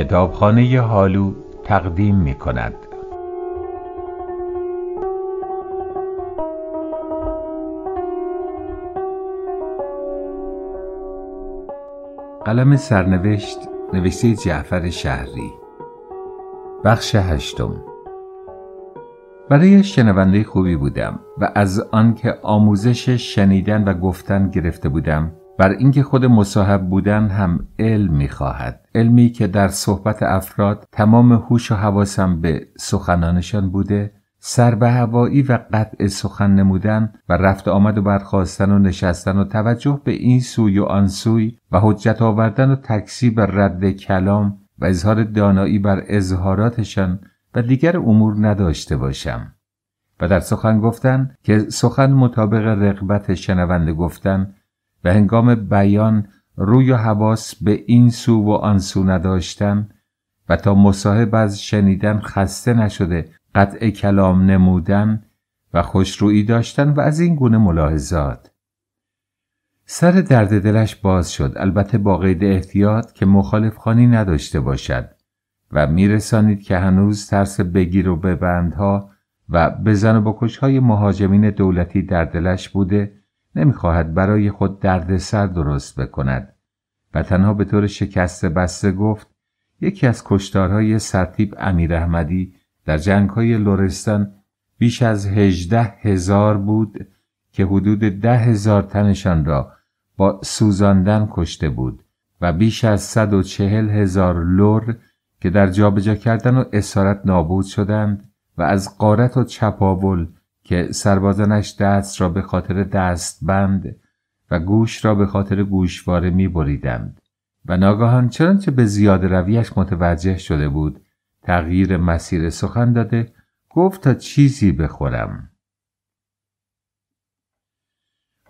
کتابخانه هالو تقدیم می کند. قلم سرنوشت نوشته جعفر شهری بخش هشتم برای شنونده خوبی بودم و از آنکه آموزش شنیدن و گفتن گرفته بودم بر اینکه خود مصاحب بودن هم علم میخواهد علمی که در صحبت افراد تمام هوش و حواسم به سخنانشان بوده سر به هوایی و قطع سخن نمودن و رفت آمد و برخواستن و نشستن و توجه به این سوی و آن سوی و حجت آوردن و تکسیب رد کلام و اظهار دانایی بر اظهاراتشان و دیگر امور نداشته باشم و در سخن گفتن که سخن مطابق رغبت شنونده گفتن و هنگام بیان روی و حواس به این سو و آن سو نداشتن و تا مصاحب از شنیدن خسته نشده قطع کلام نمودن و خوشرویی داشتن و از این گونه ملاحظات سر درد دلش باز شد البته با قید احتیاط که مخالف خانی نداشته باشد و میرسانید که هنوز ترس بگیر و ببندها و بزن و بکش های مهاجمین دولتی در دلش بوده نمیخواهد برای خود دردسر درست بکند و تنها به طور شکست بسته گفت یکی از کشتارهای سرتیب امیر احمدی در جنگهای لورستان بیش از هجده هزار بود که حدود ده هزار تنشان را با سوزاندن کشته بود و بیش از صد و چهل هزار لور که در جابجا کردن و اسارت نابود شدند و از قارت و چپاول که سربازانش دست را به خاطر دست بند و گوش را به خاطر گوشواره می بریدند و ناگاهان چنانچه به زیاد رویش متوجه شده بود تغییر مسیر سخن داده گفت تا چیزی بخورم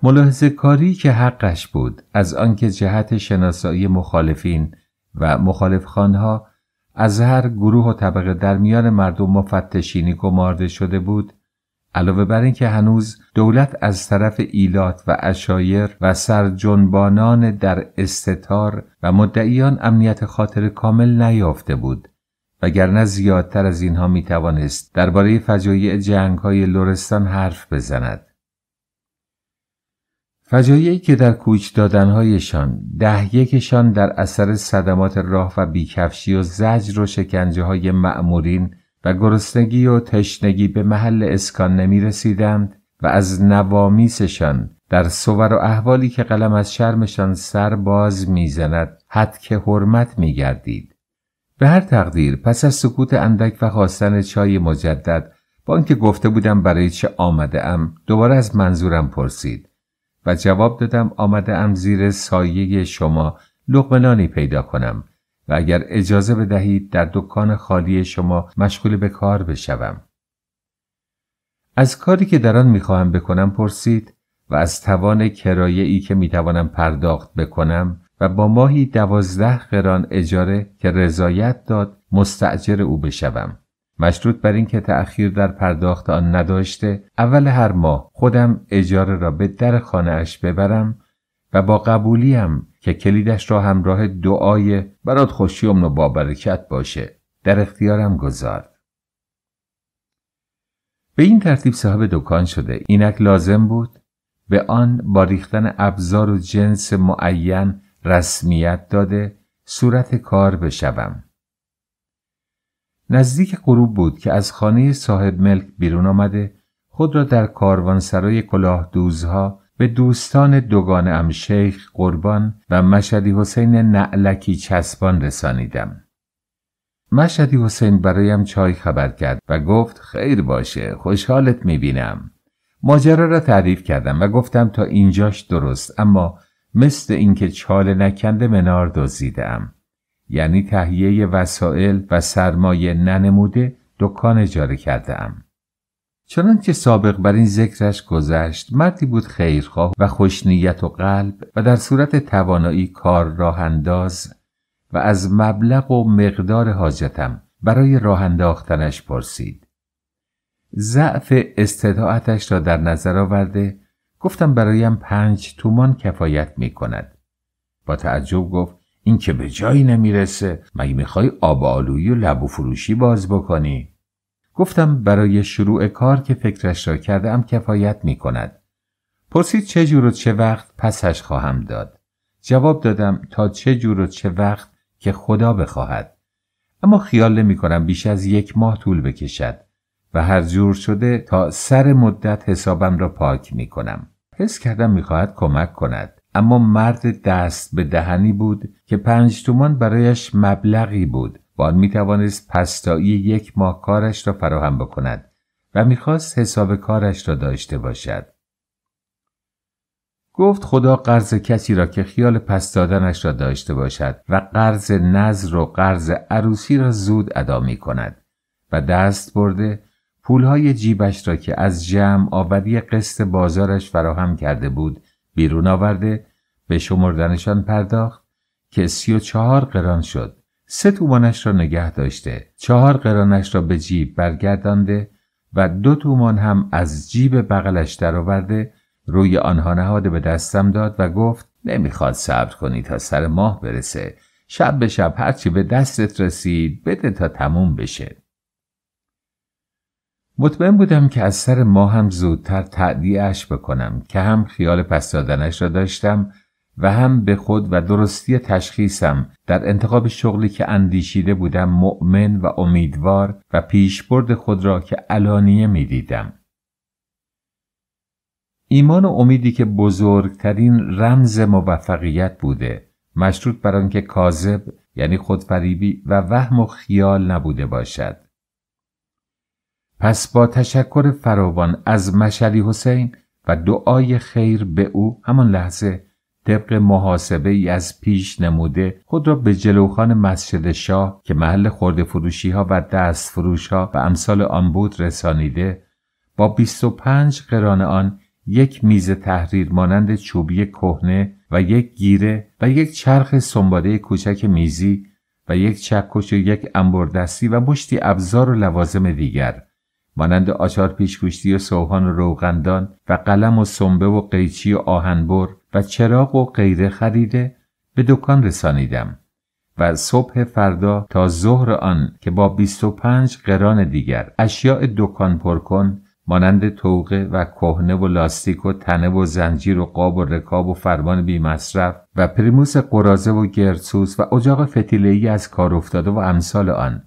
ملاحظه کاری که حقش بود از آنکه جهت شناسایی مخالفین و مخالفخانها از هر گروه و طبقه در میان مردم مفتشینی گمارده شده بود علاوه بر اینکه هنوز دولت از طرف ایلات و اشایر و سرجنبانان در استتار و مدعیان امنیت خاطر کامل نیافته بود وگرنه زیادتر از اینها می توانست درباره فجایع جنگ های لورستان حرف بزند. فجایعی که در کوچ دادنهایشان ده یکشان در اثر صدمات راه و بیکفشی و زجر و شکنجه های معمورین و گرسنگی و تشنگی به محل اسکان نمی رسیدند و از نوامیسشان در صور و احوالی که قلم از شرمشان سر باز میزند حد که حرمت گردید به هر تقدیر پس از سکوت اندک و خواستن چای مجدد با اینکه گفته بودم برای چه آمده ام دوباره از منظورم پرسید و جواب دادم آمده ام زیر سایه شما لغمنانی پیدا کنم و اگر اجازه بدهید در دکان خالی شما مشغول به کار بشوم. از کاری که در آن میخواهم بکنم پرسید و از توان کرایه ای که میتوانم پرداخت بکنم و با ماهی دوازده قران اجاره که رضایت داد مستعجر او بشوم. مشروط بر اینکه تأخیر در پرداخت آن نداشته اول هر ماه خودم اجاره را به در خانهاش ببرم و با قبولیم که کلیدش را همراه دعای برات خوشی و بابرکت باشه در اختیارم گذار به این ترتیب صاحب دکان شده اینک لازم بود به آن با ریختن ابزار و جنس معین رسمیت داده صورت کار بشوم. نزدیک غروب بود که از خانه صاحب ملک بیرون آمده خود را در کاروانسرای کلاه دوزها به دوستان دوگان شیخ قربان و مشدی حسین نعلکی چسبان رسانیدم. مشدی حسین برایم چای خبر کرد و گفت خیر باشه خوشحالت میبینم. ماجرا را تعریف کردم و گفتم تا اینجاش درست اما مثل اینکه چال نکنده منار دزدیدم. یعنی تهیه وسایل و سرمایه ننموده دکان اجاره کرده چنان که سابق بر این ذکرش گذشت مردی بود خیرخواه و خوشنیت و قلب و در صورت توانایی کار راه انداز و از مبلغ و مقدار حاجتم برای راه انداختنش پرسید ضعف استطاعتش را در نظر آورده گفتم برایم پنج تومان کفایت می کند با تعجب گفت این که به جایی نمیرسه مگه میخوای آب آلویی و لب و فروشی باز بکنی گفتم برای شروع کار که فکرش را ام کفایت می کند. پرسید چه جور و چه وقت پسش خواهم داد. جواب دادم تا چه جور و چه وقت که خدا بخواهد. اما خیال نمی کنم بیش از یک ماه طول بکشد و هر جور شده تا سر مدت حسابم را پاک می کنم. حس کردم خواهد کمک کند. اما مرد دست به دهنی بود که پنج تومان برایش مبلغی بود و آن میتوانست پستایی یک ماه کارش را فراهم بکند و میخواست حساب کارش را داشته باشد. گفت خدا قرض کسی را که خیال پس دادنش را داشته باشد و قرض نظر و قرض عروسی را زود ادا می کند و دست برده پولهای جیبش را که از جمع آوری قسط بازارش فراهم کرده بود بیرون آورده به شمردنشان پرداخت که سی و چهار قران شد سه تومانش را نگه داشته چهار قرانش را به جیب برگردانده و دو تومان هم از جیب بغلش درآورده روی آنها نهاده به دستم داد و گفت نمیخواد صبر کنی تا سر ماه برسه شب به شب هرچی به دستت رسید بده تا تموم بشه مطمئن بودم که از سر ماه هم زودتر تعدیهش بکنم که هم خیال پس دادنش را داشتم و هم به خود و درستی تشخیصم در انتخاب شغلی که اندیشیده بودم مؤمن و امیدوار و پیشبرد خود را که علانیه می دیدم. ایمان و امیدی که بزرگترین رمز موفقیت بوده مشروط بر آنکه کاذب یعنی خودفریبی و وهم و خیال نبوده باشد پس با تشکر فراوان از مشری حسین و دعای خیر به او همان لحظه طبق محاسبه ای از پیش نموده خود را به جلوخان مسجد شاه که محل خورده فروشی ها و دست فروش ها و امثال آن بود رسانیده با 25 قران آن یک میز تحریر مانند چوبی کهنه و یک گیره و یک چرخ سنباده کوچک میزی و یک چکش و یک انبردستی و مشتی ابزار و لوازم دیگر مانند آچار پیشگوشتی و سوهان و روغندان و قلم و سنبه و قیچی و آهنبر و چراغ و غیره خریده به دکان رسانیدم و صبح فردا تا ظهر آن که با 25 قران دیگر اشیاء دکان پر کن مانند توقه و کهنه و لاستیک و تنه و زنجیر و قاب و رکاب و فرمان بی مصرف و پریموس قرازه و گرسوس و اجاق فتیله از کار افتاده و امثال آن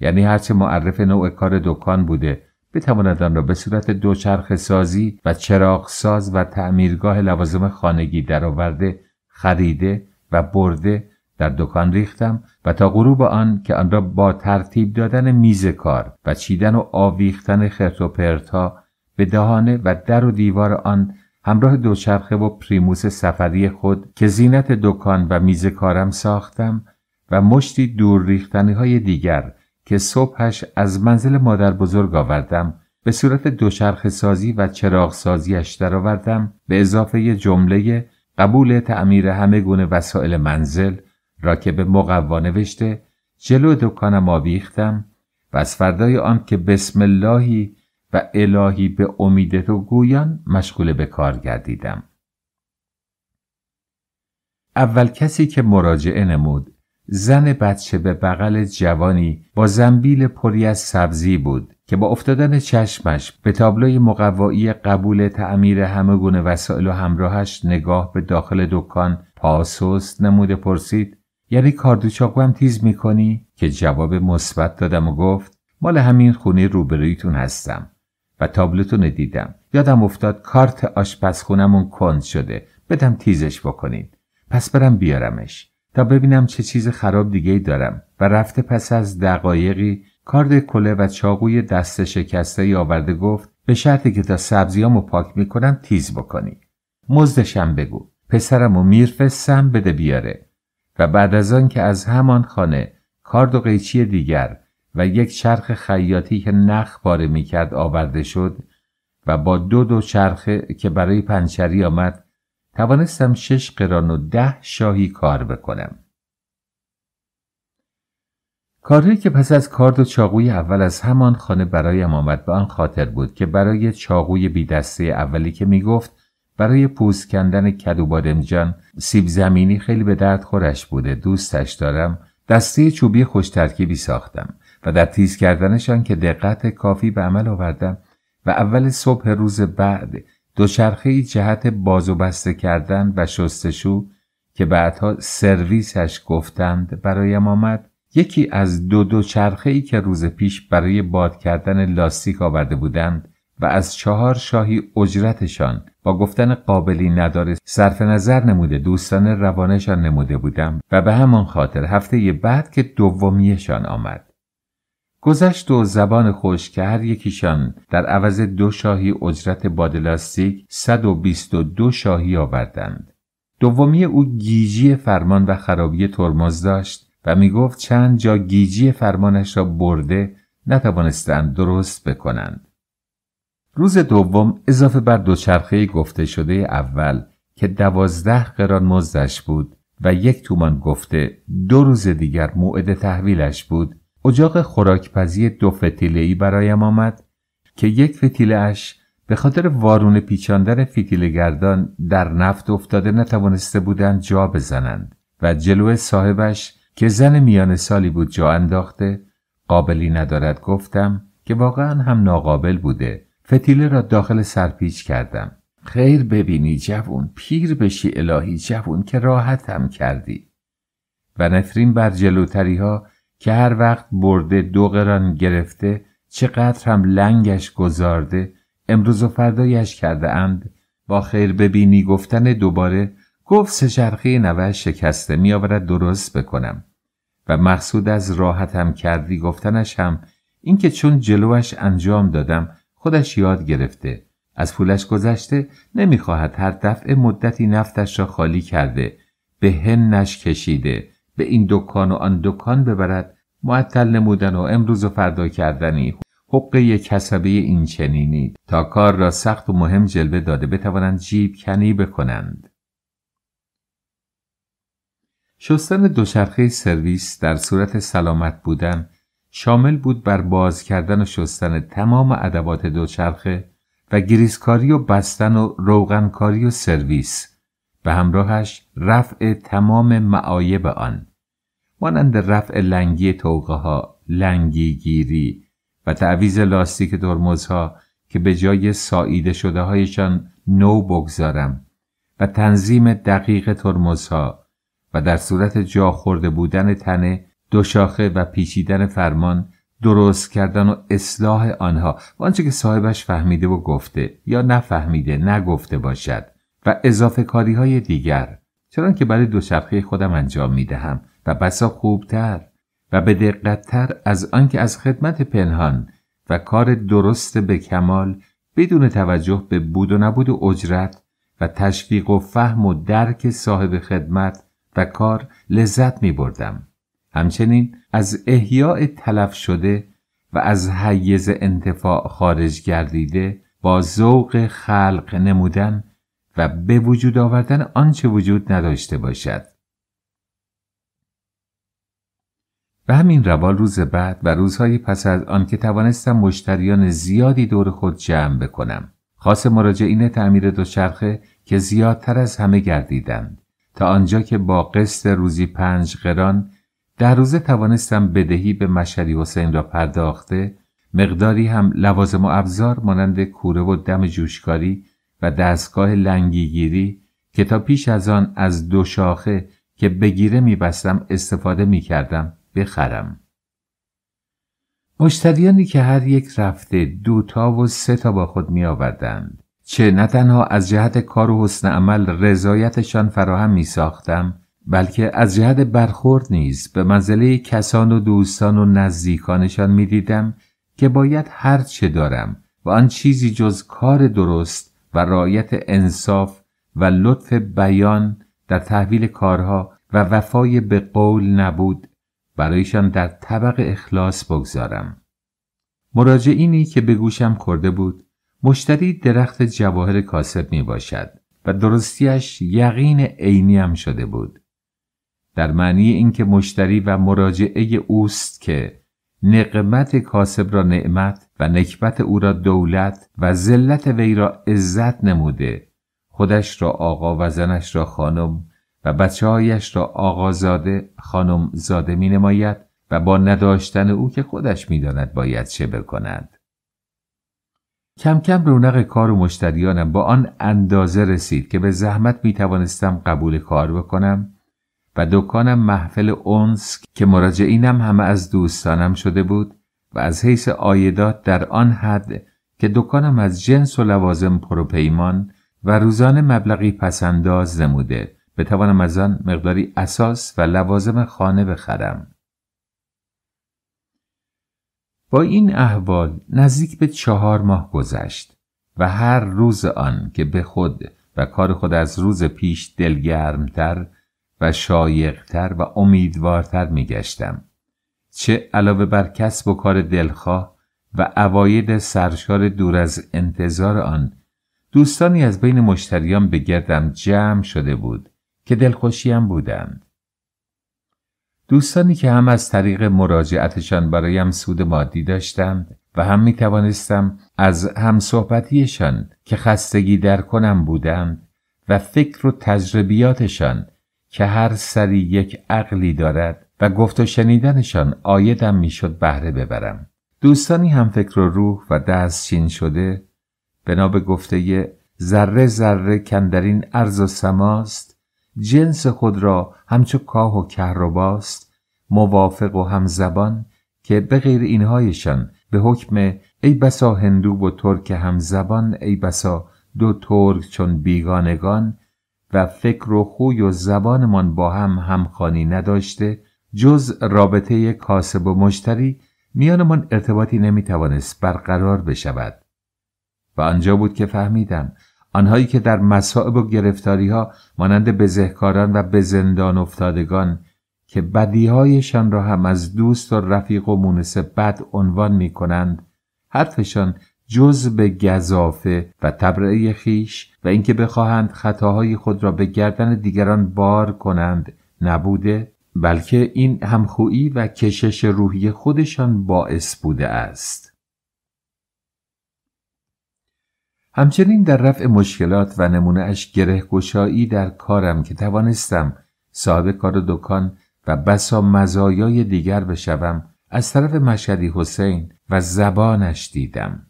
یعنی هرچه معرف نوع کار دکان بوده بتواند آن را به صورت دوچرخ سازی و چراغ ساز و تعمیرگاه لوازم خانگی درآورده خریده و برده در دکان ریختم و تا غروب آن که آن را با ترتیب دادن میز کار و چیدن و آویختن خرت و پرتا به دهانه و در و دیوار آن همراه دوچرخه و پریموس سفری خود که زینت دکان و میز کارم ساختم و مشتی دور ریختنی های دیگر که صبحش از منزل مادر بزرگ آوردم به صورت دوچرخ سازی و چراغ سازیش درآوردم به اضافه جمله قبول تعمیر همه گونه وسایل منزل را که به مقوا نوشته جلو دکانم آویختم و از فردای آن که بسم اللهی و الهی به امید تو گویان مشغول به کار گردیدم اول کسی که مراجعه نمود زن بچه به بغل جوانی با زنبیل پری از سبزی بود که با افتادن چشمش به تابلوی مقوایی قبول تعمیر همه گونه وسایل و همراهش نگاه به داخل دکان پاسوس نموده پرسید یعنی کاردوچاقو هم تیز میکنی؟ که جواب مثبت دادم و گفت مال همین خونه روبرویتون هستم و تابلوتون دیدم یادم افتاد کارت آشپزخونمون کند شده بدم تیزش بکنید پس برم بیارمش تا ببینم چه چیز خراب دیگه ای دارم و رفته پس از دقایقی کارد کله و چاقوی دست شکسته ای آورده گفت به شرطی که تا سبزیامو پاک میکنم تیز بکنی مزدشم بگو پسرمو میرفستم بده بیاره و بعد از آن که از همان خانه کارد و قیچی دیگر و یک چرخ خیاطی که نخ پاره میکرد آورده شد و با دو دو چرخه که برای پنچری آمد توانستم شش قران و ده شاهی کار بکنم کاری که پس از کارد و چاقوی اول از همان خانه برایم آمد به آن خاطر بود که برای چاقوی بی دسته اولی که می گفت برای پوست کندن کدو بادمجان سیب زمینی خیلی به درد خورش بوده دوستش دارم دسته چوبی خوش ترکیبی ساختم و در تیز کردنشان که دقت کافی به عمل آوردم و اول صبح روز بعد دوچرخه جهت باز و بسته کردن و شستشو که بعدها سرویسش گفتند برایم آمد یکی از دو دو ای که روز پیش برای باد کردن لاستیک آورده بودند و از چهار شاهی اجرتشان با گفتن قابلی نداره صرف نظر نموده دوستان روانشان نموده بودم و به همان خاطر هفته بعد که دومیشان آمد گذشت و زبان خوش که هر یکیشان در عوض دو شاهی اجرت بادلاستیک 122 شاهی آوردند. دومی او گیجی فرمان و خرابی ترمز داشت و می گفت چند جا گیجی فرمانش را برده نتوانستند درست بکنند. روز دوم اضافه بر دوچرخه گفته شده اول که دوازده قران مزدش بود و یک تومان گفته دو روز دیگر موعد تحویلش بود اجاق خوراکپزی دو ای برایم آمد که یک فتیله اش به خاطر وارون پیچاندن فتیله گردان در نفت افتاده نتوانسته بودند جا بزنند و جلو صاحبش که زن میان سالی بود جا انداخته قابلی ندارد گفتم که واقعا هم ناقابل بوده فتیله را داخل سرپیچ کردم خیر ببینی جوون پیر بشی الهی جوون که راحتم کردی و نفرین بر جلوتری ها که هر وقت برده دو گرفته چقدر هم لنگش گذارده امروز و فردایش کرده اند با خیر ببینی گفتن دوباره گفت سه نوه شکسته میآورد درست بکنم و مقصود از راحتم کردی گفتنش هم اینکه چون جلوش انجام دادم خودش یاد گرفته از پولش گذشته نمیخواهد هر دفعه مدتی نفتش را خالی کرده به هنش کشیده به این دکان و آن دکان ببرد معطل نمودن و امروز و فردا کردنی حقه یک کسبه این چنینی تا کار را سخت و مهم جلوه داده بتوانند جیب کنی بکنند شستن دوچرخه سرویس در صورت سلامت بودن شامل بود بر باز کردن و شستن تمام ادوات دوچرخه و گریزکاری و بستن و روغنکاری و سرویس به همراهش رفع تمام معایب آن مانند رفع لنگی توقه ها، لنگی گیری و تعویز لاستیک ها که به جای ساییده شده هایشان نو بگذارم و تنظیم دقیق ها و در صورت جا خورده بودن تنه دو شاخه و پیچیدن فرمان درست کردن و اصلاح آنها و آنچه که صاحبش فهمیده و گفته یا نفهمیده نگفته باشد و اضافه کاری های دیگر چرا که برای دوچرخه خودم انجام میدهم و بسا خوبتر و به دقتتر از آنکه از خدمت پنهان و کار درست به کمال بدون توجه به بود و نبود و اجرت و تشویق و فهم و درک صاحب خدمت و کار لذت می بردم. همچنین از احیاء تلف شده و از حیز انتفاع خارج گردیده با ذوق خلق نمودن و به وجود آوردن آنچه وجود نداشته باشد و همین روال روز بعد و روزهایی پس از آن که توانستم مشتریان زیادی دور خود جمع بکنم. خاص مراجعین تعمیر دوچرخه که زیادتر از همه گردیدند تا آنجا که با قسط روزی پنج قران در روز توانستم بدهی به مشری حسین را پرداخته مقداری هم لوازم و ابزار مانند کوره و دم جوشکاری و دستگاه لنگیگیری که تا پیش از آن از دو شاخه که بگیره میبستم استفاده میکردم بخرم مشتریانی که هر یک رفته دو تا و سه تا با خود می آوردند چه نه تنها از جهت کار و حسن عمل رضایتشان فراهم می ساختم بلکه از جهت برخورد نیز به منزله کسان و دوستان و نزدیکانشان می دیدم که باید هر چه دارم و آن چیزی جز کار درست و رعایت انصاف و لطف بیان در تحویل کارها و وفای به قول نبود برایشان در طبق اخلاص بگذارم مراجعینی که به گوشم کرده بود مشتری درخت جواهر کاسب می باشد و درستیش یقین عینی هم شده بود در معنی اینکه مشتری و مراجعه اوست که نقمت کاسب را نعمت و نکبت او را دولت و ذلت وی را عزت نموده خودش را آقا و زنش را خانم و بچه هایش را آقازاده خانم زاده می نماید و با نداشتن او که خودش می داند باید چه بکند. کم کم رونق کار و مشتریانم با آن اندازه رسید که به زحمت می توانستم قبول کار بکنم و دکانم محفل اونس که مراجعینم همه از دوستانم شده بود و از حیث آیدات در آن حد که دکانم از جنس و لوازم پروپیمان و روزانه مبلغی پسنداز نموده بتوانم از آن مقداری اساس و لوازم خانه بخرم با این احوال نزدیک به چهار ماه گذشت و هر روز آن که به خود و کار خود از روز پیش دلگرمتر و شایقتر و امیدوارتر می چه علاوه بر کسب و کار دلخواه و اواید سرشار دور از انتظار آن دوستانی از بین مشتریان به گردم جمع شده بود که دلخوشیم بودند. دوستانی که هم از طریق مراجعتشان برایم سود مادی داشتند و هم می توانستم از صحبتیشان که خستگی در کنم بودند و فکر و تجربیاتشان که هر سری یک عقلی دارد و گفت و شنیدنشان آیدم میشد بهره ببرم. دوستانی هم فکر و روح و دست چین شده بنا به گفته ذره ذره کندرین ارز و سماست جنس خود را همچو کاه و کهرباست موافق و همزبان که به غیر اینهایشان به حکم ای بسا هندو و ترک همزبان ای بسا دو ترک چون بیگانگان و فکر و خوی و زبانمان با هم همخانی نداشته جز رابطه کاسب و مشتری میانمان ارتباطی نمیتوانست برقرار بشود و آنجا بود که فهمیدم آنهایی که در مسائب و گرفتاری ها مانند بزهکاران و به زندان افتادگان که بدیهایشان را هم از دوست و رفیق و مونس بد عنوان می کنند حرفشان جز به گذافه و تبرعه خیش و اینکه بخواهند خطاهای خود را به گردن دیگران بار کنند نبوده بلکه این همخویی و کشش روحی خودشان باعث بوده است همچنین در رفع مشکلات و نمونه گره گشایی در کارم که توانستم صاحب کار دکان و بسا مزایای دیگر بشوم از طرف مشهدی حسین و زبانش دیدم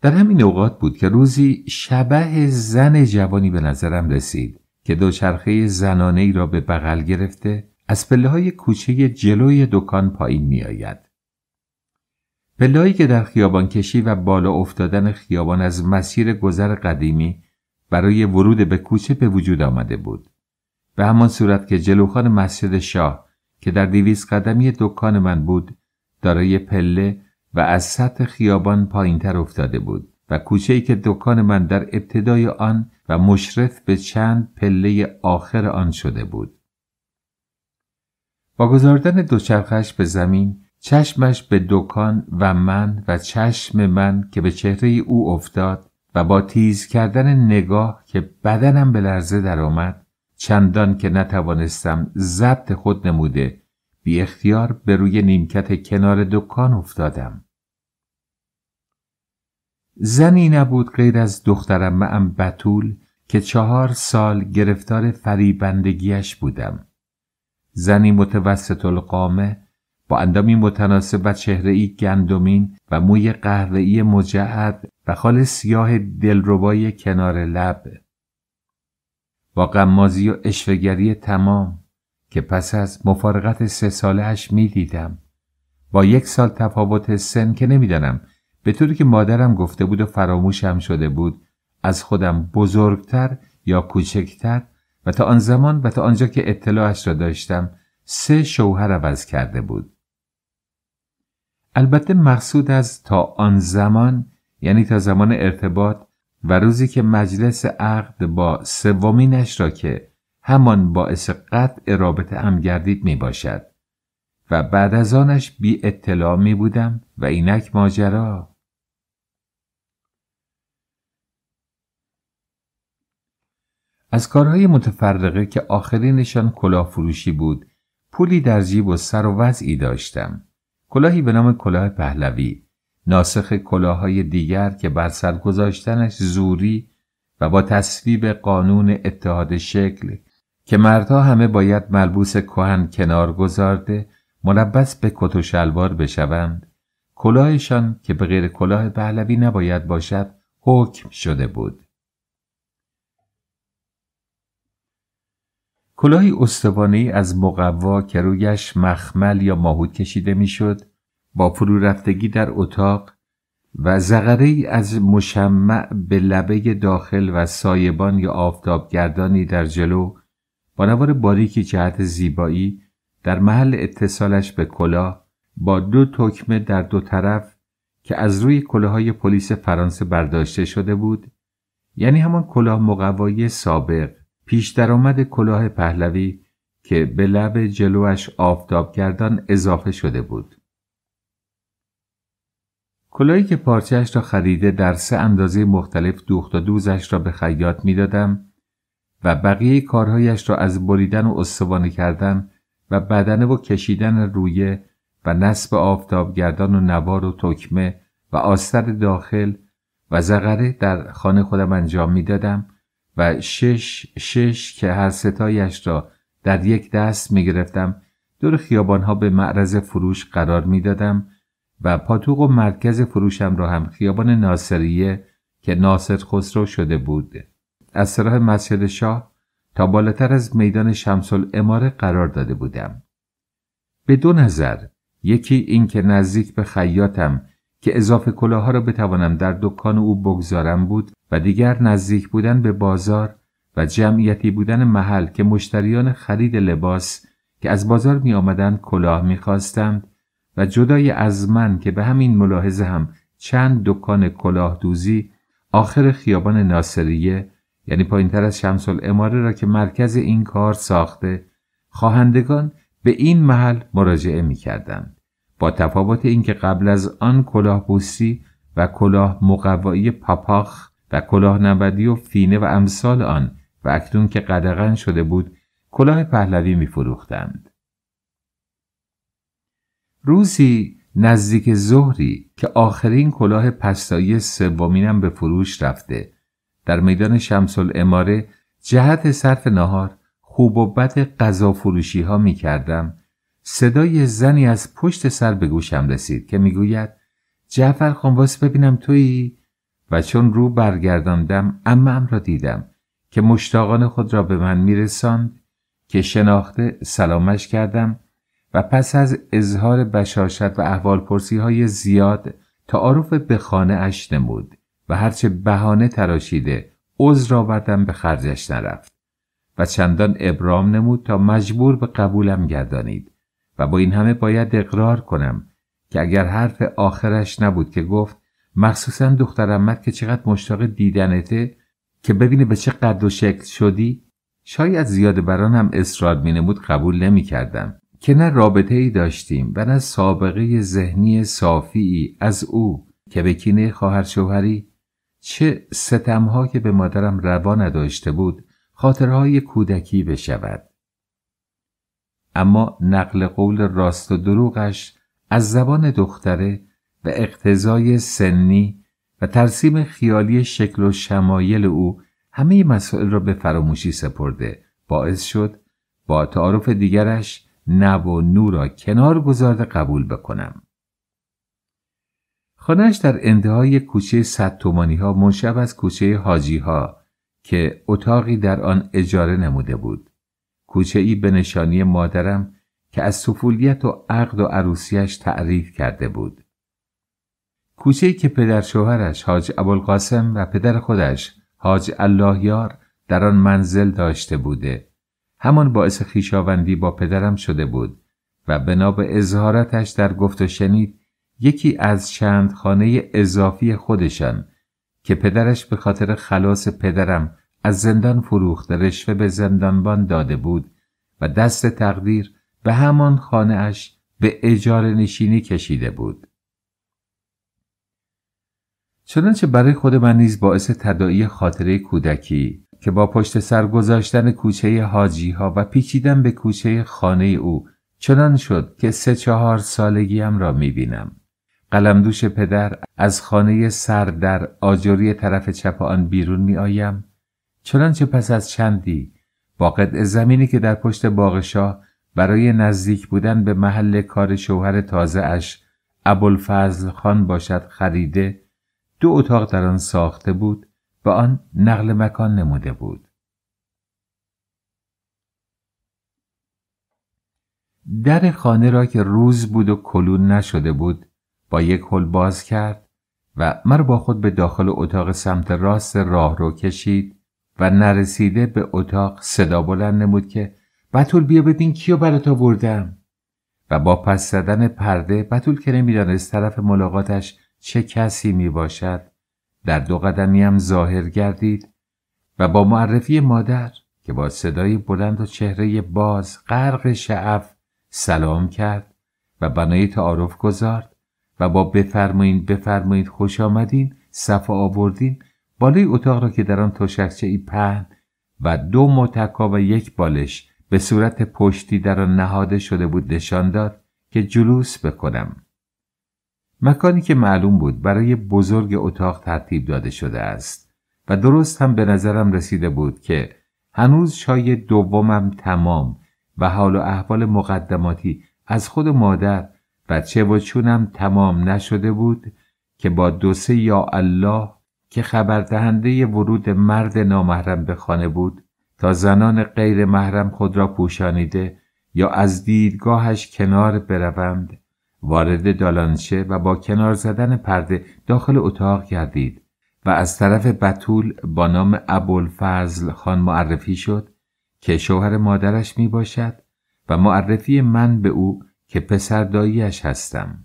در همین اوقات بود که روزی شبه زن جوانی به نظرم رسید که دوچرخه زنانه ای را به بغل گرفته از پله های کوچه جلوی دکان پایین می آید. پلایی که در خیابان کشی و بالا افتادن خیابان از مسیر گذر قدیمی برای ورود به کوچه به وجود آمده بود. به همان صورت که جلوخان مسجد شاه که در دیویز قدمی دکان من بود دارای پله و از سطح خیابان پایین تر افتاده بود و کوچه ای که دکان من در ابتدای آن و مشرف به چند پله آخر آن شده بود. با گذاردن دوچرخش به زمین چشمش به دکان و من و چشم من که به چهره او افتاد و با تیز کردن نگاه که بدنم به لرزه درآمد چندان که نتوانستم ضبط خود نموده بی اختیار به روی نیمکت کنار دکان افتادم زنی نبود غیر از دخترم من بتول که چهار سال گرفتار فریبندگیش بودم زنی متوسط القامه با اندامی متناسب و ای گندمین و موی قهوه‌ای مجعد و خال سیاه دلربای کنار لب با غمازی و اشوهگری تمام که پس از مفارقت سه می میدیدم با یک سال تفاوت سن که نمیدانم به طوری که مادرم گفته بود و فراموشم شده بود از خودم بزرگتر یا کوچکتر و تا آن زمان و تا آنجا که اطلاعش را داشتم سه شوهر عوض کرده بود البته مقصود از تا آن زمان یعنی تا زمان ارتباط و روزی که مجلس عقد با سومینش را که همان باعث قطع رابطه هم گردید می باشد و بعد از آنش بی اطلاع می بودم و اینک ماجرا از کارهای متفرقه که آخرینشان فروشی بود پولی در جیب و سر و وضعی داشتم کلاهی به نام کلاه پهلوی ناسخ کلاهای دیگر که بر سر گذاشتنش زوری و با تصویب قانون اتحاد شکل که مردها همه باید ملبوس کهن کنار گذارده ملبس به کت و شلوار بشوند کلاهشان که به غیر کلاه پهلوی نباید باشد حکم شده بود کلاهی استوانه از مقوا که رویش مخمل یا ماهود کشیده میشد با فرو رفتگی در اتاق و زغره از مشمع به لبه داخل و سایبان یا آفتابگردانی در جلو با نوار باریکی جهت زیبایی در محل اتصالش به کلاه با دو تکمه در دو طرف که از روی کلاهای پلیس فرانسه برداشته شده بود یعنی همان کلاه مقوای سابق پیش درآمد کلاه پهلوی که به لب جلوش آفتاب اضافه شده بود. کلاهی که پارچهش را خریده در سه اندازه مختلف دوخت و دوزش را به خیاط میدادم و بقیه کارهایش را از بریدن و استوانه کردن و بدنه و کشیدن رویه و نصب آفتابگردان و نوار و تکمه و آستر داخل و زغره در خانه خودم انجام دادم و شش شش که هر ستایش را در یک دست می گرفتم دور خیابانها به معرض فروش قرار می دادم و پاتوق و مرکز فروشم را هم خیابان ناصریه که ناصر خسرو شده بود از سراح مسجد شاه تا بالاتر از میدان شمس اماره قرار داده بودم به دو نظر یکی اینکه نزدیک به خیاطم که اضافه ها را بتوانم در دکان او بگذارم بود و دیگر نزدیک بودن به بازار و جمعیتی بودن محل که مشتریان خرید لباس که از بازار می آمدند کلاه می خواستند و جدای از من که به همین ملاحظه هم چند دکان کلاه دوزی آخر خیابان ناصریه یعنی پایین تر از شمس اماره را که مرکز این کار ساخته خواهندگان به این محل مراجعه می کردند. با تفاوت اینکه قبل از آن بوسی و کلاه مقوایی پاپاخ و کلاه نبدی و فینه و امثال آن و اکنون که قدغن شده بود کلاه پهلوی فروختند روزی نزدیک ظهری که آخرین کلاه پستایی سومینم به فروش رفته در میدان شمس اماره جهت صرف نهار خوب و بد غذا فروشی ها می کردم صدای زنی از پشت سر به گوشم رسید که میگوید جعفر واسه ببینم تویی و چون رو برگرداندم امم را دیدم که مشتاقان خود را به من میرساند که شناخته سلامش کردم و پس از اظهار بشاشت و احوالپرسی های زیاد تعارف به خانه اش نمود و هرچه بهانه تراشیده عذر آوردم به خرجش نرفت و چندان ابرام نمود تا مجبور به قبولم گردانید و با این همه باید اقرار کنم که اگر حرف آخرش نبود که گفت مخصوصا دخترمت که چقدر مشتاق دیدنته که ببینه به چه قد و شکل شدی شاید زیاده برانم اصرار نمود قبول نمیکردم که نه رابطه ای داشتیم و نه سابقه ذهنی صافی از او که به کینه خواهر شوهری چه ستمها که به مادرم روا نداشته بود خاطرهای کودکی بشود اما نقل قول راست و دروغش از زبان دختره و اقتضای سنی و ترسیم خیالی شکل و شمایل او همه مسائل را به فراموشی سپرده باعث شد با تعارف دیگرش نو و نو را کنار گذارده قبول بکنم خانهش در انتهای کوچه صد تومانی ها منشب از کوچه حاجی ها که اتاقی در آن اجاره نموده بود کوچه ای به نشانی مادرم که از سفولیت و عقد و عروسیش تعریف کرده بود. کوچه ای که پدر شوهرش حاج ابوالقاسم و پدر خودش حاج الله یار در آن منزل داشته بوده. همان باعث خیشاوندی با پدرم شده بود و بنا به اظهاراتش در گفت و شنید یکی از چند خانه اضافی خودشان که پدرش به خاطر خلاص پدرم از زندان فروخت رشوه به زندانبان داده بود و دست تقدیر به همان خانه اش به اجاره نشینی کشیده بود. چنانچه برای خود من نیز باعث تداعی خاطره کودکی که با پشت سر گذاشتن کوچه حاجی ها و پیچیدن به کوچه خانه او چنان شد که سه چهار سالگیم را می بینم. قلمدوش پدر از خانه سر در آجوری طرف چپ آن بیرون می آیم چنانچه پس از چندی با قطع زمینی که در پشت باغشاه برای نزدیک بودن به محل کار شوهر تازه اش ابوالفضل خان باشد خریده دو اتاق در آن ساخته بود و آن نقل مکان نموده بود در خانه را که روز بود و کلون نشده بود با یک هل باز کرد و مرا با خود به داخل اتاق سمت راست راه رو کشید و نرسیده به اتاق صدا بلند نمود که بطول بیا بدین کیو برات آوردم و با پس زدن پرده بطول که نمیدانست طرف ملاقاتش چه کسی می باشد در دو قدمی هم ظاهر گردید و با معرفی مادر که با صدای بلند و چهره باز غرق شعف سلام کرد و بنای تعارف گذارد و با بفرمایید بفرمایید خوش آمدین صفا آوردین بالای اتاق را که در آن تشکچه ای پهن و دو متکا و یک بالش به صورت پشتی در آن نهاده شده بود نشان داد که جلوس بکنم مکانی که معلوم بود برای بزرگ اتاق ترتیب داده شده است و درست هم به نظرم رسیده بود که هنوز شای دومم تمام و حال و احوال مقدماتی از خود مادر و چه و چونم تمام نشده بود که با دوسه یا الله که خبردهنده ورود مرد نامحرم به خانه بود تا زنان غیر محرم خود را پوشانیده یا از دیدگاهش کنار بروند وارد دالانشه و با کنار زدن پرده داخل اتاق گردید و از طرف بتول با نام ابوالفضل خان معرفی شد که شوهر مادرش می باشد و معرفی من به او که پسر داییش هستم.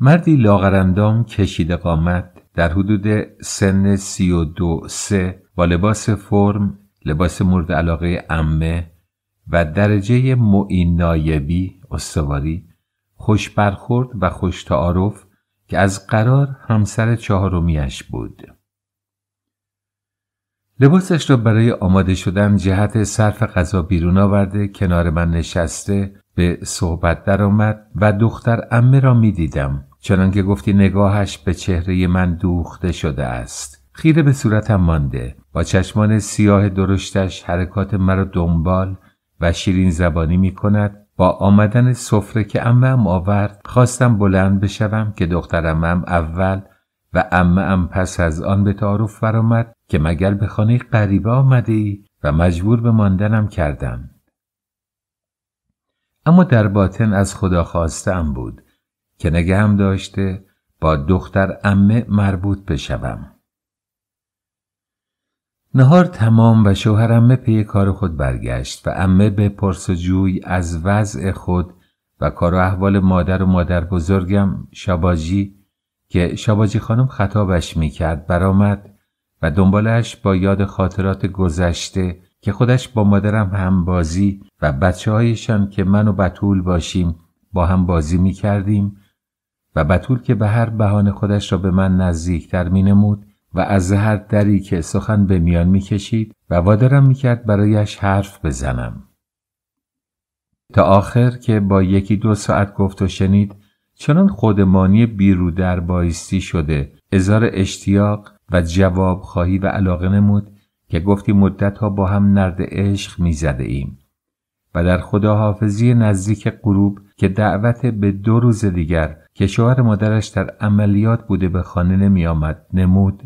مردی لاغرندام کشیده قامت در حدود سن سی و دو سه با لباس فرم لباس مورد علاقه امه و درجه معین نایبی استواری خوش برخورد و خوش تعارف که از قرار همسر چهارمیش بود لباسش را برای آماده شدن جهت صرف غذا بیرون آورده کنار من نشسته به صحبت درآمد و دختر امه را می دیدم چنانکه که گفتی نگاهش به چهره من دوخته شده است خیره به صورتم مانده با چشمان سیاه درشتش حرکات مرا دنبال و شیرین زبانی می کند با آمدن سفره که امم آورد خواستم بلند بشوم که دخترمم اول و ام پس از آن به تعارف برآمد که مگر به خانه غریبه آمده ای و مجبور به ماندنم کردم اما در باطن از خدا خواستم بود که هم داشته با دختر امه مربوط بشوم نهار تمام و شوهر امه پی کار خود برگشت و امه به پرسجوی از وضع خود و کار و احوال مادر و مادر بزرگم شاباجی که شاباجی خانم خطابش میکرد برآمد و دنبالش با یاد خاطرات گذشته که خودش با مادرم هم بازی و بچه هایشان که من و بطول باشیم با هم بازی می کردیم و بطول که به هر بهانه خودش را به من نزدیکتر نمود و از هر دری که سخن به میان میکشید و وادارم میکرد برایش حرف بزنم تا آخر که با یکی دو ساعت گفت و شنید چنان خودمانی بیرو در بایستی شده ازار اشتیاق و جواب خواهی و علاقه نمود که گفتی مدت ها با هم نرد عشق زده ایم و در خداحافظی نزدیک غروب که دعوت به دو روز دیگر که شوهر مادرش در عملیات بوده به خانه نمی آمد نمود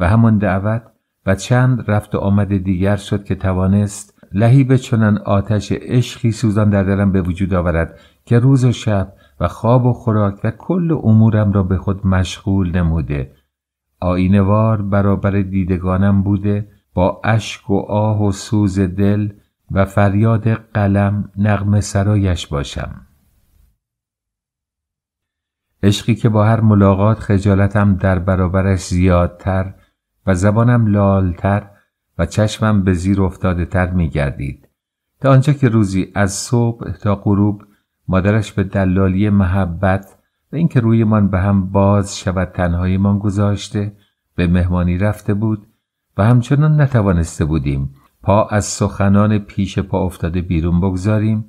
و همان دعوت و چند رفت و آمد دیگر شد که توانست لهیب چنان آتش عشقی سوزان در دلم به وجود آورد که روز و شب و خواب و خوراک و کل امورم را به خود مشغول نموده آینوار برابر دیدگانم بوده با اشک و آه و سوز دل و فریاد قلم نغم سرایش باشم عشقی که با هر ملاقات خجالتم در برابرش زیادتر و زبانم لالتر و چشمم به زیر افتاده تر می گردید تا آنجا که روزی از صبح تا غروب مادرش به دلالی محبت و اینکه رویمان به هم باز شود من گذاشته به مهمانی رفته بود و همچنان نتوانسته بودیم پا از سخنان پیش پا افتاده بیرون بگذاریم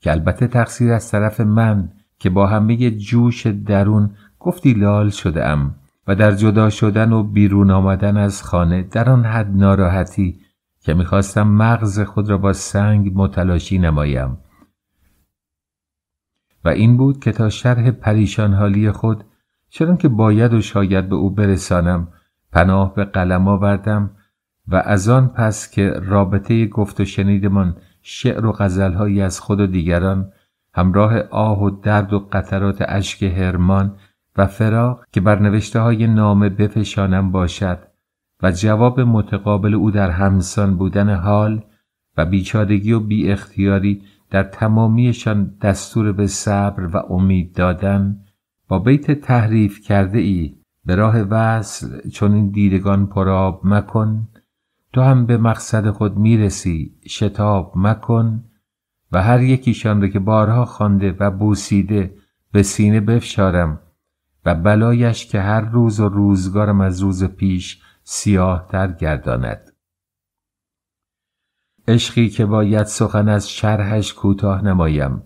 که البته تقصیر از طرف من که با همه جوش درون گفتی لال شده ام و در جدا شدن و بیرون آمدن از خانه در آن حد ناراحتی که میخواستم مغز خود را با سنگ متلاشی نمایم و این بود که تا شرح پریشان حالی خود چون که باید و شاید به او برسانم پناه به قلم آوردم و از آن پس که رابطه گفت و شنیدمان شعر و غزلهایی از خود و دیگران همراه آه و درد و قطرات اشک هرمان و فراغ که بر نوشته های نامه بفشانم باشد و جواب متقابل او در همسان بودن حال و بیچارگی و بی اختیاری در تمامیشان دستور به صبر و امید دادن با بیت تحریف کرده ای به راه وصل چون این دیدگان پراب مکن تو هم به مقصد خود میرسی شتاب مکن و هر یکیشان را که بارها خوانده و بوسیده به سینه بفشارم و بلایش که هر روز و روزگارم از روز پیش سیاه تر گرداند عشقی که باید سخن از شرحش کوتاه نمایم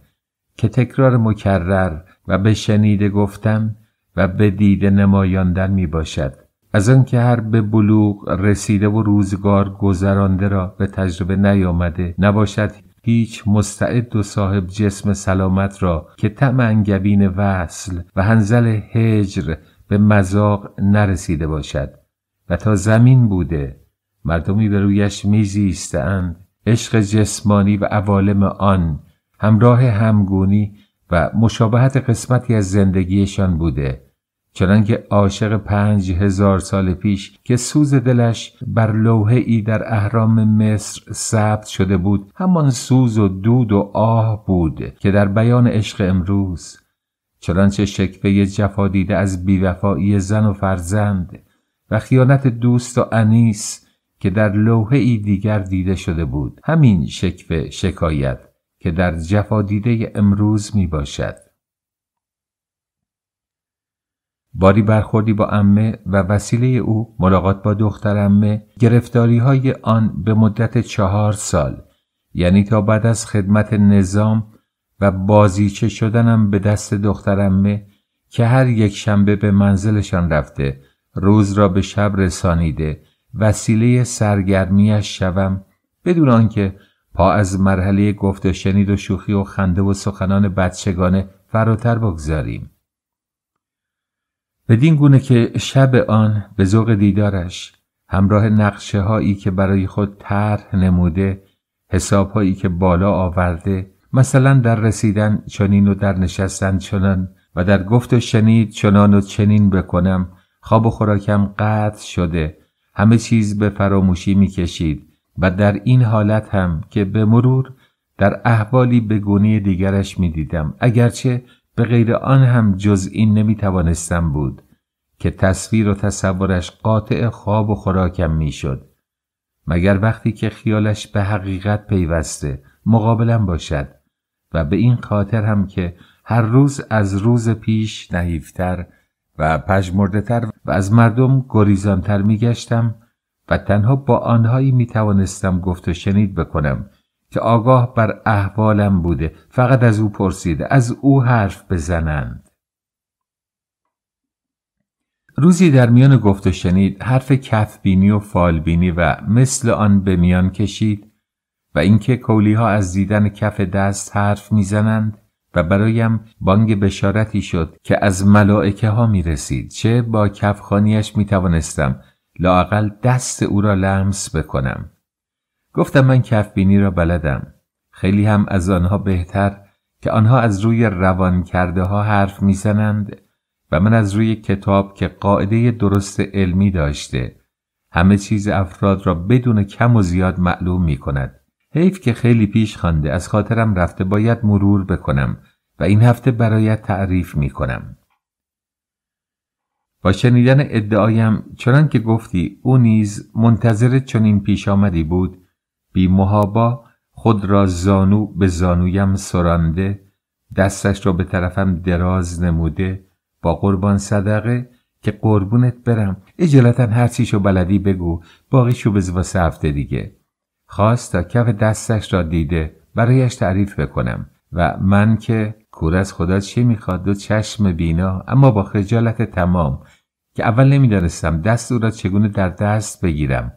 که تکرار مکرر و به شنیده گفتن و به دیده نمایاندن می باشد از آنکه هر به بلوغ رسیده و روزگار گذرانده را به تجربه نیامده نباشد هیچ مستعد و صاحب جسم سلامت را که تم انگبین وصل و هنزل هجر به مذاق نرسیده باشد و تا زمین بوده مردمی به رویش میزیستند عشق جسمانی و عوالم آن همراه همگونی و مشابهت قسمتی از زندگیشان بوده چنانکه عاشق پنج هزار سال پیش که سوز دلش بر لوحه ای در اهرام مصر ثبت شده بود همان سوز و دود و آه بود که در بیان عشق امروز چنانچه شکوه جفا دیده از بیوفایی زن و فرزند و خیانت دوست و انیس که در لوحه ای دیگر دیده شده بود همین شکفه شکایت که در جفا دیده امروز می باشد باری برخوردی با امه و وسیله او ملاقات با دختر امه گرفتاری های آن به مدت چهار سال یعنی تا بعد از خدمت نظام و بازیچه شدنم به دست دختر امه که هر یک شنبه به منزلشان رفته روز را به شب رسانیده وسیله سرگرمیش شوم بدون آنکه پا از مرحله گفت و شنید و شوخی و خنده و سخنان بچگانه فراتر بگذاریم بدین گونه که شب آن به ذوق دیدارش همراه نقشه هایی که برای خود طرح نموده حساب هایی که بالا آورده مثلا در رسیدن چنین و در نشستن چنان و در گفت و شنید چنان و چنین بکنم خواب و خوراکم قطع شده همه چیز به فراموشی میکشید و در این حالت هم که به مرور در احوالی به گونه دیگرش میدیدم اگرچه به غیر آن هم جز این نمی توانستم بود که تصویر و تصورش قاطع خواب و خوراکم می شد. مگر وقتی که خیالش به حقیقت پیوسته مقابلم باشد و به این خاطر هم که هر روز از روز پیش نحیفتر و پژمردهتر و از مردم گریزانتر می گشتم و تنها با آنهایی می توانستم گفت و شنید بکنم که آگاه بر احوالم بوده فقط از او پرسیده از او حرف بزنند روزی در میان گفت و شنید حرف کفبینی و فالبینی و مثل آن به میان کشید و اینکه کولی ها از دیدن کف دست حرف میزنند و برایم بانگ بشارتی شد که از ملائکه ها می چه با کفخانیش میتوانستم توانستم لاقل دست او را لمس بکنم گفتم من کفبینی را بلدم خیلی هم از آنها بهتر که آنها از روی روان کرده ها حرف میزنند و من از روی کتاب که قاعده درست علمی داشته همه چیز افراد را بدون کم و زیاد معلوم می کند. حیف که خیلی پیش خوانده از خاطرم رفته باید مرور بکنم و این هفته برایت تعریف می کنم. با شنیدن ادعایم چنان که گفتی او نیز منتظر چنین پیش آمدی بود بی محابا خود را زانو به زانویم سرانده دستش را به طرفم دراز نموده با قربان صدقه که قربونت برم اجالتا هر چیشو بلدی بگو باقیشو بز واسه هفته دیگه خواست تا کف دستش را دیده برایش تعریف بکنم و من که کور از خدا چی میخواد دو چشم بینا اما با خجالت تمام که اول نمیدانستم دست او را چگونه در دست بگیرم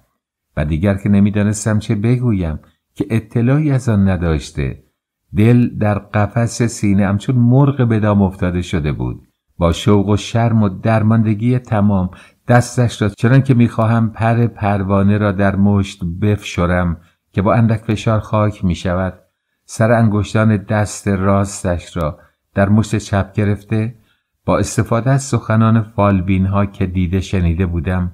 و دیگر که نمیدانستم چه بگویم که اطلاعی از آن نداشته دل در قفس سینه همچون مرغ به دام افتاده شده بود با شوق و شرم و درماندگی تمام دستش را چنان که میخواهم پر پروانه را در مشت بفشرم که با اندک فشار خاک می شود سر انگشتان دست راستش را در مشت چپ گرفته با استفاده از سخنان فالبین ها که دیده شنیده بودم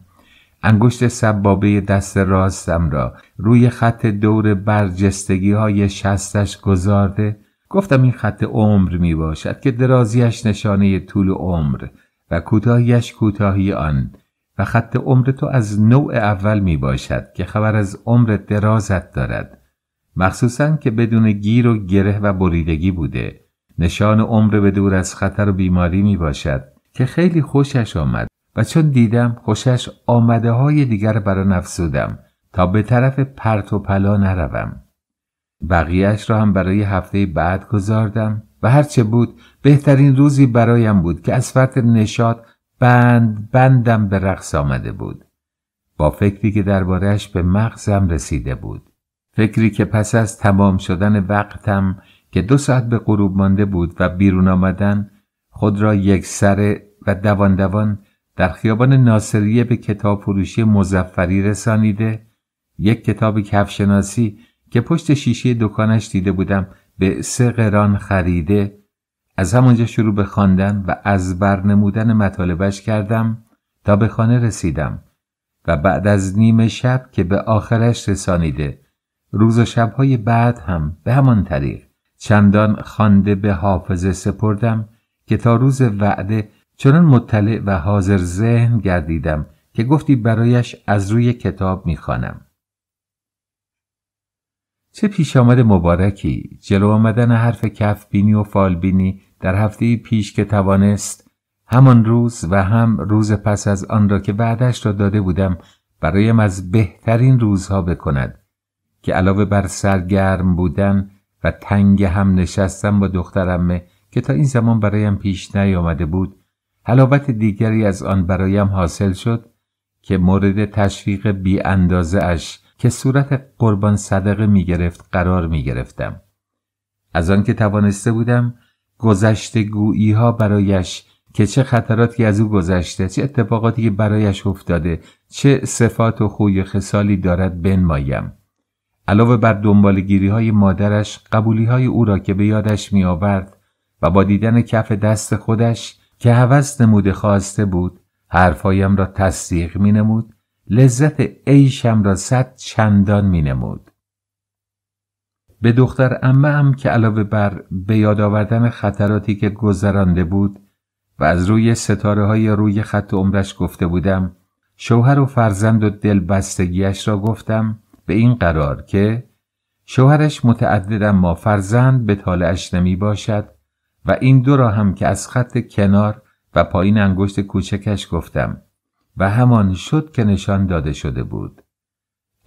انگشت سبابه دست راستم را روی خط دور برجستگی های شستش گذارده گفتم این خط عمر می باشد که درازیش نشانه طول عمر و کوتاهیش کوتاهی آن و خط عمر تو از نوع اول می باشد که خبر از عمر درازت دارد مخصوصا که بدون گیر و گره و بریدگی بوده نشان عمر به دور از خطر و بیماری می باشد که خیلی خوشش آمد و چون دیدم خوشش آمده های دیگر برا نفسودم تا به طرف پرت و پلا نروم بقیهش را هم برای هفته بعد گذاردم و هرچه بود بهترین روزی برایم بود که از فرط نشاط بند بندم به رقص آمده بود با فکری که دربارهش به مغزم رسیده بود فکری که پس از تمام شدن وقتم که دو ساعت به غروب مانده بود و بیرون آمدن خود را یک سره و دوان دوان در خیابان ناصریه به کتاب فروشی مزفری رسانیده یک کتاب کفشناسی که پشت شیشه دکانش دیده بودم به سه قران خریده از همانجا شروع به خواندن و از برنمودن مطالبش کردم تا به خانه رسیدم و بعد از نیمه شب که به آخرش رسانیده روز و شبهای بعد هم به همان طریق چندان خوانده به حافظه سپردم که تا روز وعده چنان مطلع و حاضر ذهن گردیدم که گفتی برایش از روی کتاب میخوانم چه پیش آمد مبارکی جلو آمدن حرف کف بینی و فال بینی در هفته پیش که توانست همان روز و هم روز پس از آن را که بعدش را داده بودم برایم از بهترین روزها بکند که علاوه بر سرگرم بودن و تنگ هم نشستم با دخترمه که تا این زمان برایم پیش نیامده بود حلاوت دیگری از آن برایم حاصل شد که مورد تشویق بی اندازه اش که صورت قربان صدقه می گرفت قرار می گرفتم. از آنکه توانسته بودم گذشته گویی ها برایش که چه خطراتی از او گذشته چه اتفاقاتی که برایش افتاده چه صفات و خوی خصالی دارد بنمایم علاوه بر گیری های مادرش قبولی های او را که به یادش می آورد و با دیدن کف دست خودش که حوست نموده خواسته بود حرفایم را تصدیق می نمود لذت عیشم را صد چندان می نمود به دختر امه هم که علاوه بر به یاد آوردن خطراتی که گذرانده بود و از روی ستاره های روی خط عمرش گفته بودم شوهر و فرزند و بستگیش را گفتم به این قرار که شوهرش متعدد اما فرزند به طالعش نمی باشد و این دو را هم که از خط کنار و پایین انگشت کوچکش گفتم و همان شد که نشان داده شده بود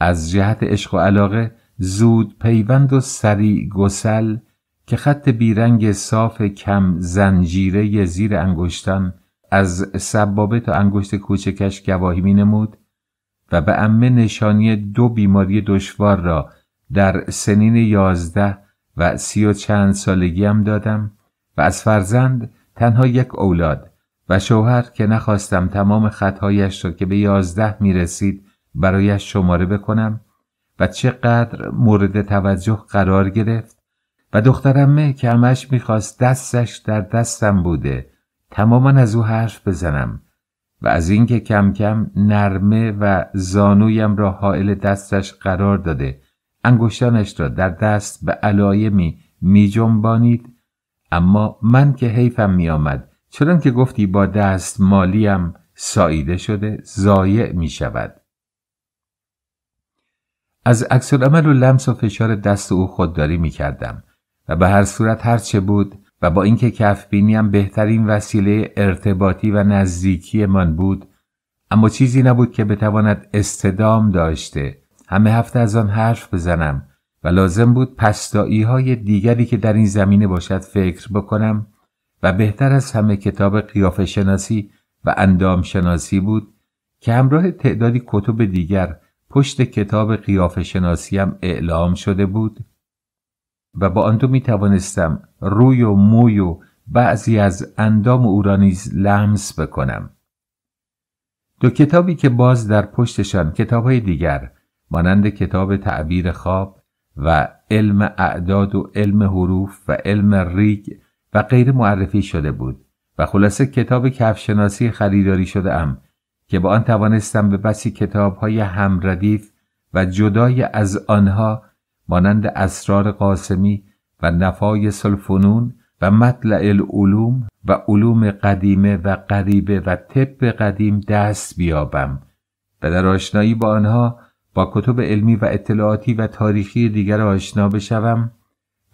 از جهت عشق و علاقه زود پیوند و سریع گسل که خط بیرنگ صاف کم زنجیره زیر انگشتان از سبابه تا انگشت کوچکش گواهی می نمود و به امه نشانی دو بیماری دشوار را در سنین یازده و سی و چند سالگی هم دادم و از فرزند تنها یک اولاد و شوهر که نخواستم تمام خطهایش را که به یازده می رسید برایش شماره بکنم و چقدر مورد توجه قرار گرفت و دخترمه که همش میخواست دستش در دستم بوده تماما از او حرف بزنم و از اینکه کم کم نرمه و زانویم را حائل دستش قرار داده انگشتانش را در دست به علایمی میجنبانید اما من که حیفم میآمد چون که گفتی با دست مالیم ساییده شده زایع می شود از عکس عمل و لمس و فشار دست او خودداری می کردم و به هر صورت هر چه بود و با اینکه کف بینیم بهترین وسیله ارتباطی و نزدیکی من بود اما چیزی نبود که بتواند استدام داشته همه هفته از آن حرف بزنم و لازم بود پستایی های دیگری که در این زمینه باشد فکر بکنم و بهتر از همه کتاب قیاف شناسی و اندام شناسی بود که همراه تعدادی کتب دیگر پشت کتاب قیاف شناسی هم اعلام شده بود و با آن دو می توانستم روی و موی و بعضی از اندام او را نیز لمس بکنم دو کتابی که باز در پشتشان کتابهای دیگر مانند کتاب تعبیر خواب و علم اعداد و علم حروف و علم ریگ و غیر معرفی شده بود و خلاصه کتاب کفشناسی خریداری شده ام که با آن توانستم به بسی کتاب های همردیف و جدای از آنها مانند اسرار قاسمی و نفای سلفنون و مطلع العلوم و علوم قدیمه و قریبه و طب قدیم دست بیابم و در آشنایی با آنها با کتب علمی و اطلاعاتی و تاریخی دیگر آشنا بشوم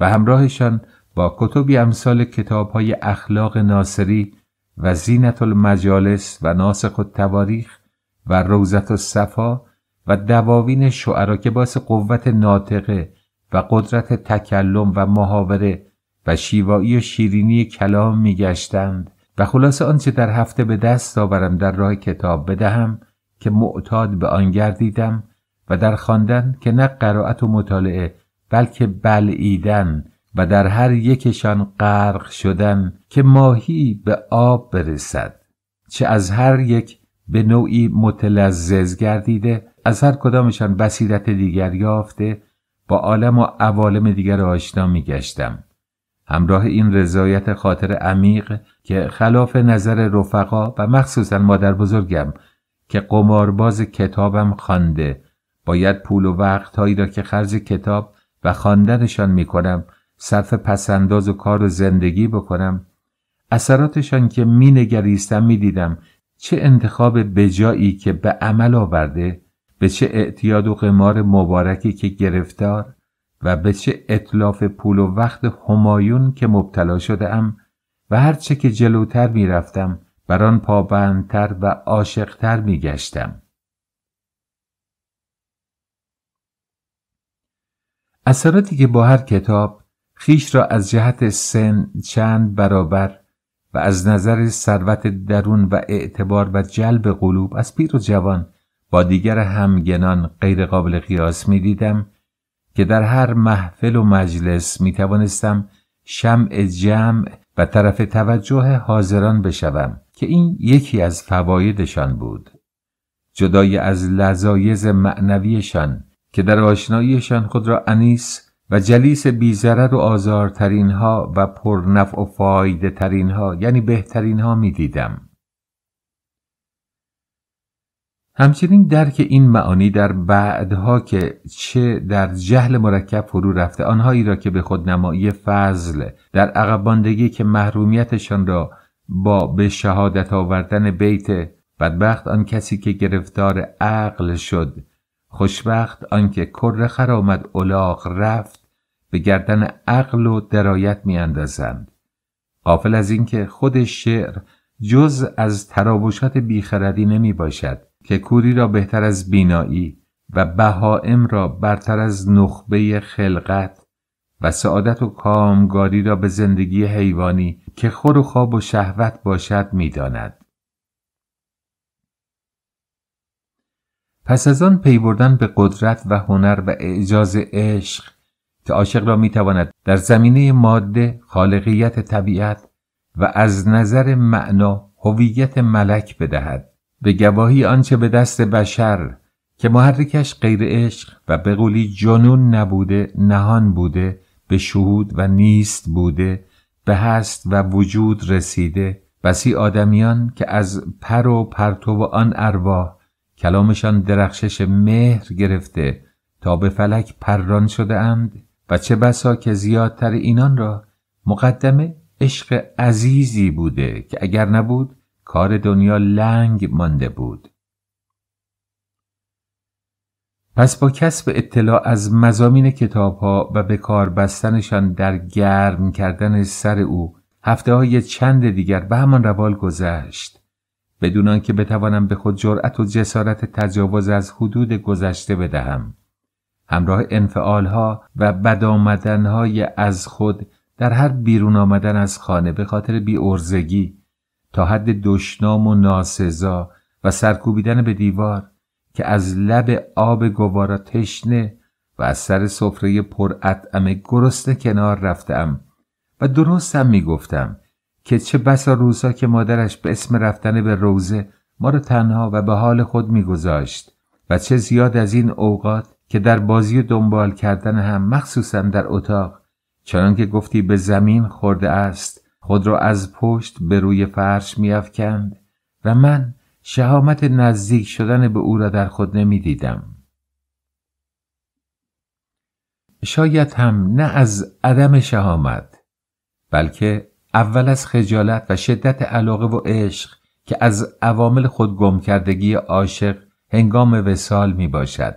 و همراهشان با کتبی امثال کتاب های اخلاق ناصری و زینت المجالس و ناسخ التواریخ و روزت الصفا و دواوین شعرا که باس قوت ناطقه و قدرت تکلم و محاوره و شیوایی و شیرینی کلام میگشتند و خلاصه آنچه در هفته به دست آورم در راه کتاب بدهم که معتاد به آن گردیدم و در خواندن که نه قرائت و مطالعه بلکه بلعیدن و در هر یکشان غرق شدن که ماهی به آب برسد چه از هر یک به نوعی متلزز گردیده از هر کدامشان بصیرت دیگر یافته با عالم و عوالم دیگر آشنا میگشتم همراه این رضایت خاطر عمیق که خلاف نظر رفقا و مخصوصا مادر بزرگم که قمارباز کتابم خوانده باید پول و وقت هایی را که خرج کتاب و خواندنشان می کنم صرف پسنداز و کار و زندگی بکنم اثراتشان که می نگریستم می دیدم چه انتخاب بجایی که به عمل آورده به چه اعتیاد و قمار مبارکی که گرفتار و به چه اطلاف پول و وقت همایون که مبتلا شده ام و هرچه که جلوتر می رفتم بران پابندتر و عاشقتر می گشتم. اثراتی که با هر کتاب خیش را از جهت سن چند برابر و از نظر ثروت درون و اعتبار و جلب قلوب از پیر و جوان با دیگر همگنان غیر قابل قیاس می دیدم که در هر محفل و مجلس می توانستم شمع جمع و طرف توجه حاضران بشوم که این یکی از فوایدشان بود جدای از لذایز معنویشان که در آشناییشان خود را انیس و جلیس بیزرد و آزارترین ها و پرنفع و فایده ترین ها یعنی بهترین ها می دیدم. همچنین درک این معانی در بعدها که چه در جهل مرکب فرو رفته آنهایی را که به خود نمایی فضل در عقباندگی که محرومیتشان را با به شهادت آوردن بیت بدبخت آن کسی که گرفتار عقل شد خوشبخت آنکه کره خرامد الاغ رفت به گردن عقل و درایت میاندازند قافل از اینکه خود شعر جز از تراوشات بیخردی نمی باشد که کوری را بهتر از بینایی و بهائم را برتر از نخبه خلقت و سعادت و کامگاری را به زندگی حیوانی که خور و خواب و شهوت باشد میداند پس از آن پی بردن به قدرت و هنر و اعجاز عشق که عاشق را میتواند در زمینه ماده خالقیت طبیعت و از نظر معنا هویت ملک بدهد به گواهی آنچه به دست بشر که محرکش غیر عشق و به قولی جنون نبوده نهان بوده به شهود و نیست بوده به هست و وجود رسیده بسی آدمیان که از پر و پرتو و آن ارواح کلامشان درخشش مهر گرفته تا به فلک پران شده اند و چه بسا که زیادتر اینان را مقدمه عشق عزیزی بوده که اگر نبود کار دنیا لنگ مانده بود پس با کسب اطلاع از مزامین کتاب ها و به کار بستنشان در گرم کردن سر او هفته های چند دیگر به همان روال گذشت بدون آنکه بتوانم به خود جرأت و جسارت تجاوز از حدود گذشته بدهم همراه انفعالها و بدآمدنهای از خود در هر بیرون آمدن از خانه به خاطر ارزگی تا حد دشنام و ناسزا و سرکوبیدن به دیوار که از لب آب گوارا تشنه و از سر سفره اطعم گرسنه کنار رفتم و درستم میگفتم که چه بسا روزها که مادرش به اسم رفتن به روزه ما رو تنها و به حال خود میگذاشت و چه زیاد از این اوقات که در بازی و دنبال کردن هم مخصوصا در اتاق که گفتی به زمین خورده است خود را از پشت به روی فرش میافکند و من شهامت نزدیک شدن به او را در خود نمیدیدم شاید هم نه از عدم شهامت بلکه اول از خجالت و شدت علاقه و عشق که از عوامل خود کردگی عاشق هنگام وسال می باشد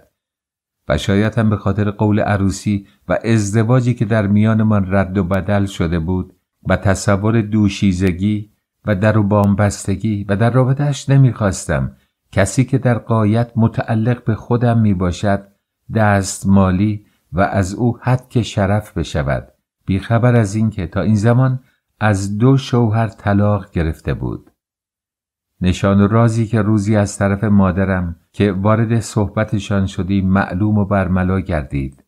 و شاید هم به خاطر قول عروسی و ازدواجی که در میانمان رد و بدل شده بود و تصور دوشیزگی و در و بامبستگی و در رابطهش نمیخواستم کسی که در قایت متعلق به خودم می باشد دست مالی و از او حد که شرف بشود بیخبر از اینکه تا این زمان از دو شوهر طلاق گرفته بود. نشان و رازی که روزی از طرف مادرم که وارد صحبتشان شدی معلوم و برملا گردید.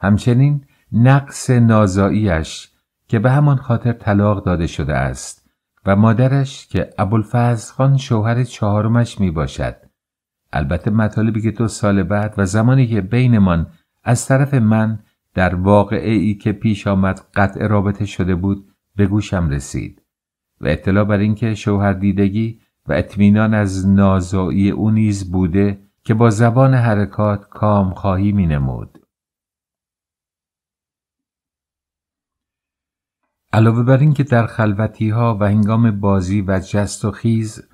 همچنین نقص نازاییش که به همان خاطر طلاق داده شده است و مادرش که ابوالفضل خان شوهر چهارمش می باشد. البته مطالبی که دو سال بعد و زمانی که بینمان از طرف من در واقعه ای که پیش آمد قطع رابطه شده بود به گوشم رسید و اطلاع بر اینکه شوهر دیدگی و اطمینان از نازایی او نیز بوده که با زبان حرکات کامخواهی می نمود. علاوه بر اینکه در خلوتی ها و هنگام بازی و جست و خیز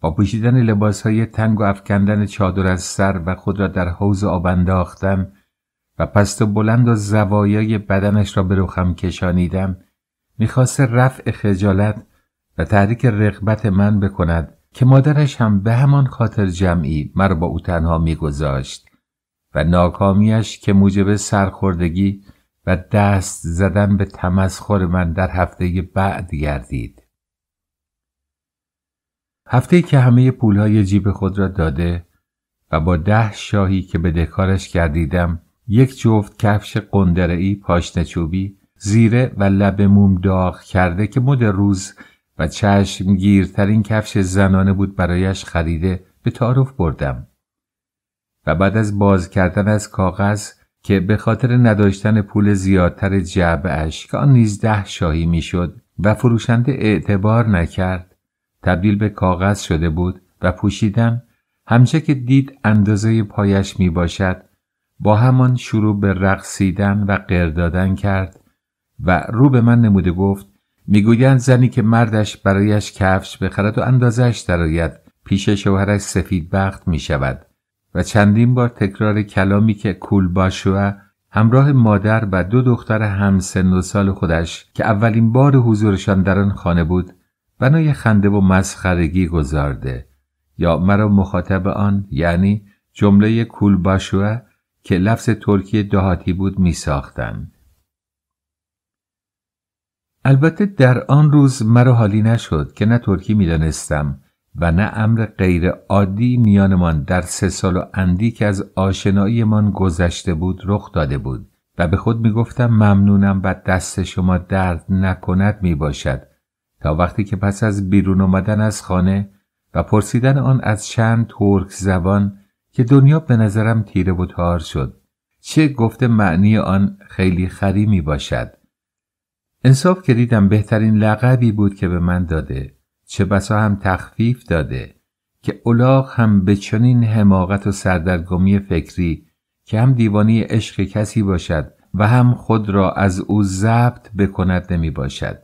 با پوشیدن لباس های تنگ و افکندن چادر از سر و خود را در حوز آب انداختم و پست و بلند و زوایای بدنش را به رخم کشانیدم میخواست رفع خجالت و تحریک رغبت من بکند که مادرش هم به همان خاطر جمعی مرا با او تنها میگذاشت و ناکامیش که موجب سرخوردگی و دست زدن به تمسخر من در هفته بعد گردید هفته که همه پولهای جیب خود را داده و با ده شاهی که به دکارش گردیدم یک جفت کفش قندرعی پاشنه چوبی زیره و لب موم داغ کرده که مد روز و چشم گیرترین کفش زنانه بود برایش خریده به تعارف بردم و بعد از باز کردن از کاغذ که به خاطر نداشتن پول زیادتر جعبهاش که آن ده شاهی میشد و فروشنده اعتبار نکرد تبدیل به کاغذ شده بود و پوشیدن همچه که دید اندازه پایش می باشد با همان شروع به رقصیدن و قردادن کرد و رو به من نموده گفت میگویند زنی که مردش برایش کفش بخرد و اندازش درآید پیش شوهرش سفید بخت می شود و چندین بار تکرار کلامی که باشوه همراه مادر و دو دختر همسن و سال خودش که اولین بار حضورشان در آن خانه بود بنای خنده و مسخرگی گذارده یا مرا مخاطب آن یعنی جمله باشوه که لفظ ترکی دهاتی بود می ساختند. البته در آن روز مرا حالی نشد که نه ترکی دانستم و نه امر غیر عادی میانمان در سه سال و اندی که از آشناییمان گذشته بود رخ داده بود و به خود گفتم ممنونم و دست شما درد نکند می باشد تا وقتی که پس از بیرون آمدن از خانه و پرسیدن آن از چند ترک زبان که دنیا به نظرم تیره و تار شد چه گفته معنی آن خیلی خری می باشد انصاف که دیدم بهترین لقبی بود که به من داده چه بسا هم تخفیف داده که اولاغ هم به چنین حماقت و سردرگمی فکری که هم دیوانی عشق کسی باشد و هم خود را از او ضبط بکند نمی باشد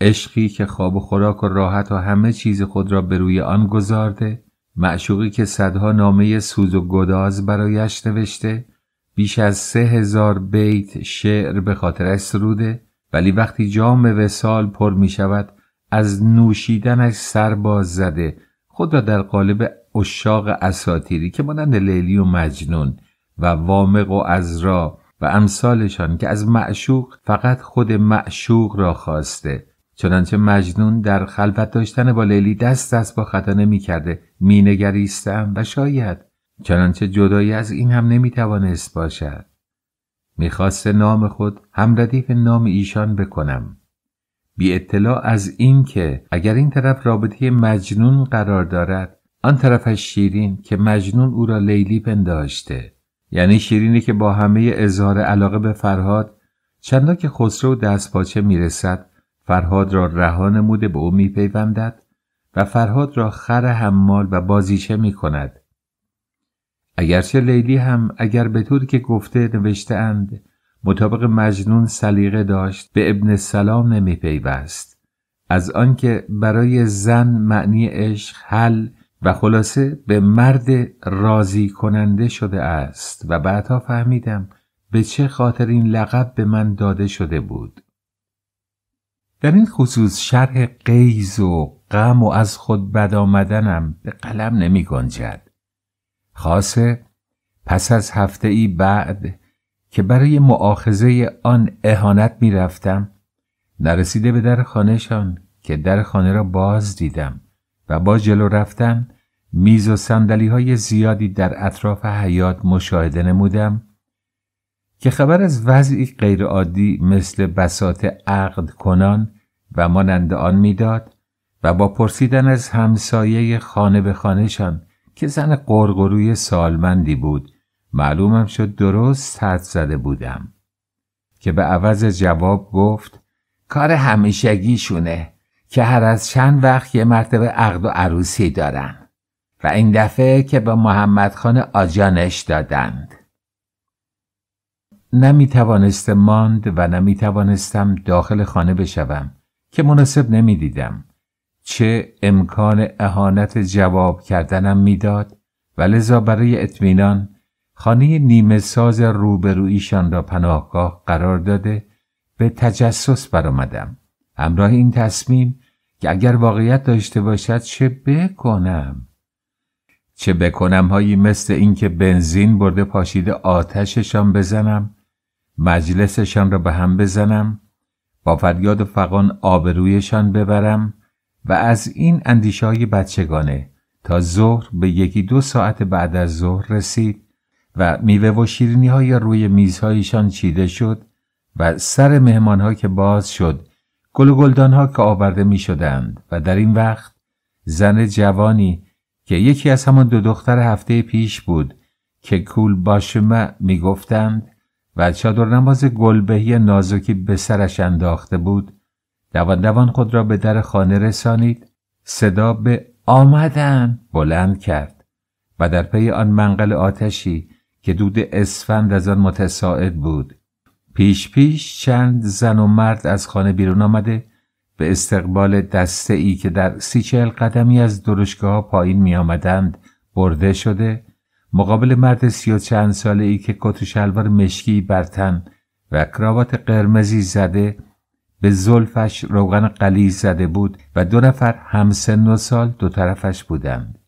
عشقی که خواب و خوراک و راحت و همه چیز خود را به روی آن گذارده معشوقی که صدها نامه سوز و گداز برایش نوشته بیش از سه هزار بیت شعر به خاطرش سروده ولی وقتی جام وسال پر می شود از نوشیدنش سر باز زده خود را در قالب اشاق اساتیری که مانند لیلی و مجنون و وامق و ازرا و امثالشان که از معشوق فقط خود معشوق را خواسته چنانچه مجنون در خلوت داشتن با لیلی دست دست با خطا نمی کرده می و شاید چنانچه جدایی از این هم نمی توانست باشد میخواست نام خود هم ردیف نام ایشان بکنم بی اطلاع از این که اگر این طرف رابطه مجنون قرار دارد آن طرفش شیرین که مجنون او را لیلی پنداشته یعنی شیرینی که با همه اظهار علاقه به فرهاد چندا که خسرو دست پاچه میرسد فرهاد را رها نموده به او میپیوندد و فرهاد را خر حمال و بازیچه میکند اگرچه لیلی هم اگر به طور که گفته نوشته اند مطابق مجنون سلیقه داشت به ابن سلام نمی از آنکه برای زن معنی عشق حل و خلاصه به مرد راضی کننده شده است و بعدها فهمیدم به چه خاطر این لقب به من داده شده بود در این خصوص شرح قیز و غم و از خود بد آمدنم به قلم نمی گنجد خاصه پس از هفته ای بعد که برای معاخزه آن اهانت می رفتم نرسیده به در خانهشان که در خانه را باز دیدم و با جلو رفتن میز و سندلی های زیادی در اطراف حیات مشاهده نمودم که خبر از وضعی غیرعادی مثل بسات عقد کنان و مانند آن میداد و با پرسیدن از همسایه خانه به خانهشان که زن قرقروی سالمندی بود معلومم شد درست حد زده بودم که به عوض جواب گفت کار همیشگیشونه که هر از چند وقت یه مرتبه عقد و عروسی دارن و این دفعه که به محمد خان آجانش دادند نمی توانستم ماند و نمی توانستم داخل خانه بشوم که مناسب نمیدیدم چه امکان اهانت جواب کردنم میداد و لذا برای اطمینان خانه نیمه ساز روبرویشان را پناهگاه قرار داده به تجسس برآمدم همراه این تصمیم که اگر واقعیت داشته باشد چه بکنم چه بکنم هایی مثل اینکه بنزین برده پاشیده آتششان بزنم مجلسشان را به هم بزنم با فریاد و فقان آبرویشان ببرم و از این اندیشه های بچگانه تا ظهر به یکی دو ساعت بعد از ظهر رسید و میوه و شیرینی های روی میزهایشان چیده شد و سر مهمان ها که باز شد گل و گلدان ها که آورده می شدند و در این وقت زن جوانی که یکی از همان دو دختر هفته پیش بود که کول باشمه می گفتند و نماز گلبهی نازکی به سرش انداخته بود دوان دوان خود را به در خانه رسانید صدا به آمدن بلند کرد و در پی آن منقل آتشی که دود اسفند از آن متساعد بود پیش پیش چند زن و مرد از خانه بیرون آمده به استقبال دسته ای که در سی چهل قدمی از درشگاه ها پایین می آمدند برده شده مقابل مرد سی و چند ساله ای که کت و شلوار مشکی بر تن و کراوات قرمزی زده به زلفش روغن قلی زده بود و دو نفر همسن و سال دو طرفش بودند.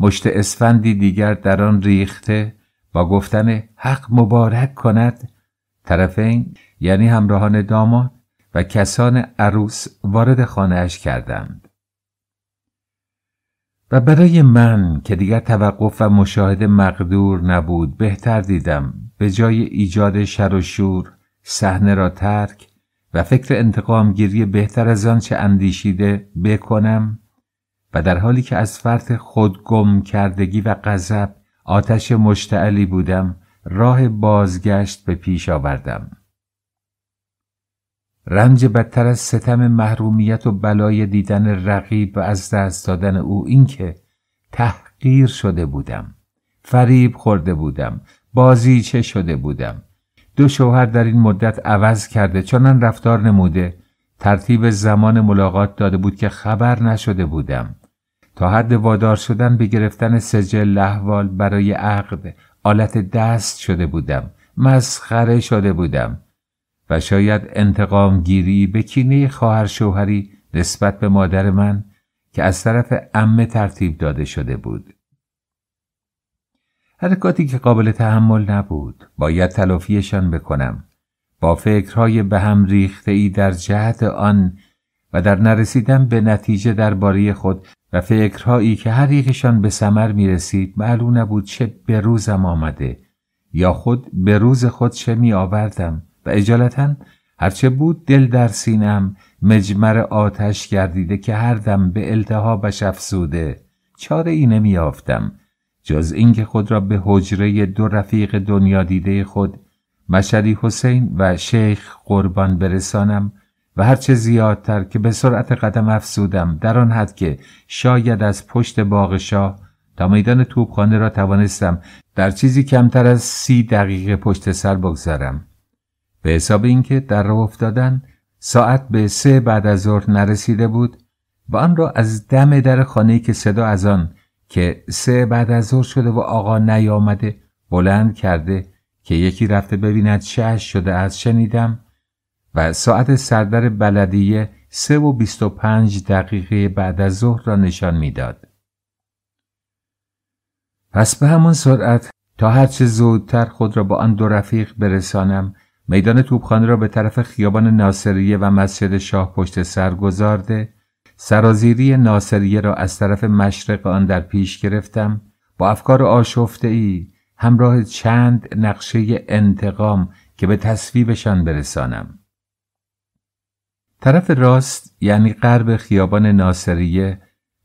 مشت اسفندی دیگر در آن ریخته با گفتن حق مبارک کند طرفین یعنی همراهان داماد و کسان عروس وارد خانهاش کردند. و برای من که دیگر توقف و مشاهده مقدور نبود بهتر دیدم به جای ایجاد شر و شور صحنه را ترک و فکر گیری بهتر از آنچه اندیشیده بکنم و در حالی که از فرط خودگم کردگی و غضب آتش مشتعلی بودم راه بازگشت به پیش آوردم رنج بدتر از ستم محرومیت و بلای دیدن رقیب و از دست دادن او اینکه تحقیر شده بودم فریب خورده بودم بازیچه شده بودم دو شوهر در این مدت عوض کرده چنان رفتار نموده ترتیب زمان ملاقات داده بود که خبر نشده بودم تا حد وادار شدن به گرفتن سجل لحوال برای عقد آلت دست شده بودم مسخره شده بودم و شاید انتقام گیری به کینه خواهر شوهری نسبت به مادر من که از طرف امه ترتیب داده شده بود حرکاتی که قابل تحمل نبود باید تلافیشان بکنم با فکرهای به هم ریخته ای در جهت آن و در نرسیدن به نتیجه درباره خود و فکرهایی که هر یکشان به سمر می رسید معلوم نبود چه به روزم آمده یا خود به روز خود چه می آوردم و اجالتا هرچه بود دل در سینم مجمر آتش گردیده که هر دم به التهابش افزوده چاره ای نمی آفدم جز اینکه خود را به حجره دو رفیق دنیا دیده خود مشری حسین و شیخ قربان برسانم و هرچه زیادتر که به سرعت قدم افزودم در آن حد که شاید از پشت باغ شاه تا میدان توپخانه را توانستم در چیزی کمتر از سی دقیقه پشت سر بگذارم به حساب اینکه در راه افتادن ساعت به سه بعد از ظهر نرسیده بود و آن را از دم در خانه که صدا از آن که سه بعد از ظهر شده و آقا نیامده بلند کرده که یکی رفته ببیند شش شده از شنیدم و ساعت سردر بلدیه سه و بیست و پنج دقیقه بعد از ظهر را نشان میداد. پس به همان سرعت تا هرچه زودتر خود را با آن دو رفیق برسانم میدان توپخانه را به طرف خیابان ناصریه و مسجد شاه پشت سر گذارده سرازیری ناصریه را از طرف مشرق آن در پیش گرفتم با افکار آشفته ای همراه چند نقشه انتقام که به تصویبشان برسانم طرف راست یعنی غرب خیابان ناصریه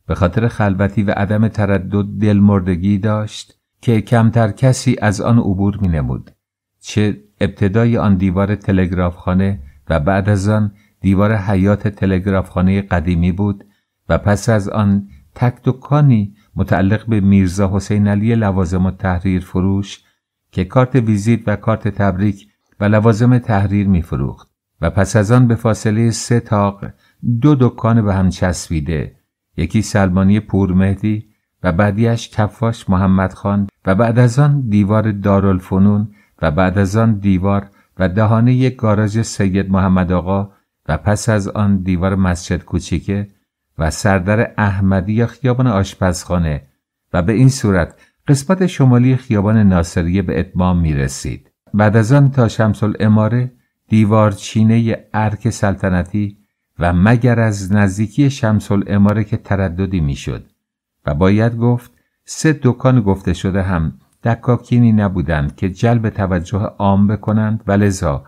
به خاطر خلوتی و عدم تردد دلمردگی داشت که کمتر کسی از آن عبور می نمود. چه ابتدای آن دیوار تلگرافخانه و بعد از آن دیوار حیات تلگرافخانه قدیمی بود و پس از آن تک دکانی متعلق به میرزا حسین علی لوازم و تحریر فروش که کارت ویزیت و کارت تبریک و لوازم تحریر فروخت و پس از آن به فاصله سه تاق دو دکان به هم چسبیده یکی سلمانی پورمهدی و بعدیش کفاش محمد خان و بعد از آن دیوار دارالفنون و بعد از آن دیوار و دهانه یک گاراژ سید محمد آقا و پس از آن دیوار مسجد کوچیکه و سردر احمدی یا خیابان آشپزخانه و به این صورت قسمت شمالی خیابان ناصریه به اتمام می رسید. بعد از آن تا شمس الاماره دیوار چینه ارک سلطنتی و مگر از نزدیکی شمس الاماره که ترددی میشد و باید گفت سه دکان گفته شده هم دکاکینی نبودند که جلب توجه عام بکنند و لذا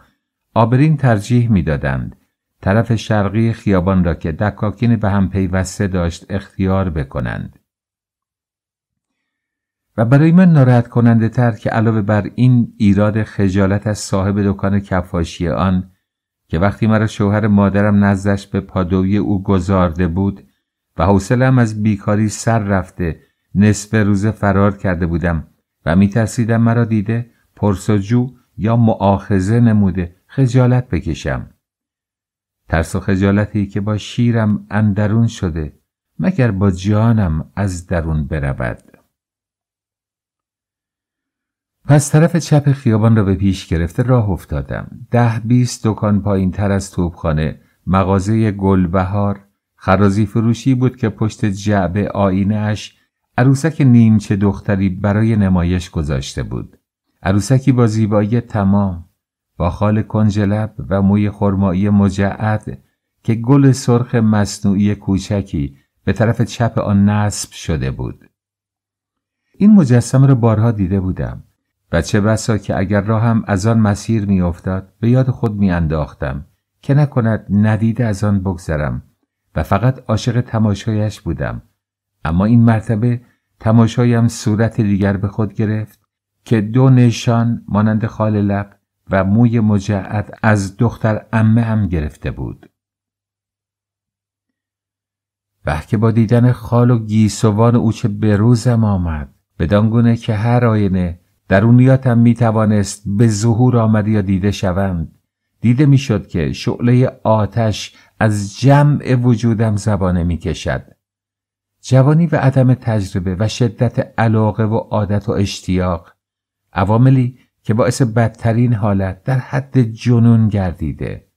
آبرین ترجیح میدادند طرف شرقی خیابان را که دکاکین به هم پیوسته داشت اختیار بکنند و برای من ناراحت کننده تر که علاوه بر این ایراد خجالت از صاحب دکان کفاشی آن که وقتی مرا شوهر مادرم نزدش به پادوی او گذارده بود و حوصلم از بیکاری سر رفته نصف روز فرار کرده بودم و میترسیدم مرا دیده پرسجو یا معاخزه نموده خجالت بکشم ترس و خجالتی که با شیرم اندرون شده مگر با جانم از درون برود پس طرف چپ خیابان را به پیش گرفته راه افتادم ده بیست دکان پایین تر از توبخانه مغازه گلبهار خرازی فروشی بود که پشت جعبه اش، عروسک نیمچه دختری برای نمایش گذاشته بود عروسکی با زیبایی تمام با خال کنجلب و موی خرمایی مجعد که گل سرخ مصنوعی کوچکی به طرف چپ آن نصب شده بود. این مجسمه را بارها دیده بودم و چه بسا که اگر راهم از آن مسیر میافتاد به یاد خود میانداختم که نکند ندیده از آن بگذرم و فقط عاشق تماشایش بودم اما این مرتبه تماشایم صورت دیگر به خود گرفت که دو نشان مانند خال لب و موی مجعد از دختر امه هم گرفته بود به که با دیدن خال و گیسوان او چه به روزم آمد بدان که هر آینه در نیاتم می توانست به ظهور آمد یا دیده شوند دیده میشد که شعله آتش از جمع وجودم زبانه می کشد. جوانی و عدم تجربه و شدت علاقه و عادت و اشتیاق عواملی که باعث بدترین حالت در حد جنون گردیده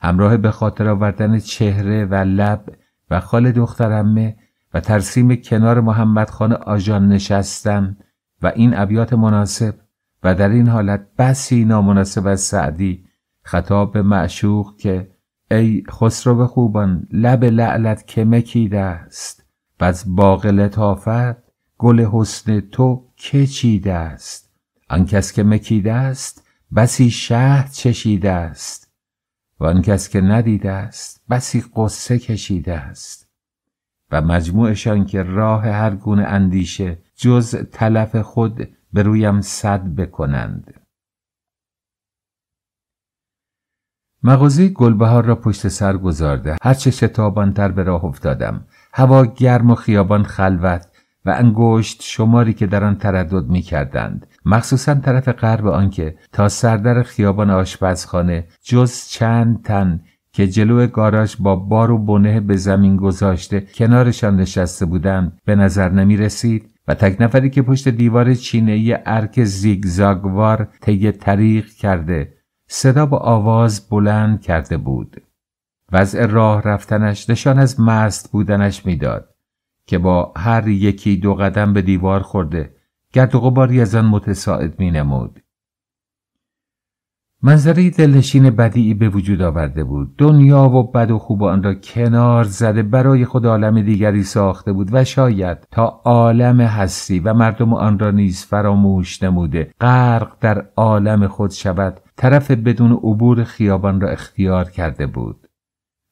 همراه به خاطر آوردن چهره و لب و خال دخترمه و ترسیم کنار محمد خان آجان نشستن و این ابیات مناسب و در این حالت بسی نامناسب از سعدی خطاب به معشوق که ای خسرو خوبان لب لعلت که است و از باقل تافت گل حسن تو که است آن کس که مکیده است بسی شهد چشیده است و آن کس که ندیده است بسی قصه کشیده است و مجموعشان که راه هر گونه اندیشه جز تلف خود به رویم صد بکنند مغازه گلبهار را پشت سر گذارده هرچه شتابانتر به راه افتادم هوا گرم و خیابان خلوت و انگشت شماری که در آن تردد می کردند مخصوصا طرف غرب آنکه تا سردر خیابان آشپزخانه جز چند تن که جلو گاراژ با بار و بنه به زمین گذاشته کنارشان نشسته بودند به نظر نمی رسید و تک نفری که پشت دیوار چینه ارک زیگزاگوار طی طریق کرده صدا با آواز بلند کرده بود وضع راه رفتنش نشان از مست بودنش میداد که با هر یکی دو قدم به دیوار خورده گرد و غباری از آن متساعد می نمود. منظره دلشین بدیعی به وجود آورده بود دنیا و بد و خوب آن را کنار زده برای خود عالم دیگری ساخته بود و شاید تا عالم هستی و مردم آن را نیز فراموش نموده غرق در عالم خود شود طرف بدون عبور خیابان را اختیار کرده بود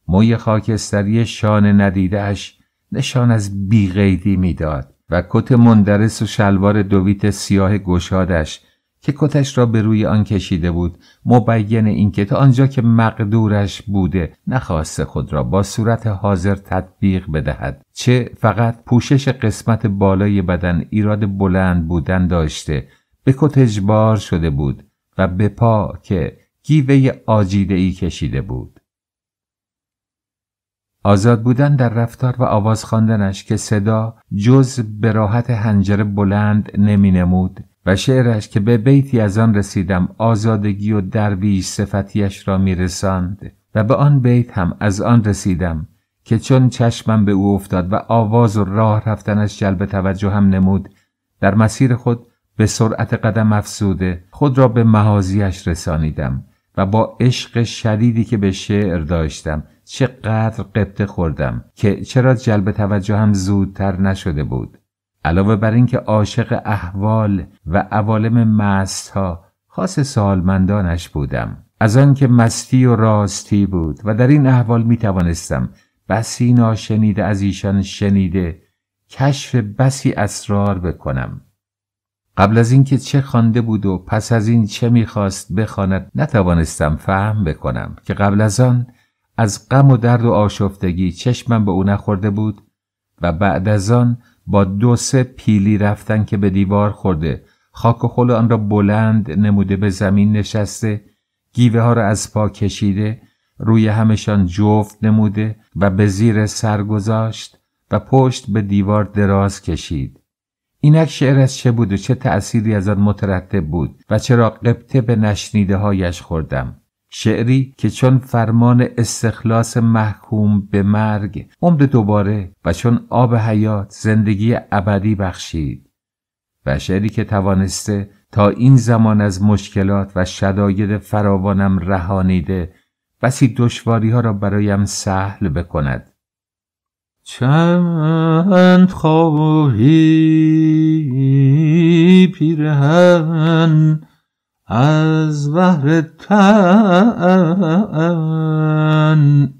موی خاکستری شان ندیدهش نشان از بیغیدی میداد و کت مندرس و شلوار دویت سیاه گشادش که کتش را به روی آن کشیده بود مبین اینکه تا آنجا که مقدورش بوده نخواست خود را با صورت حاضر تطبیق بدهد چه فقط پوشش قسمت بالای بدن ایراد بلند بودن داشته به کت بار شده بود و به پا که گیوه آجیده ای کشیده بود آزاد بودن در رفتار و آواز خواندنش که صدا جز به راحت هنجره بلند نمی نمود و شعرش که به بیتی از آن رسیدم آزادگی و درویش صفتیش را می رسند و به آن بیت هم از آن رسیدم که چون چشمم به او افتاد و آواز و راه رفتنش جلب توجه هم نمود در مسیر خود به سرعت قدم افسوده خود را به محاضیش رسانیدم و با عشق شدیدی که به شعر داشتم چقدر قبطه خوردم که چرا جلب هم زودتر نشده بود علاوه بر اینکه عاشق احوال و عوالم مستها خاص سالمندانش بودم از آنکه مستی و راستی بود و در این احوال می توانستم بسی ناشنیده از ایشان شنیده کشف بسی اسرار بکنم قبل از اینکه چه خوانده بود و پس از این چه میخواست بخواند نتوانستم فهم بکنم که قبل از آن از غم و درد و آشفتگی چشمم به او نخورده بود و بعد از آن با دو سه پیلی رفتن که به دیوار خورده خاک و خول آن را بلند نموده به زمین نشسته گیوه ها را از پا کشیده روی همشان جفت نموده و به زیر سر گذاشت و پشت به دیوار دراز کشید اینک از چه بود و چه تأثیری از آن مترتب بود و چرا قبطه به نشنیده هایش خوردم شعری که چون فرمان استخلاص محکوم به مرگ عمر دوباره و چون آب حیات زندگی ابدی بخشید و شعری که توانسته تا این زمان از مشکلات و شداید فراوانم رهانیده بسی دشواری ها را برایم سهل بکند چند خواهی پیرهن از وحر تن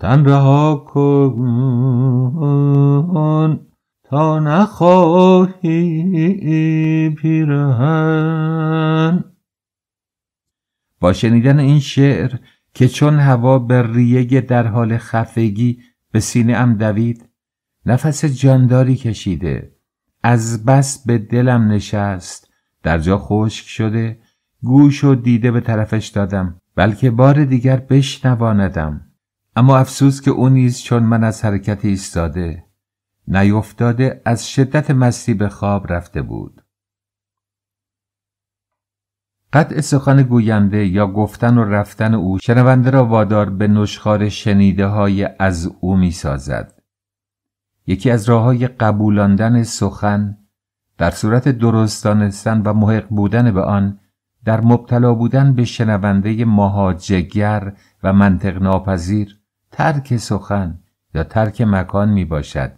تن رها کن تا نخواهی پیرهن با شنیدن این شعر که چون هوا به ریه در حال خفگی به سینه ام دوید نفس جانداری کشیده از بس به دلم نشست در جا خشک شده گوش و دیده به طرفش دادم بلکه بار دیگر بشنواندم اما افسوس که او نیز چون من از حرکت ایستاده نیفتاده از شدت مستی به خواب رفته بود قطع سخن گوینده یا گفتن و رفتن او شنونده را وادار به نشخار شنیده های از او می سازد. یکی از راه های قبولاندن سخن در صورت درست دانستن و محق بودن به آن در مبتلا بودن به شنونده مهاجگر و منطق ناپذیر ترک سخن یا ترک مکان می باشد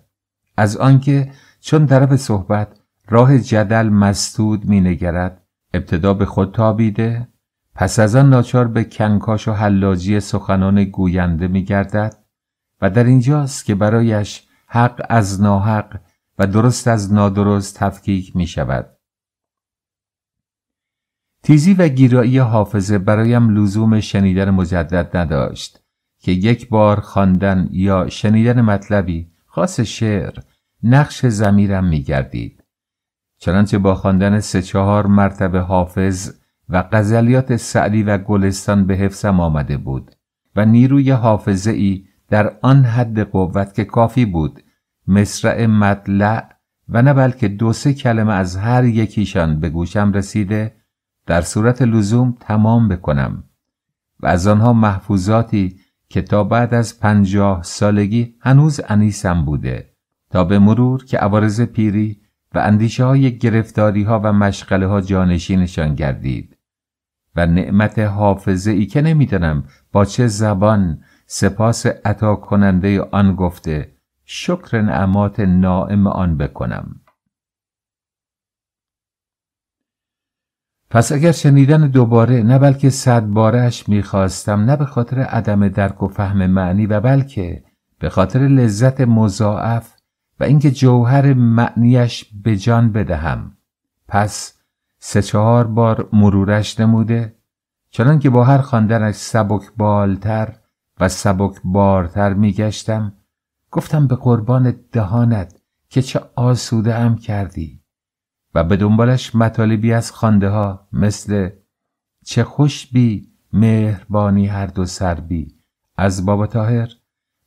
از آنکه چون طرف صحبت راه جدل مستود می نگرد ابتدا به خود تابیده پس از آن ناچار به کنکاش و حلاجی سخنان گوینده می گردد و در اینجاست که برایش حق از ناحق و درست از نادرست تفکیک می شود. تیزی و گیرایی حافظه برایم لزوم شنیدن مجدد نداشت که یک بار خواندن یا شنیدن مطلبی خاص شعر نقش زمیرم می گردید. چنانچه با خواندن سه چهار مرتبه حافظ و غزلیات سعدی و گلستان به حفظم آمده بود و نیروی حافظه ای در آن حد قوت که کافی بود مصرع مطلع و نه بلکه دو سه کلمه از هر یکیشان به گوشم رسیده در صورت لزوم تمام بکنم و از آنها محفوظاتی که تا بعد از پنجاه سالگی هنوز انیسم بوده تا به مرور که عوارز پیری و اندیشه های گرفتاری ها و مشغله ها جانشینشان گردید و نعمت حافظه ای که نمیدانم با چه زبان سپاس عطا کننده آن گفته شکر نعمات نائم آن بکنم پس اگر شنیدن دوباره نه بلکه صد بارش میخواستم نه به خاطر عدم درک و فهم معنی و بلکه به خاطر لذت مضاعف و اینکه جوهر معنیش به جان بدهم پس سه چهار بار مرورش نموده چنان که با هر خواندنش سبک بالتر و سبک بارتر میگشتم گفتم به قربان دهانت که چه آسوده ام کردی و به دنبالش مطالبی از خانده ها مثل چه خوشبی مهربانی هر دو سربی از بابا تاهر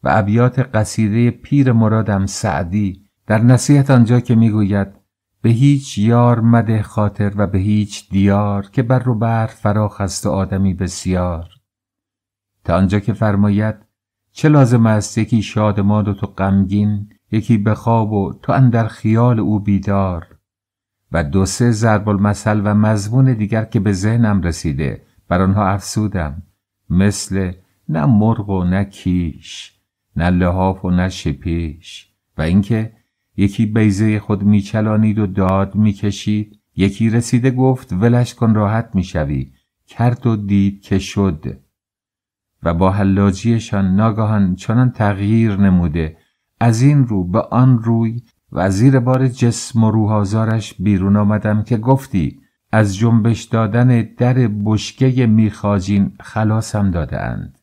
و ابیات قصیده پیر مرادم سعدی در نصیحت آنجا که میگوید به هیچ یار مده خاطر و به هیچ دیار که بر رو بر فراخ است و آدمی بسیار تا آنجا که فرماید چه لازم است یکی شادمان و تو غمگین یکی به خواب و تو اندر خیال او بیدار و دو سه ضرب المثل و مضمون دیگر که به ذهنم رسیده بر آنها افسودم مثل نه مرغ و نه کیش نه لحاف و نه شپیش و اینکه یکی بیزه خود میچلانید و داد میکشید یکی رسیده گفت ولش کن راحت میشوی کرد و دید که شد و با حلاجیشان ناگهان چنان تغییر نموده از این رو به آن روی و از زیر بار جسم و روح بیرون آمدم که گفتی از جنبش دادن در بشکه میخاجین خلاصم دادهاند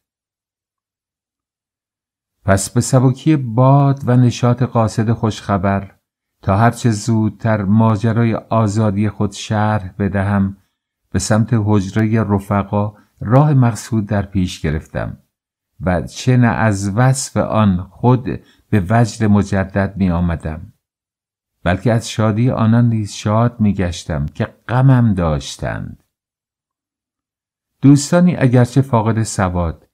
پس به سبکی باد و نشاط قاصد خوشخبر تا هرچه زودتر ماجرای آزادی خود شرح بدهم به سمت حجره رفقا راه مقصود در پیش گرفتم و چه نه از وصف آن خود به وجد مجدد می آمدم بلکه از شادی آنان نیز شاد می گشتم که غمم داشتند دوستانی اگرچه فاقد سواد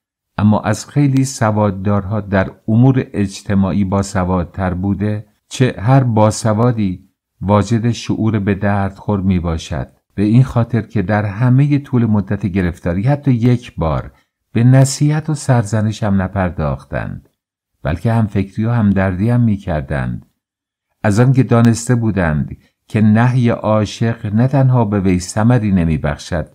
اما از خیلی سواددارها در امور اجتماعی با سوادتر بوده چه هر باسوادی واجد شعور به درد خور می باشد به این خاطر که در همه طول مدت گرفتاری حتی یک بار به نصیحت و سرزنش هم نپرداختند بلکه هم فکری و هم دردی هم می کردند از که دانسته بودند که نهی عاشق نه تنها به وی ثمری نمی بخشد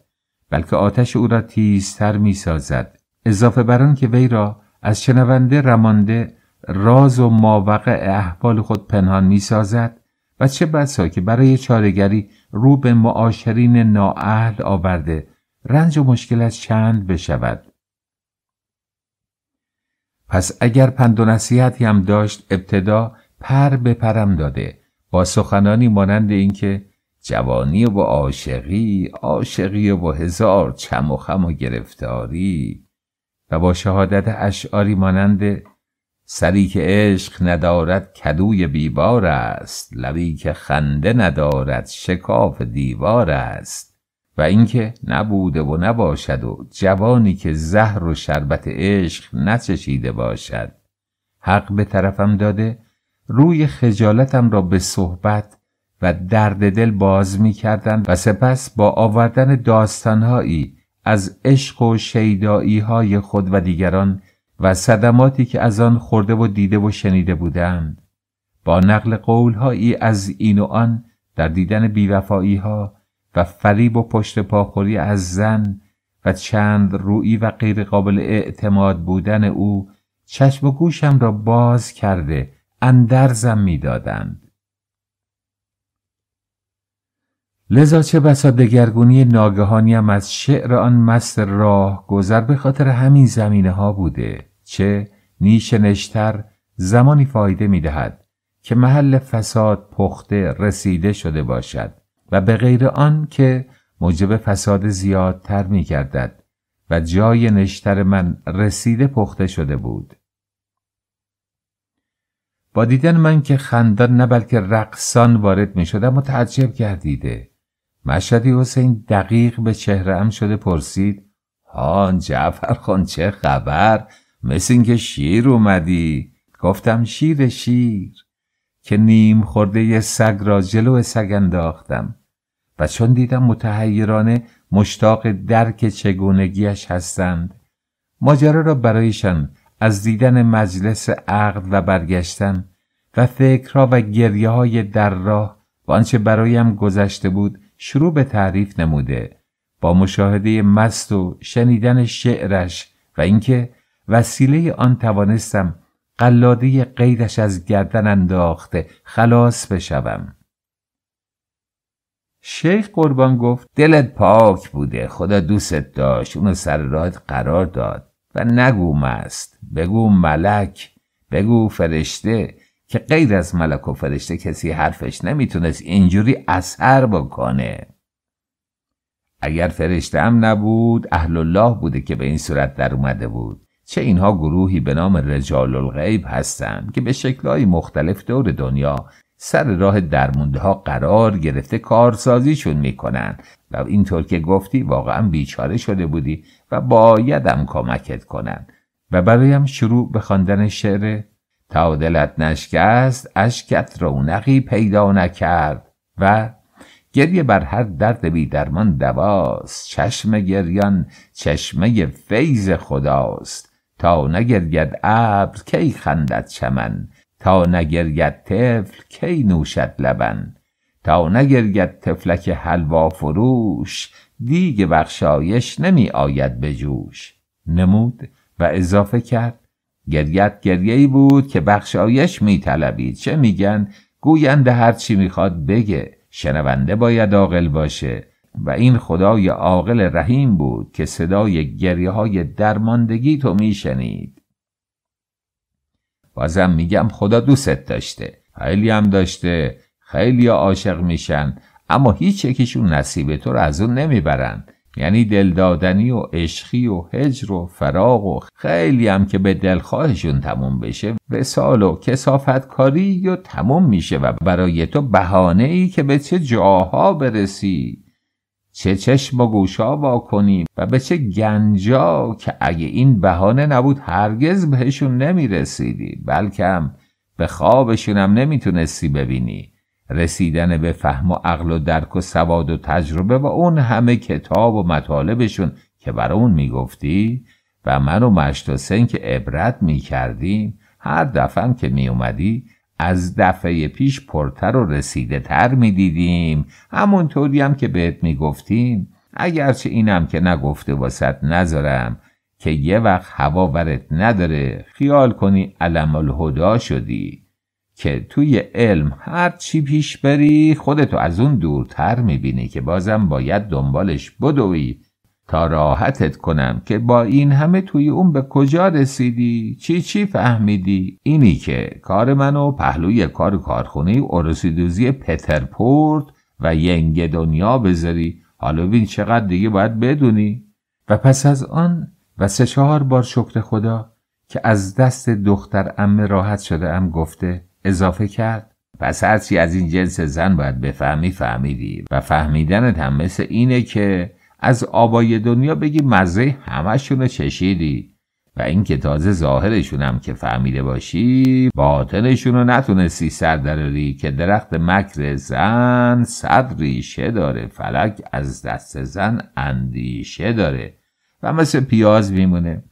بلکه آتش او را تیزتر می سازد اضافه بر که وی را از شنونده رمانده راز و ماوقع احوال خود پنهان سازد و چه بسا که برای چارگری رو به معاشرین نااهل آورده رنج و مشکلش چند بشود پس اگر پند و نصیحتی هم داشت ابتدا پر به پرم داده با سخنانی مانند اینکه جوانی و عاشقی عاشقی و هزار چم و خم و گرفتاری و با شهادت اشعاری مانند سری که عشق ندارد کدوی بیبار است لبی که خنده ندارد شکاف دیوار است و اینکه نبوده و نباشد و جوانی که زهر و شربت عشق نچشیده باشد حق به طرفم داده روی خجالتم را به صحبت و درد دل باز می و سپس با آوردن داستانهایی از عشق و شیدایی های خود و دیگران و صدماتی که از آن خورده و دیده و شنیده بودند با نقل قولهایی از این و آن در دیدن بیوفایی ها و فریب و پشت پاخوری از زن و چند رویی و غیر قابل اعتماد بودن او چشم و گوشم را باز کرده اندرزم میدادند لذا چه بسا دگرگونی ناگهانی هم از شعر آن مست راه گذر به خاطر همین زمینه ها بوده چه نیش نشتر زمانی فایده می دهد که محل فساد پخته رسیده شده باشد و به غیر آن که موجب فساد زیادتر می گردد و جای نشتر من رسیده پخته شده بود با دیدن من که خندان نه بلکه رقصان وارد می شدم متعجب گردیده مشهدی حسین دقیق به چهره هم شده پرسید هان جعفر خان چه خبر مثل اینکه شیر اومدی گفتم شیر شیر که نیم خورده یه سگ را جلو سگ انداختم و چون دیدم متحیرانه مشتاق درک چگونگیش هستند ماجرا را برایشان از دیدن مجلس عقد و برگشتن و فکرها و گریه های در راه و آنچه برایم گذشته بود شروع به تعریف نموده با مشاهده مست و شنیدن شعرش و اینکه وسیله آن توانستم قلاده قیدش از گردن انداخته خلاص بشوم شیخ قربان گفت دلت پاک بوده خدا دوست داشت اونو سر راهت قرار داد و نگو مست بگو ملک بگو فرشته که غیر از ملک و فرشته کسی حرفش نمیتونست اینجوری اثر بکنه اگر فرشته هم نبود اهل الله بوده که به این صورت در اومده بود چه اینها گروهی به نام رجال الغیب هستند که به شکلهای مختلف دور دنیا سر راه درمونده ها قرار گرفته کارسازیشون میکنن و اینطور که گفتی واقعا بیچاره شده بودی و بایدم کمکت کنن و برایم شروع به خواندن شعر تا دلت نشکست اشکت رونقی پیدا نکرد و گریه بر هر درد بی درمان دواست چشم گریان چشمه فیض خداست تا نگرید ابر کی خندت چمن تا نگرید طفل کی نوشد لبن تا نگرید طفلک حلوا فروش دیگ بخشایش نمی آید به جوش نمود و اضافه کرد گریت گریه بود که بخشایش میطلبید چه میگن گوینده هر چی میخواد بگه شنونده باید عاقل باشه و این خدای عاقل رحیم بود که صدای گریه های درماندگی تو میشنید بازم میگم خدا دوست داشته خیلی هم داشته خیلی عاشق میشن اما هیچ یکیشون نصیب تو رو از اون نمیبرند. یعنی دلدادنی و عشقی و هجر و فراغ و خیلی هم که به دلخواهشون تموم بشه وسال و کسافت کاری و تموم میشه و برای تو بهانه ای که به چه جاها برسی چه چشم و گوشا وا و به چه گنجا که اگه این بهانه نبود هرگز بهشون نمیرسیدی بلکه به خوابشون هم نمیتونستی ببینی رسیدن به فهم و عقل و درک و سواد و تجربه و اون همه کتاب و مطالبشون که بر اون میگفتی و من و مشت سن که عبرت میکردیم هر دفعه که میومدی از دفعه پیش پرتر و رسیده تر می دیدیم همونطوری هم که بهت می گفتیم اگرچه اینم که نگفته واسط نذارم که یه وقت هوا ورت نداره خیال کنی علم الهدا شدی که توی علم هر چی پیش بری خودتو از اون دورتر میبینی که بازم باید دنبالش بدوی تا راحتت کنم که با این همه توی اون به کجا رسیدی چی چی فهمیدی اینی که کار منو پهلوی کار کارخونه اورسیدوزی پترپورت و ینگ دنیا بذاری حالا بین چقدر دیگه باید بدونی و پس از آن و سه چهار بار شکر خدا که از دست دختر امه راحت شده ام گفته اضافه کرد پس هرچی از این جنس زن باید بفهمی فهمیدی و فهمیدنت هم مثل اینه که از آبای دنیا بگی مزه همشون چشیدی و اینکه تازه ظاهرشون هم که فهمیده باشی باطنشون رو نتونستی سر دراری که درخت مکر زن صد ریشه داره فلک از دست زن اندیشه داره و مثل پیاز میمونه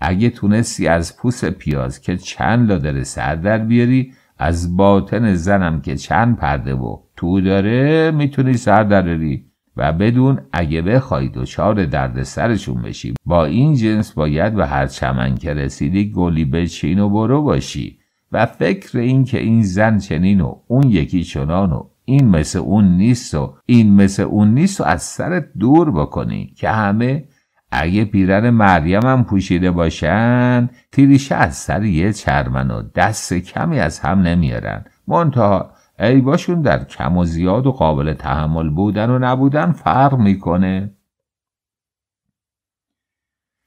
اگه تونستی از پوست پیاز که چند لادر سر در بیاری از باطن زنم که چند پرده و تو داره میتونی سر دراری و بدون اگه بخوای دچار درد سرشون بشی با این جنس باید به هر چمن که رسیدی گلی بچین و برو باشی و فکر این که این زن چنین و اون یکی چنان و این مثل اون نیست و این مثل اون نیست و از سرت دور بکنی که همه اگه پیرن مریم هم پوشیده باشن تیریشه از سر یه چرمن و دست کمی از هم نمیارن منتها عیباشون در کم و زیاد و قابل تحمل بودن و نبودن فرق میکنه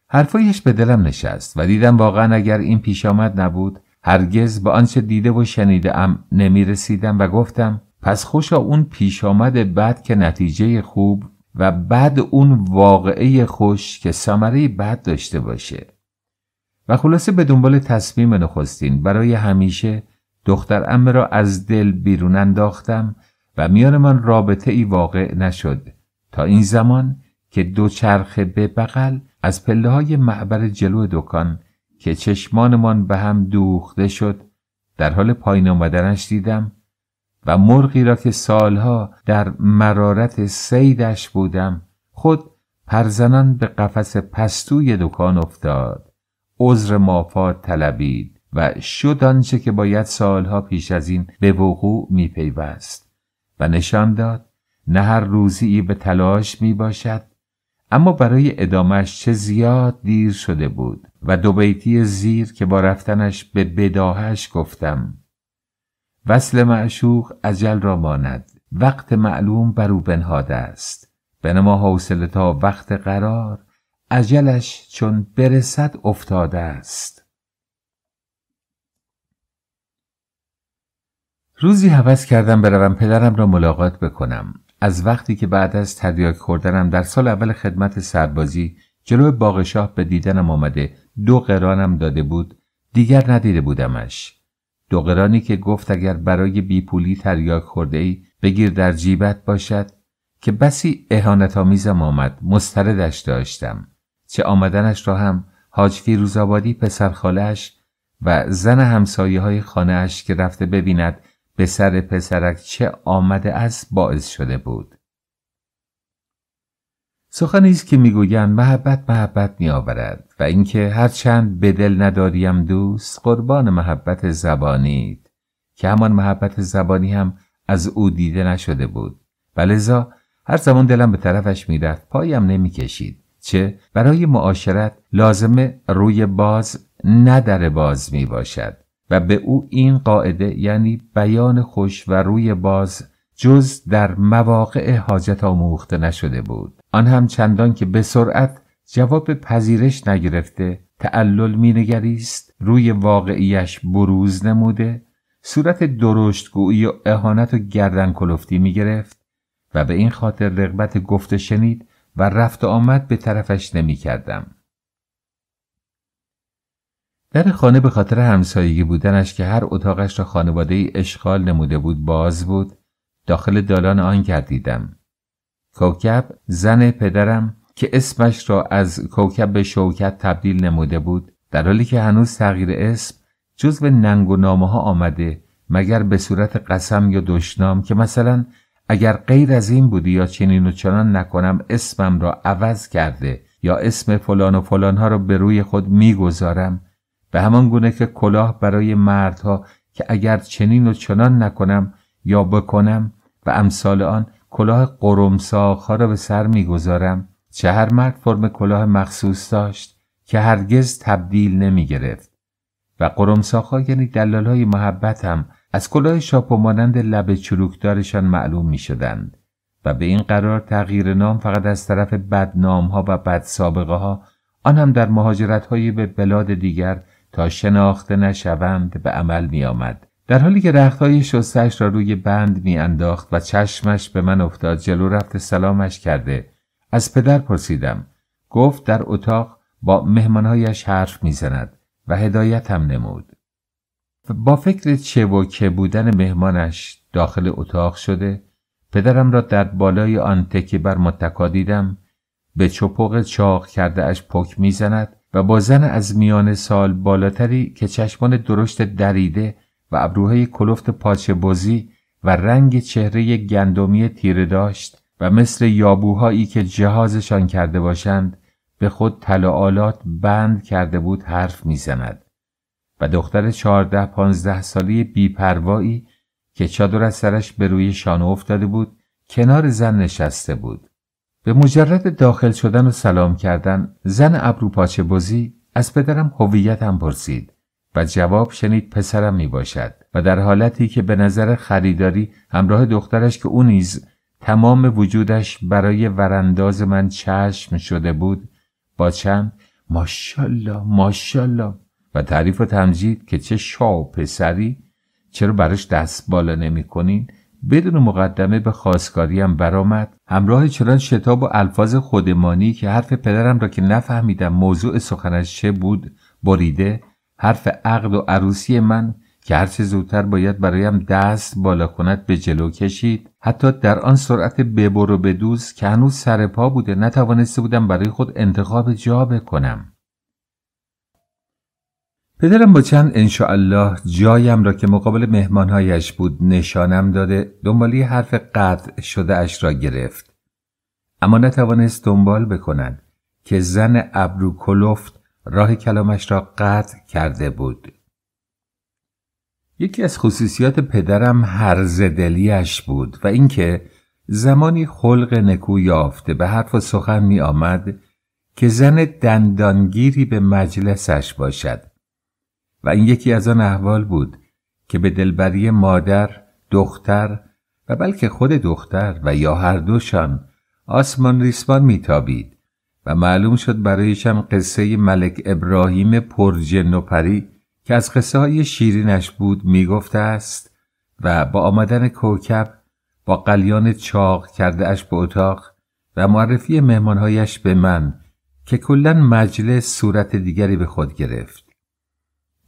حرفایش به دلم نشست و دیدم واقعا اگر این پیش آمد نبود هرگز به آنچه دیده و شنیده ام نمی رسیدم و گفتم پس خوشا اون پیش آمد بد که نتیجه خوب و بعد اون واقعه خوش که ثمره بد داشته باشه و خلاصه به دنبال تصمیم نخستین برای همیشه دختر امه را از دل بیرون انداختم و میان من رابطه ای واقع نشد تا این زمان که دو چرخه به بغل از پله های معبر جلو دکان که چشمانمان به هم دوخته شد در حال پایین آمدنش دیدم و مرغی را که سالها در مرارت سیدش بودم خود پرزنان به قفس پستوی دکان افتاد عذر مافات طلبید و شد آنچه که باید سالها پیش از این به وقوع میپیوست و نشان داد نه هر روزی به تلاش می باشد اما برای ادامش چه زیاد دیر شده بود و دو بیتی زیر که با رفتنش به بداهش گفتم وصل معشوق عجل را ماند وقت معلوم بر او بنهاده است بنما حوصله تا وقت قرار عجلش چون برسد افتاده است روزی هوس کردم بروم پدرم را ملاقات بکنم از وقتی که بعد از تریاک خوردنم در سال اول خدمت سربازی جلو باغشاه به دیدنم آمده دو قرانم داده بود دیگر ندیده بودمش دقرانی که گفت اگر برای بیپولی تریاک خورده ای بگیر در جیبت باشد که بسی اهانت آمیزم آمد مستردش داشتم چه آمدنش را هم حاج فیروزآبادی پسر خالش و زن همسایه های خانه که رفته ببیند به سر پسرک چه آمده است باعث شده بود سخنی است که میگویند محبت محبت میآورد و اینکه هرچند به دل نداریم دوست قربان محبت زبانید که همان محبت زبانی هم از او دیده نشده بود و لذا هر زمان دلم به طرفش میرفت پایم نمیکشید چه برای معاشرت لازمه روی باز ندر باز می باشد و به او این قاعده یعنی بیان خوش و روی باز جز در مواقع حاجت آموخته نشده بود آن هم چندان که به سرعت جواب پذیرش نگرفته تعلل مینگریست روی واقعیش بروز نموده صورت درشتگویی و اهانت و گردن کلفتی میگرفت و به این خاطر رغبت گفته شنید و رفت آمد به طرفش نمیکردم. در خانه به خاطر همسایگی بودنش که هر اتاقش را خانواده ای اشغال نموده بود باز بود داخل دالان آن گردیدم کوکب زن پدرم که اسمش را از کوکب به شوکت تبدیل نموده بود در حالی که هنوز تغییر اسم جز به ننگ و نامه ها آمده مگر به صورت قسم یا دشنام که مثلا اگر غیر از این بودی یا چنین و چنان نکنم اسمم را عوض کرده یا اسم فلان و فلان ها را به روی خود میگذارم به همان گونه که کلاه برای مردها که اگر چنین و چنان نکنم یا بکنم و امثال آن کلاه قرمساقها را به سر میگذارم چه هر مرد فرم کلاه مخصوص داشت که هرگز تبدیل نمی گرفت و قرمساقها یعنی دلال های محبت هم از کلاه شاپ و مانند لب چروکدارشان معلوم می شدند و به این قرار تغییر نام فقط از طرف بدنام ها و بد سابقه ها آن هم در مهاجرت های به بلاد دیگر تا شناخته نشوند به عمل می آمد در حالی که رختهای شستش را روی بند میانداخت و چشمش به من افتاد جلو رفت سلامش کرده از پدر پرسیدم گفت در اتاق با مهمانهایش حرف میزند و هدایتم نمود با فکر چه و که بودن مهمانش داخل اتاق شده پدرم را در بالای آن تکی بر متکا دیدم به چپق چاق کرده اش پک میزند و با زن از میان سال بالاتری که چشمان درشت دریده و ابروهای کلفت پاچه بزی و رنگ چهره گندمی تیره داشت و مثل یابوهایی که جهازشان کرده باشند به خود تلاعالات بند کرده بود حرف میزند و دختر چهارده پانزده سالی بیپروایی که چادر از سرش به روی شانو افتاده بود کنار زن نشسته بود به مجرد داخل شدن و سلام کردن زن ابرو پاچه بزی از پدرم هویتم پرسید و جواب شنید پسرم می باشد و در حالتی که به نظر خریداری همراه دخترش که او نیز تمام وجودش برای ورانداز من چشم شده بود با چند ماشالله ماشالله و تعریف و تمجید که چه شا پسری چرا براش دست بالا نمی کنین بدون مقدمه به خواستگاریم برامد همراه چنان شتاب و الفاظ خودمانی که حرف پدرم را که نفهمیدم موضوع سخنش چه بود بریده حرف عقد و عروسی من که چه زودتر باید برایم دست بالا کند به جلو کشید حتی در آن سرعت ببر و بدوز که هنوز سر پا بوده نتوانسته بودم برای خود انتخاب جا بکنم پدرم با چند انشاءالله جایم را که مقابل مهمانهایش بود نشانم داده دنبالی حرف قطع شده اش را گرفت اما نتوانست دنبال بکند که زن ابرو کلفت راه کلامش را قطع کرده بود یکی از خصوصیات پدرم هرزدلیش بود و اینکه زمانی خلق نکو یافته به حرف و سخن می آمد که زن دندانگیری به مجلسش باشد و این یکی از آن احوال بود که به دلبری مادر، دختر و بلکه خود دختر و یا هر دوشان آسمان ریسمان میتابید و معلوم شد برایشم قصه ملک ابراهیم پرجن و که از قصه های شیرینش بود میگفته است و با آمدن کوکب با قلیان چاق کرده اش به اتاق و معرفی مهمانهایش به من که کلا مجلس صورت دیگری به خود گرفت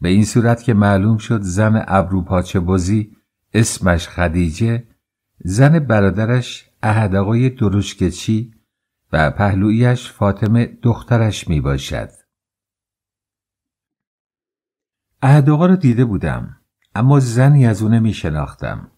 به این صورت که معلوم شد زن پاچه بازی اسمش خدیجه زن برادرش اهد آقای چی و پهلویش فاطمه دخترش می باشد. اهداغا رو دیده بودم اما زنی از او نمی شناختم.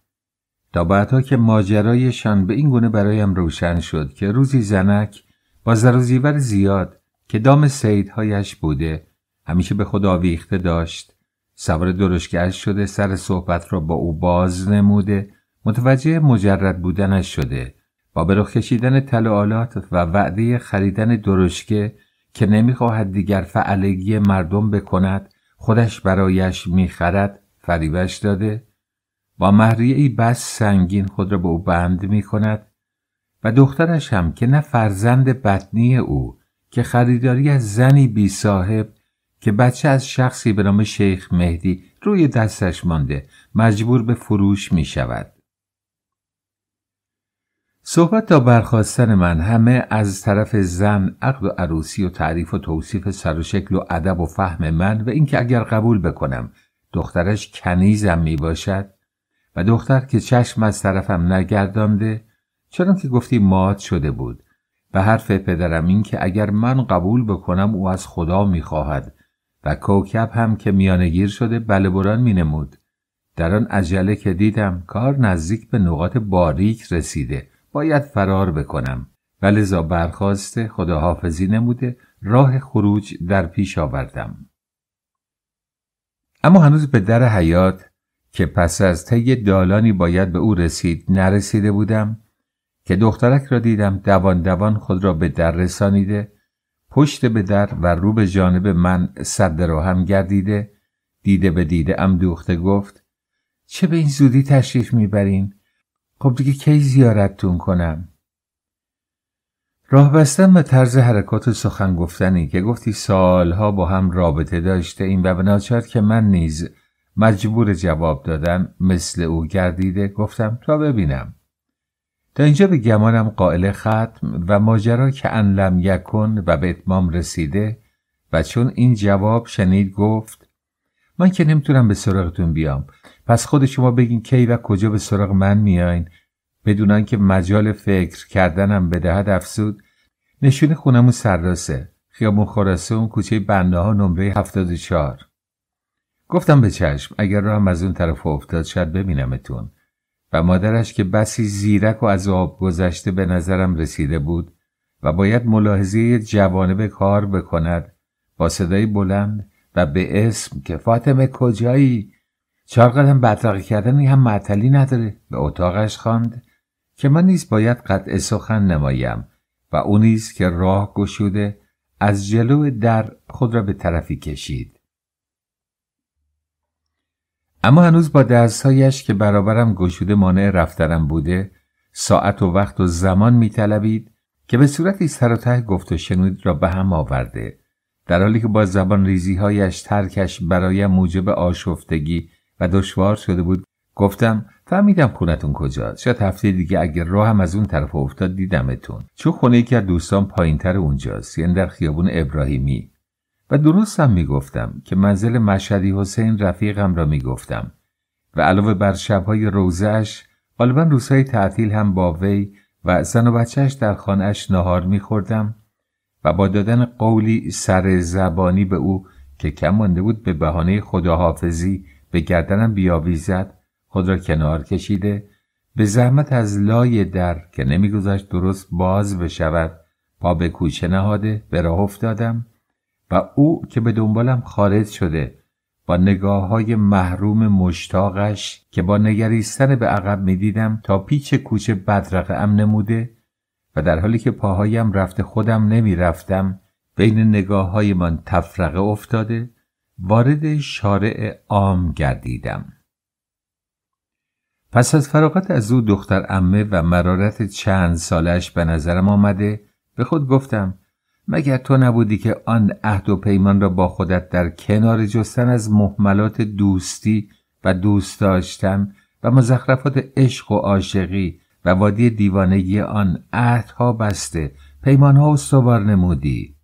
تا بعدها که ماجرایشان به این گونه برایم روشن شد که روزی زنک با زر زیاد که دام سیدهایش بوده همیشه به خود آویخته داشت سوار درشگرش شده سر صحبت را با او باز نموده متوجه مجرد بودنش شده با به رخ کشیدن تلوالات و وعده خریدن درشکه که نمیخواهد دیگر فعلگی مردم بکند خودش برایش میخرد فریبش داده با مهریه ای بس سنگین خود را به او بند می کند و دخترش هم که نه فرزند بطنی او که خریداری از زنی بی صاحب که بچه از شخصی به نام شیخ مهدی روی دستش مانده مجبور به فروش می شود. صحبت تا برخواستن من همه از طرف زن عقد و عروسی و تعریف و توصیف سر و شکل و ادب و فهم من و اینکه اگر قبول بکنم دخترش کنیزم می باشد و دختر که چشم از طرفم نگردانده چرا که گفتی مات شده بود به حرف پدرم این که اگر من قبول بکنم او از خدا میخواهد و کوکب هم که میانگیر شده بله بران می نمود. در آن عجله که دیدم کار نزدیک به نقاط باریک رسیده باید فرار بکنم و لذا برخواسته خداحافظی نموده راه خروج در پیش آوردم اما هنوز به در حیات که پس از طی دالانی باید به او رسید نرسیده بودم که دخترک را دیدم دوان دوان خود را به در رسانیده پشت به در و رو به جانب من صد را هم گردیده دیده به دیده ام دوخته گفت چه به این زودی تشریف میبرین خب دیگه کی زیارتتون کنم راه بستن و طرز حرکات سخن گفتنی که گفتی سالها با هم رابطه داشته این و بناچار که من نیز مجبور جواب دادن مثل او گردیده گفتم تا ببینم تا اینجا به گمانم قائل ختم و ماجرا که انلم یکن و به اتمام رسیده و چون این جواب شنید گفت من که نمیتونم به سراغتون بیام پس خود شما بگین کی و کجا به سراغ من میاین بدونن که مجال فکر کردنم بدهد افسود نشون خونمون سرراسه خیابون خراسه اون کوچه بنده ها نمره 74 گفتم به چشم اگر را هم از اون طرف افتاد شاید ببینمتون و مادرش که بسی زیرک و از آب گذشته به نظرم رسیده بود و باید ملاحظه جوانه به کار بکند با صدای بلند و به اسم که فاطمه کجایی چهار قدم بدرقی کردنی هم معطلی نداره به اتاقش خواند که من نیز باید قطع سخن نمایم و او نیست که راه گشوده از جلو در خود را به طرفی کشید اما هنوز با دستهایش که برابرم گشوده مانع رفتنم بوده ساعت و وقت و زمان میطلبید که به صورتی سر و ته گفت و شنود را به هم آورده در حالی که با زبان ریزی هایش ترکش برای موجب آشفتگی و دشوار شده بود گفتم فهمیدم خونتون کجاست شاید هفته دیگه اگر هم از اون طرف افتاد دیدمتون چون خونه یکی از دوستان تر اونجاست یعنی در خیابون ابراهیمی و هم میگفتم که منزل مشهدی حسین رفیقم را میگفتم و علاوه بر شبهای روزش غالبا روزهای تعطیل هم با وی و زن و بچهش در خانهش نهار میخوردم و با دادن قولی سر زبانی به او که کم مانده بود به بهانه خداحافظی به گردنم بیاویزد خود را کنار کشیده به زحمت از لای در که نمیگذاشت درست باز بشود پا به کوچه نهاده به راه افتادم و او که به دنبالم خارج شده با نگاه های محروم مشتاقش که با نگریستن به عقب میدیدم تا پیچ کوچه بدرقه ام نموده و در حالی که پاهایم رفته خودم نمی رفتم بین نگاه من تفرقه افتاده وارد شارع عام گردیدم پس از فراغت از او دختر امه و مرارت چند سالش به نظرم آمده به خود گفتم مگر تو نبودی که آن عهد و پیمان را با خودت در کنار جستن از محملات دوستی و دوست داشتم و مزخرفات عشق و عاشقی و وادی دیوانگی آن عهدها بسته پیمانها استوار نمودی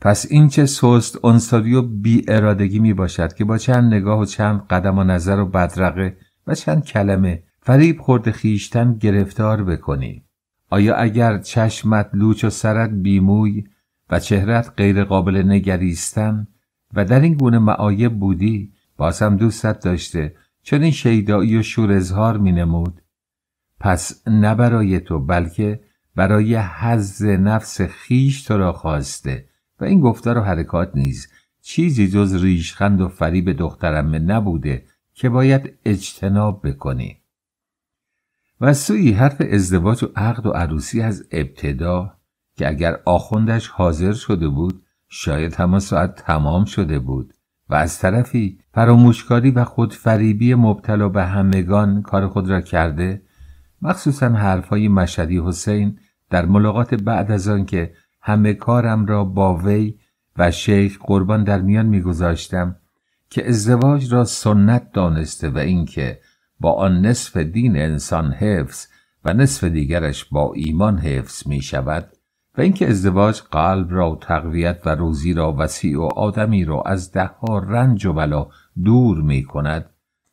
پس این چه سست انصاری و بی ارادگی می باشد که با چند نگاه و چند قدم و نظر و بدرقه و چند کلمه فریب خورد خیشتن گرفتار بکنی آیا اگر چشمت لوچ و سرت بیموی و چهرت غیر قابل نگریستن و در این گونه معایب بودی بازم هم دوستت داشته چون این شیدایی و شور اظهار می نمود پس نه برای تو بلکه برای حز نفس خیش تو را خواسته و این گفتار و حرکات نیز چیزی جز ریشخند و فریب دخترم نبوده که باید اجتناب بکنی و سوی حرف ازدواج و عقد و عروسی از ابتدا که اگر آخوندش حاضر شده بود شاید همان ساعت تمام شده بود و از طرفی فراموشکاری و خودفریبی مبتلا به همگان کار خود را کرده مخصوصا حرفهای مشدی حسین در ملاقات بعد از آن که همه کارم را با وی و شیخ قربان در میان میگذاشتم که ازدواج را سنت دانسته و اینکه با آن نصف دین انسان حفظ و نصف دیگرش با ایمان حفظ می شود و اینکه ازدواج قلب را و تقویت و روزی را وسیع و آدمی را از دهها رنج و بلا دور می کند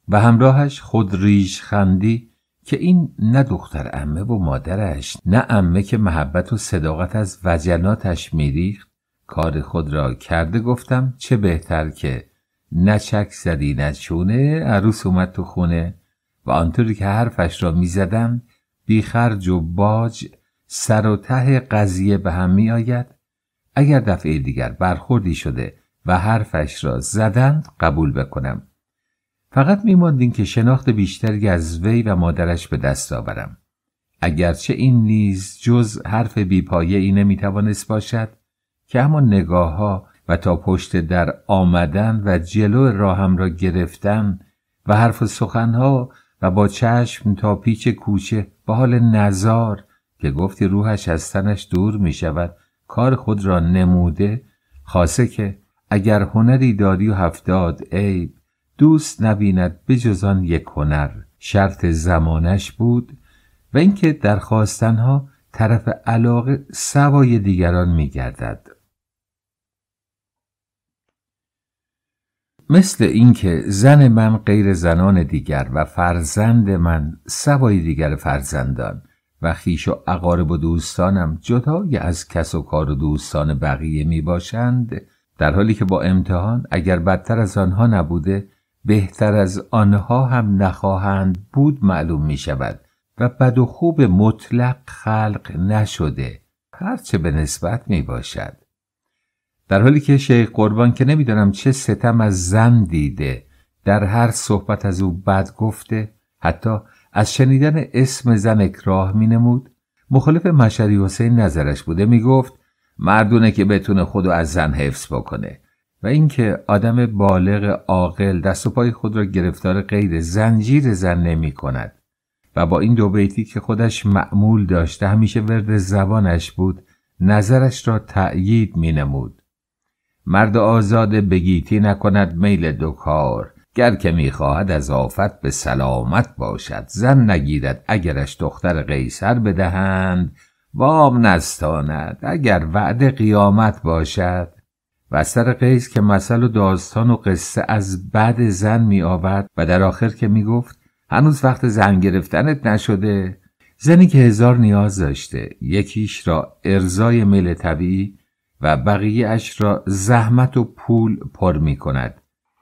و همراهش خود ریش خندی که این نه دختر امه و مادرش نه امه که محبت و صداقت از وجناتش میریخت کار خود را کرده گفتم چه بهتر که نه چک زدی نه چونه عروس اومد تو خونه و آنطوری که حرفش را میزدم بیخرج و باج سر و ته قضیه به هم می آید اگر دفعه دیگر برخوردی شده و حرفش را زدند قبول بکنم فقط میماند این که شناخت بیشتری از وی و مادرش به دست آورم اگرچه این نیز جز حرف بیپایه ای نمیتوانست باشد که اما نگاه ها و تا پشت در آمدن و جلو راهم را گرفتن و حرف و سخنها و با چشم تا پیچ کوچه با حال نزار که گفتی روحش از تنش دور می شود کار خود را نموده خاصه که اگر هنری داری و هفتاد عیب دوست نبیند بجز آن یک هنر شرط زمانش بود و اینکه در خواستنها طرف علاقه سوای دیگران میگردد مثل اینکه زن من غیر زنان دیگر و فرزند من سوای دیگر فرزندان و خیش و اقارب و دوستانم جدای از کس و کار و دوستان بقیه می باشند در حالی که با امتحان اگر بدتر از آنها نبوده بهتر از آنها هم نخواهند بود معلوم می شود و بد و خوب مطلق خلق نشده هرچه به نسبت می باشد در حالی که شیخ قربان که نمیدانم چه ستم از زن دیده در هر صحبت از او بد گفته حتی از شنیدن اسم زن اکراه می نمود مخالف مشری حسین نظرش بوده می گفت مردونه که بتونه خودو از زن حفظ بکنه و اینکه آدم بالغ عاقل دست و پای خود را گرفتار غیر زنجیر زن نمی کند و با این دو بیتی که خودش معمول داشته همیشه ورد زبانش بود نظرش را تأیید می نمود. مرد آزاد بگیتی نکند میل دو کار گر که خواهد از آفت به سلامت باشد زن نگیرد اگرش دختر قیصر بدهند وام نستاند اگر وعده قیامت باشد و از طرف که مثل و داستان و قصه از بد زن می آورد و در آخر که می گفت هنوز وقت زن گرفتنت نشده زنی که هزار نیاز داشته یکیش را ارزای میل طبیعی و بقیه اش را زحمت و پول پر می کند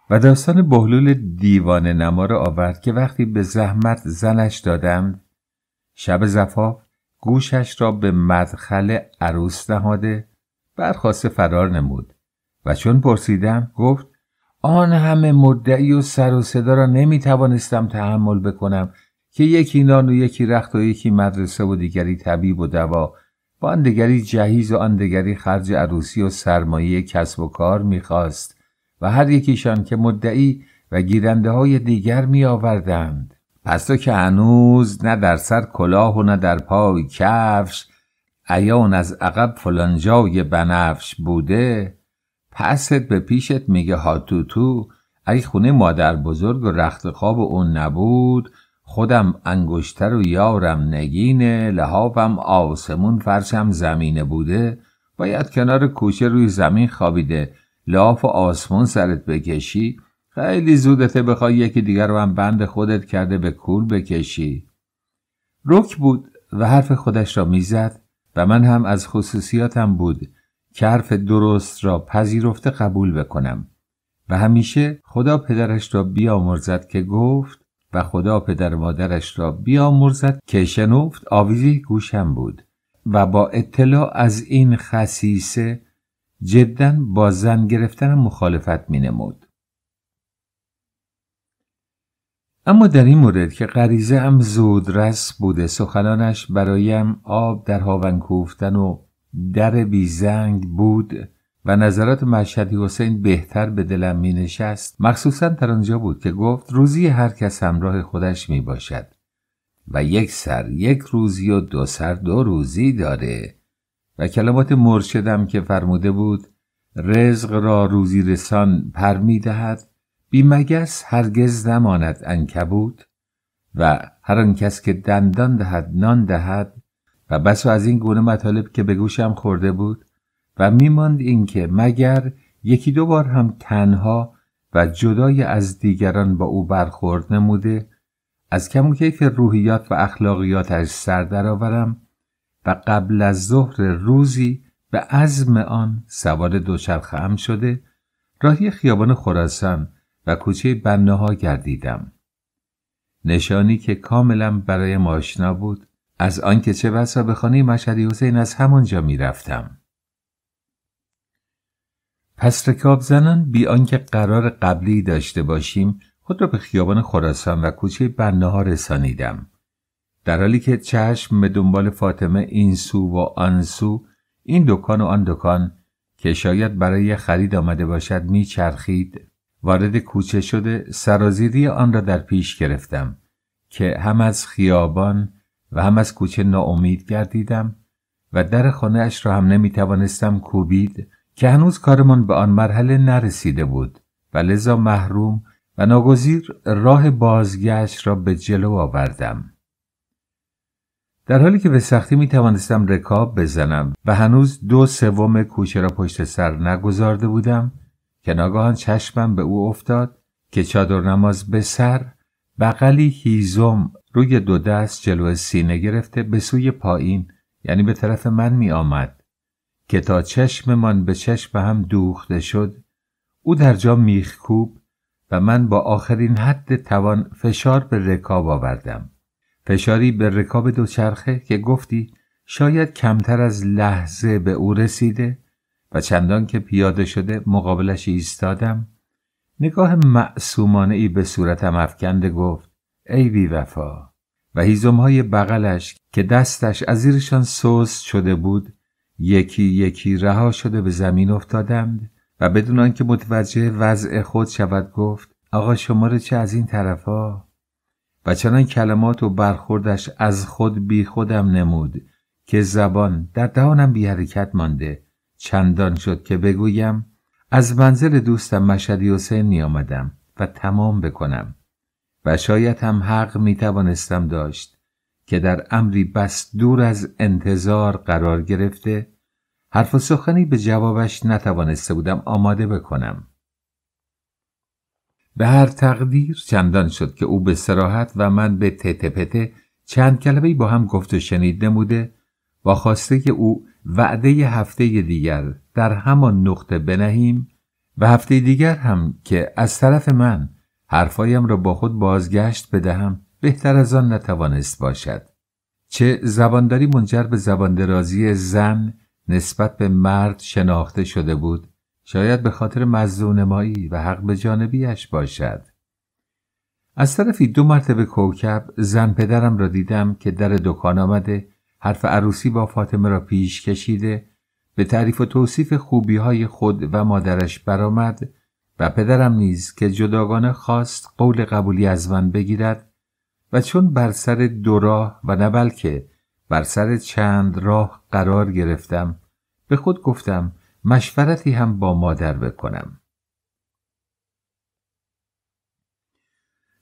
و داستان بهلول دیوان نما را آورد که وقتی به زحمت زنش دادم شب زفاف گوشش را به مدخل عروس نهاده برخواست فرار نمود و چون پرسیدم گفت آن همه مدعی و سر و صدا را نمی توانستم تحمل بکنم که یکی نان و یکی رخت و یکی مدرسه و دیگری طبیب و دوا با آن دیگری جهیز و آن دیگری خرج عروسی و سرمایه کسب و کار میخواست و هر یکیشان که مدعی و گیرنده های دیگر می آوردند. پس تو که هنوز نه در سر کلاه و نه در پای کفش ایان از عقب فلانجای بنفش بوده پست به پیشت میگه تو اگه خونه مادر بزرگ و رخت خواب اون نبود خودم انگشتر و یارم نگینه لحافم آسمون فرشم زمینه بوده باید کنار کوچه روی زمین خوابیده لاف و آسمون سرت بکشی خیلی زودته بخوای یکی دیگر رو هم بند خودت کرده به کول بکشی رک بود و حرف خودش را میزد و من هم از خصوصیاتم بود که حرف درست را پذیرفته قبول بکنم و همیشه خدا پدرش را بیامرزد که گفت و خدا پدر مادرش را بیامرزد که شنفت آویزی گوشم بود و با اطلاع از این خصیصه جدا با زن گرفتنم مخالفت می نمود. اما در این مورد که غریزه هم زودرس بوده سخنانش برایم آب در هاون کوفتن و در بیزنگ بود و نظرات مشهدی حسین بهتر به دلم می نشست مخصوصا در آنجا بود که گفت روزی هر کس همراه خودش می باشد و یک سر یک روزی و دو سر دو روزی داره و کلمات مرشدم که فرموده بود رزق را روزی رسان پر می دهد بی مگس هرگز نماند انکبود و هر کس که دندان دهد نان دهد و بس و از این گونه مطالب که به گوشم خورده بود و میماند اینکه مگر یکی دو بار هم تنها و جدای از دیگران با او برخورد نموده از کموکیف کیف روحیات و اخلاقیاتش سر درآورم و قبل از ظهر روزی به عزم آن سوار دوچرخه شده راهی خیابان خراسان و کوچه بناها گردیدم نشانی که کاملا برای ماشنا بود از آنکه چه بسا به خانه مشهدی حسین از همانجا رفتم. پس رکاب زنان بی آنکه قرار قبلی داشته باشیم خود را به خیابان خراسان و کوچه بنده ها رسانیدم در حالی که چشم به دنبال فاطمه این سو و آن سو این دکان و آن دکان که شاید برای خرید آمده باشد میچرخید وارد کوچه شده سرازیری آن را در پیش گرفتم که هم از خیابان و هم از کوچه ناامید گردیدم و در خانه اش را هم نمی توانستم کوبید که هنوز کارمان به آن مرحله نرسیده بود و لذا محروم و ناگزیر راه بازگشت را به جلو آوردم. در حالی که به سختی می توانستم رکاب بزنم و هنوز دو سوم کوچه را پشت سر نگذارده بودم که ناگهان چشمم به او افتاد که چادر نماز به سر بغلی هیزم روی دو دست جلو سینه گرفته به سوی پایین یعنی به طرف من می آمد که تا چشممان به چشم هم دوخته شد او در جا میخکوب و من با آخرین حد توان فشار به رکاب آوردم فشاری به رکاب دوچرخه که گفتی شاید کمتر از لحظه به او رسیده و چندان که پیاده شده مقابلش ایستادم نگاه معصومانه ای به صورتم افکنده گفت ای بی وفا و هیزم های بغلش که دستش از زیرشان سوس شده بود یکی یکی رها شده به زمین افتادند و بدون آنکه متوجه وضع خود شود گفت آقا شماره چه از این طرفا و چنان کلمات و برخوردش از خود بی خودم نمود که زبان در دهانم بی حرکت مانده چندان شد که بگویم از منزل دوستم مشدی حسین می و تمام بکنم و شاید هم حق می توانستم داشت که در امری بس دور از انتظار قرار گرفته حرف و سخنی به جوابش نتوانسته بودم آماده بکنم به هر تقدیر چندان شد که او به سراحت و من به تتپته چند کلمه با هم گفت و شنید نموده و خواسته که او وعده هفته دیگر در همان نقطه بنهیم و هفته دیگر هم که از طرف من حرفایم را با خود بازگشت بدهم بهتر از آن نتوانست باشد چه زبانداری منجر به زباندرازی زن نسبت به مرد شناخته شده بود شاید به خاطر مزونمایی و حق به جانبیش باشد از طرفی دو مرتبه کوکب زن پدرم را دیدم که در دکان آمده حرف عروسی با فاطمه را پیش کشیده به تعریف و توصیف خوبی های خود و مادرش برآمد و پدرم نیز که جداگانه خواست قول قبولی از من بگیرد و چون بر سر دو راه و نه بلکه بر سر چند راه قرار گرفتم به خود گفتم مشورتی هم با مادر بکنم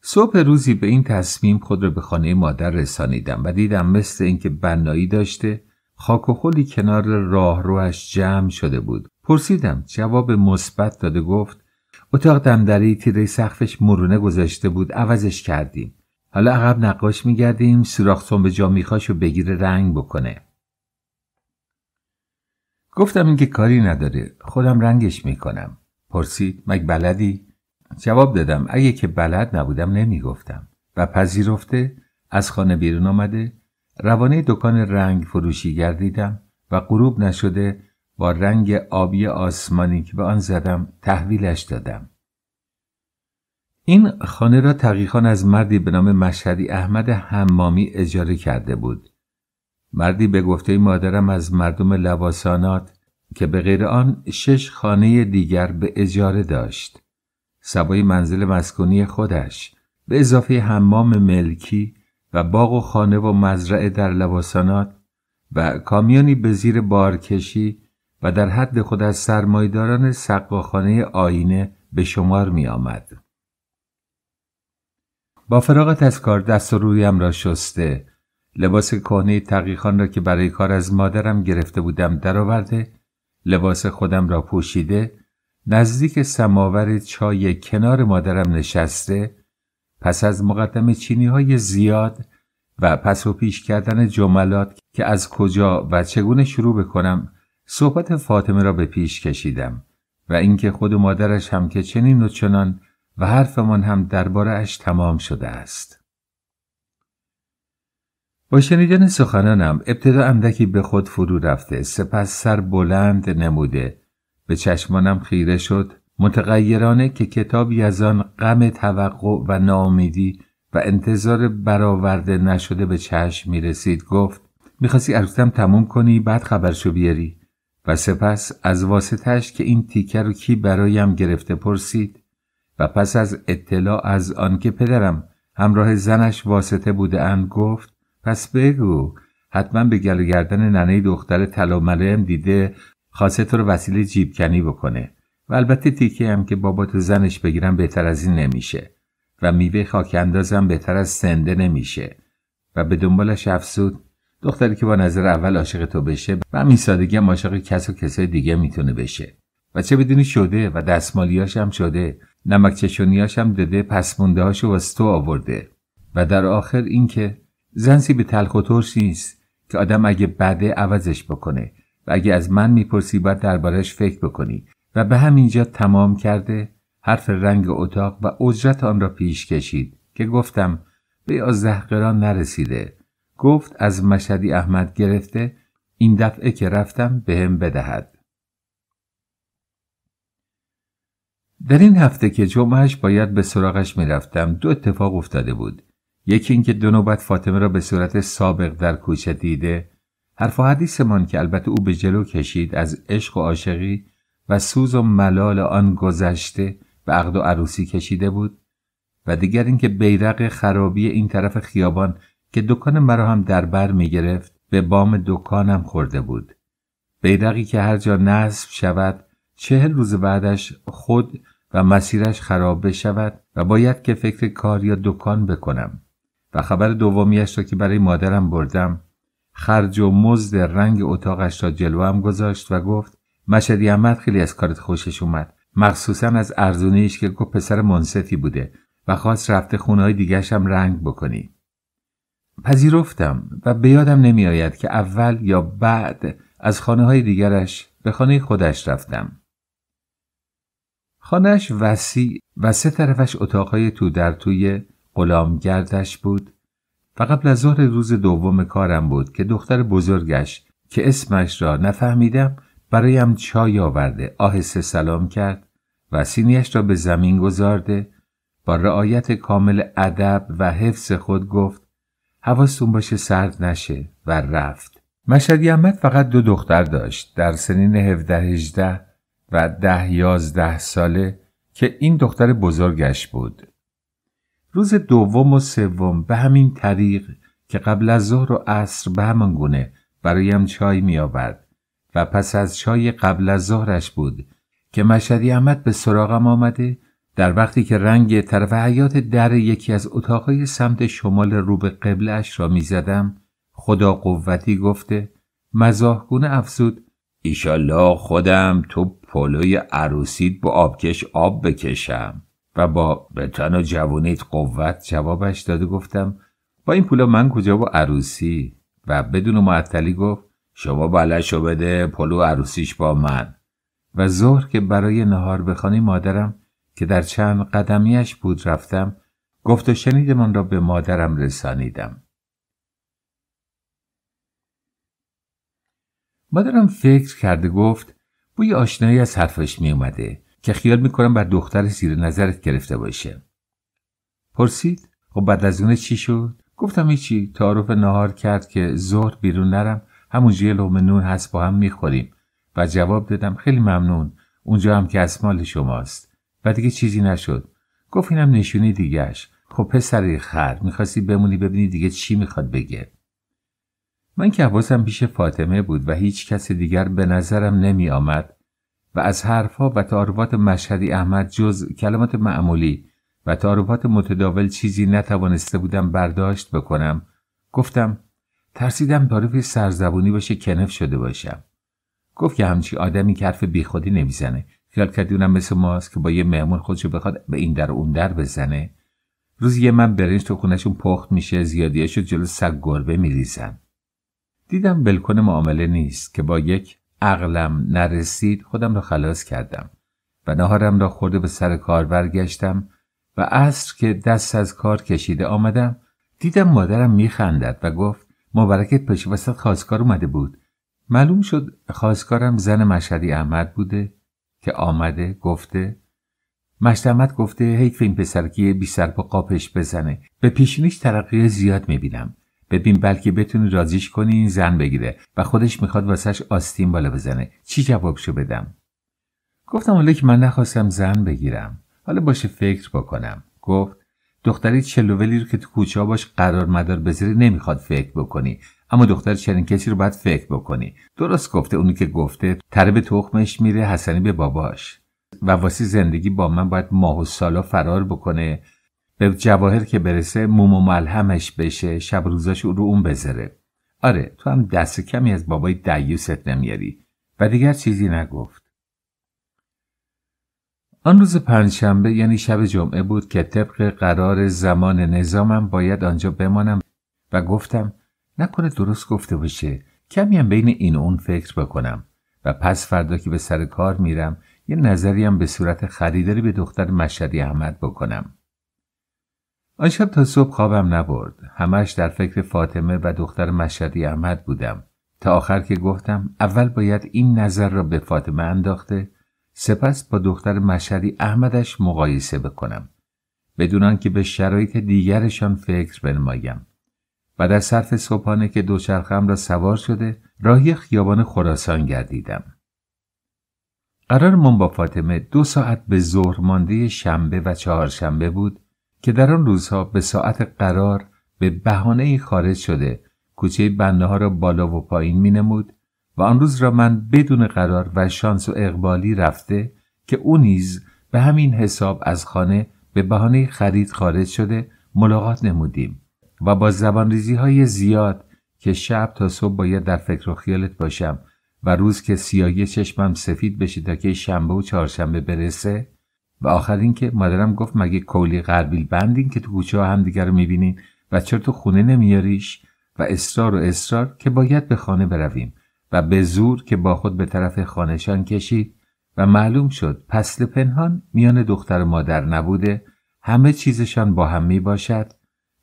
صبح روزی به این تصمیم خود را به خانه مادر رسانیدم و دیدم مثل اینکه بنایی داشته خاک و خولی کنار راهروش جمع شده بود پرسیدم جواب مثبت داده گفت اتاق دمدری تیره سقفش مرونه گذاشته بود عوضش کردیم حالا عقب نقاش میگردیم سوراخ به جا میخواش و بگیره رنگ بکنه گفتم اینکه کاری نداره خودم رنگش میکنم پرسید مگ بلدی جواب دادم اگه که بلد نبودم نمیگفتم و پذیرفته از خانه بیرون آمده روانه دکان رنگ فروشی گردیدم و غروب نشده با رنگ آبی آسمانی که به آن زدم تحویلش دادم این خانه را تقیخان از مردی به نام مشهدی احمد حمامی اجاره کرده بود مردی به گفته مادرم از مردم لواسانات که به غیر آن شش خانه دیگر به اجاره داشت سبای منزل مسکونی خودش به اضافه حمام ملکی و باغ و خانه و مزرعه در لواسانات و کامیونی به زیر بارکشی و در حد خود از سرمایداران سقاخانه آینه به شمار می آمد. با فراغت از کار دست و رویم را شسته لباس کهنه تقیخان را که برای کار از مادرم گرفته بودم درآورده لباس خودم را پوشیده نزدیک سماور چای کنار مادرم نشسته پس از مقدم چینی های زیاد و پس و پیش کردن جملات که از کجا و چگونه شروع بکنم صحبت فاطمه را به پیش کشیدم و اینکه خود و مادرش هم که چنین و چنان و حرفمان هم درباره اش تمام شده است. با شنیدن سخنانم ابتدا اندکی به خود فرو رفته سپس سر بلند نموده به چشمانم خیره شد متغیرانه که کتابی از آن غم توقع و ناامیدی و انتظار برآورده نشده به چشم می رسید گفت میخواستی عروسم تموم کنی بعد خبرشو بیاری و سپس از واسطش که این تیکه رو کی برایم گرفته پرسید و پس از اطلاع از آنکه پدرم همراه زنش واسطه بوده اند گفت پس بگو حتما به گل گردن ننه دختر طلا دیده خواسته تو رو وسیله جیبکنی بکنه و البته تیکه هم که بابا تو زنش بگیرم بهتر از این نمیشه و میوه خاک اندازم بهتر از سنده نمیشه و به دنبالش افسود دختری که با نظر اول عاشق تو بشه و همین سادگی هم عاشق کس و کسای دیگه میتونه بشه و چه بدونی شده و دستمالیاش هم شده نمک چشونیاش هم داده پس هاشو واسه تو آورده و در آخر اینکه زنسی به تلخ و ترش نیست که آدم اگه بده عوضش بکنه و اگه از من میپرسی باید دربارش فکر بکنی و به همینجا تمام کرده حرف رنگ اتاق و اجرت آن را پیش کشید که گفتم به آزهقران نرسیده گفت از مشهدی احمد گرفته این دفعه که رفتم به هم بدهد. در این هفته که جمعهش باید به سراغش رفتم دو اتفاق افتاده بود. یکی اینکه دو نوبت فاطمه را به صورت سابق در کوچه دیده حرف و من که البته او به جلو کشید از عشق و عاشقی و سوز و ملال آن گذشته به عقد و عروسی کشیده بود و دیگر اینکه بیرق خرابی این طرف خیابان که دکان مرا هم در بر می گرفت به بام دکانم خورده بود بیرقی که هر جا نصب شود چهل روز بعدش خود و مسیرش خراب بشود و باید که فکر کار یا دکان بکنم و خبر دومیش را که برای مادرم بردم خرج و مزد رنگ اتاقش را هم گذاشت و گفت مشدی احمد خیلی از کارت خوشش اومد مخصوصا از ارزونیش که گفت پسر منصفی بوده و خواست رفته خونه های دیگرش هم رنگ بکنی پذیرفتم و به یادم نمی آید که اول یا بعد از خانه های دیگرش به خانه خودش رفتم. خانهش وسیع و سه طرفش اتاقهای تو در توی غلامگردش بود و قبل از ظهر روز دوم کارم بود که دختر بزرگش که اسمش را نفهمیدم برایم چای آورده آهسته سلام کرد و سینیش را به زمین گذارده با رعایت کامل ادب و حفظ خود گفت حواستون باشه سرد نشه و رفت مشهدی احمد فقط دو دختر داشت در سنین 17 18 و 10 11 ساله که این دختر بزرگش بود روز دوم و سوم به همین طریق که قبل از ظهر و عصر به همان گونه برایم چای می آورد و پس از چای قبل از ظهرش بود که مشهدی احمد به سراغم آمده در وقتی که رنگ طرف حیات در یکی از اتاقهای سمت شمال رو به قبلش را میزدم خدا قوتی گفته مزاحگونه افزود ایشالله خودم تو پلوی عروسیت با آبکش آب بکشم و با بتن و جوونیت قوت جوابش داده گفتم با این پولا من کجا با عروسی و بدون معطلی گفت شما بلشو بده پلو عروسیش با من و ظهر که برای نهار بخانی مادرم که در چند قدمیش بود رفتم گفت و شنیدمان را به مادرم رسانیدم مادرم فکر کرده گفت بوی آشنایی از حرفش می اومده که خیال میکنم بر دختر سیر نظرت گرفته باشه پرسید خب بعد از اون چی شد گفتم هیچی تعارف نهار کرد که ظهر بیرون نرم همون جیه لغم نون هست با هم میخوریم و جواب دادم خیلی ممنون اونجا هم که اسمال شماست و دیگه چیزی نشد گفت اینم نشونی دیگهش خب پسر خر میخواستی بمونی ببینی دیگه چی میخواد بگه من که حواسم پیش فاطمه بود و هیچ کس دیگر به نظرم نمی آمد و از حرفا و تعارفات مشهدی احمد جز کلمات معمولی و تعارفات متداول چیزی نتوانسته بودم برداشت بکنم گفتم ترسیدم تعارف سرزبونی باشه کنف شده باشم گفت که همچی آدمی که حرف بیخودی نمیزنه خیال کردی اونم مثل ماست که با یه مهمون خودشو بخواد به این در اون در بزنه روزی یه من برنج تو خونشون پخت میشه زیادیاشو جلو سگ گربه میریزن دیدم بلکن معامله نیست که با یک عقلم نرسید خودم را خلاص کردم و نهارم را خورده به سر کار برگشتم و عصر که دست از کار کشیده آمدم دیدم مادرم میخندد و گفت مبارکت پشت وسط خواستکار اومده بود معلوم شد خواستکارم زن مشهدی احمد بوده آمده گفته مشتمت گفته حیف این پسرکی بی سر با قاپش بزنه به پیشونیش ترقی زیاد میبینم ببین بلکه بتونی راضیش کنی این زن بگیره و خودش میخواد واسش آستین بالا بزنه چی جوابشو بدم گفتم حالا که من نخواستم زن بگیرم حالا باشه فکر بکنم گفت دختری چلوولی رو که تو کوچه باش قرار مدار بذاری نمیخواد فکر بکنی اما دختر چنین کسی رو باید فکر بکنی درست گفته اونی که گفته تره به تخمش میره حسنی به باباش و واسی زندگی با من باید ماه و سالا فرار بکنه به جواهر که برسه موم و ملهمش بشه شب روزاش رو اون بذره آره تو هم دست کمی از بابای دیوست نمیاری و دیگر چیزی نگفت آن روز پنجشنبه یعنی شب جمعه بود که طبق قرار زمان نظامم باید آنجا بمانم و گفتم نکنه درست گفته باشه کمی هم بین این و اون فکر بکنم و پس فردا که به سر کار میرم یه نظری هم به صورت خریداری به دختر مشهدی احمد بکنم آن شب تا صبح خوابم نبرد همش در فکر فاطمه و دختر مشهدی احمد بودم تا آخر که گفتم اول باید این نظر را به فاطمه انداخته سپس با دختر مشهدی احمدش مقایسه بکنم بدون که به شرایط دیگرشان فکر بنمایم و در صرف صبحانه که دوچرخم را سوار شده راهی خیابان خراسان گردیدم. قرار من با فاطمه دو ساعت به ظهر مانده شنبه و چهارشنبه بود که در آن روزها به ساعت قرار به بهانه خارج شده کوچه بنده ها را بالا و پایین می نمود و آن روز را من بدون قرار و شانس و اقبالی رفته که او نیز به همین حساب از خانه به بهانه خرید خارج شده ملاقات نمودیم و با زبان ریزی های زیاد که شب تا صبح باید در فکر و خیالت باشم و روز که سیاهی چشمم سفید بشه تا که شنبه و چهارشنبه برسه و آخر اینکه مادرم گفت مگه کولی قربیل بندین که تو کوچه ها دیگر رو میبینین و چرا تو خونه نمیاریش و اصرار و اصرار که باید به خانه برویم و به زور که با خود به طرف خانهشان کشید و معلوم شد پسل پنهان میان دختر و مادر نبوده همه چیزشان با هم می باشد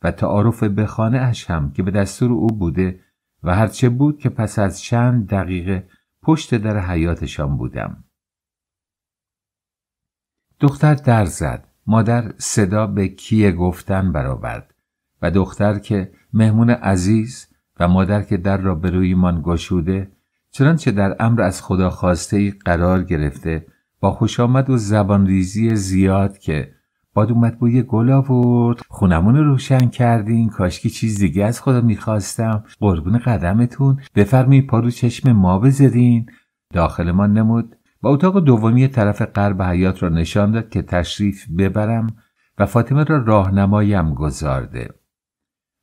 و تعارف به خانه اش هم که به دستور او بوده و هرچه بود که پس از چند دقیقه پشت در حیاتشان بودم. دختر در زد. مادر صدا به کیه گفتن برآورد و دختر که مهمون عزیز و مادر که در را به من گشوده چنانچه در امر از خدا خواسته ای قرار گرفته با خوش آمد و زبان ریزی زیاد که باد اومد بوی گل آورد خونمون رو روشن کردین کاشکی چیز دیگه از خدا میخواستم قربون قدمتون بفرمی رو چشم ما بذارین داخل ما نمود و اتاق دومی طرف غرب حیات را نشان داد که تشریف ببرم و فاطمه را راهنمایم گذارده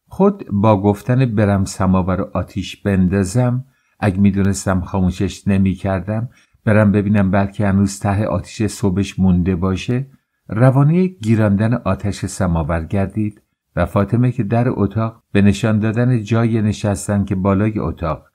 خود با گفتن برم سماور آتیش بندازم اگه میدونستم خاموشش نمیکردم برم ببینم بلکه هنوز ته آتیش صبحش مونده باشه روانه گیراندن آتش سماور گردید و فاطمه که در اتاق به نشان دادن جای نشستن که بالای اتاق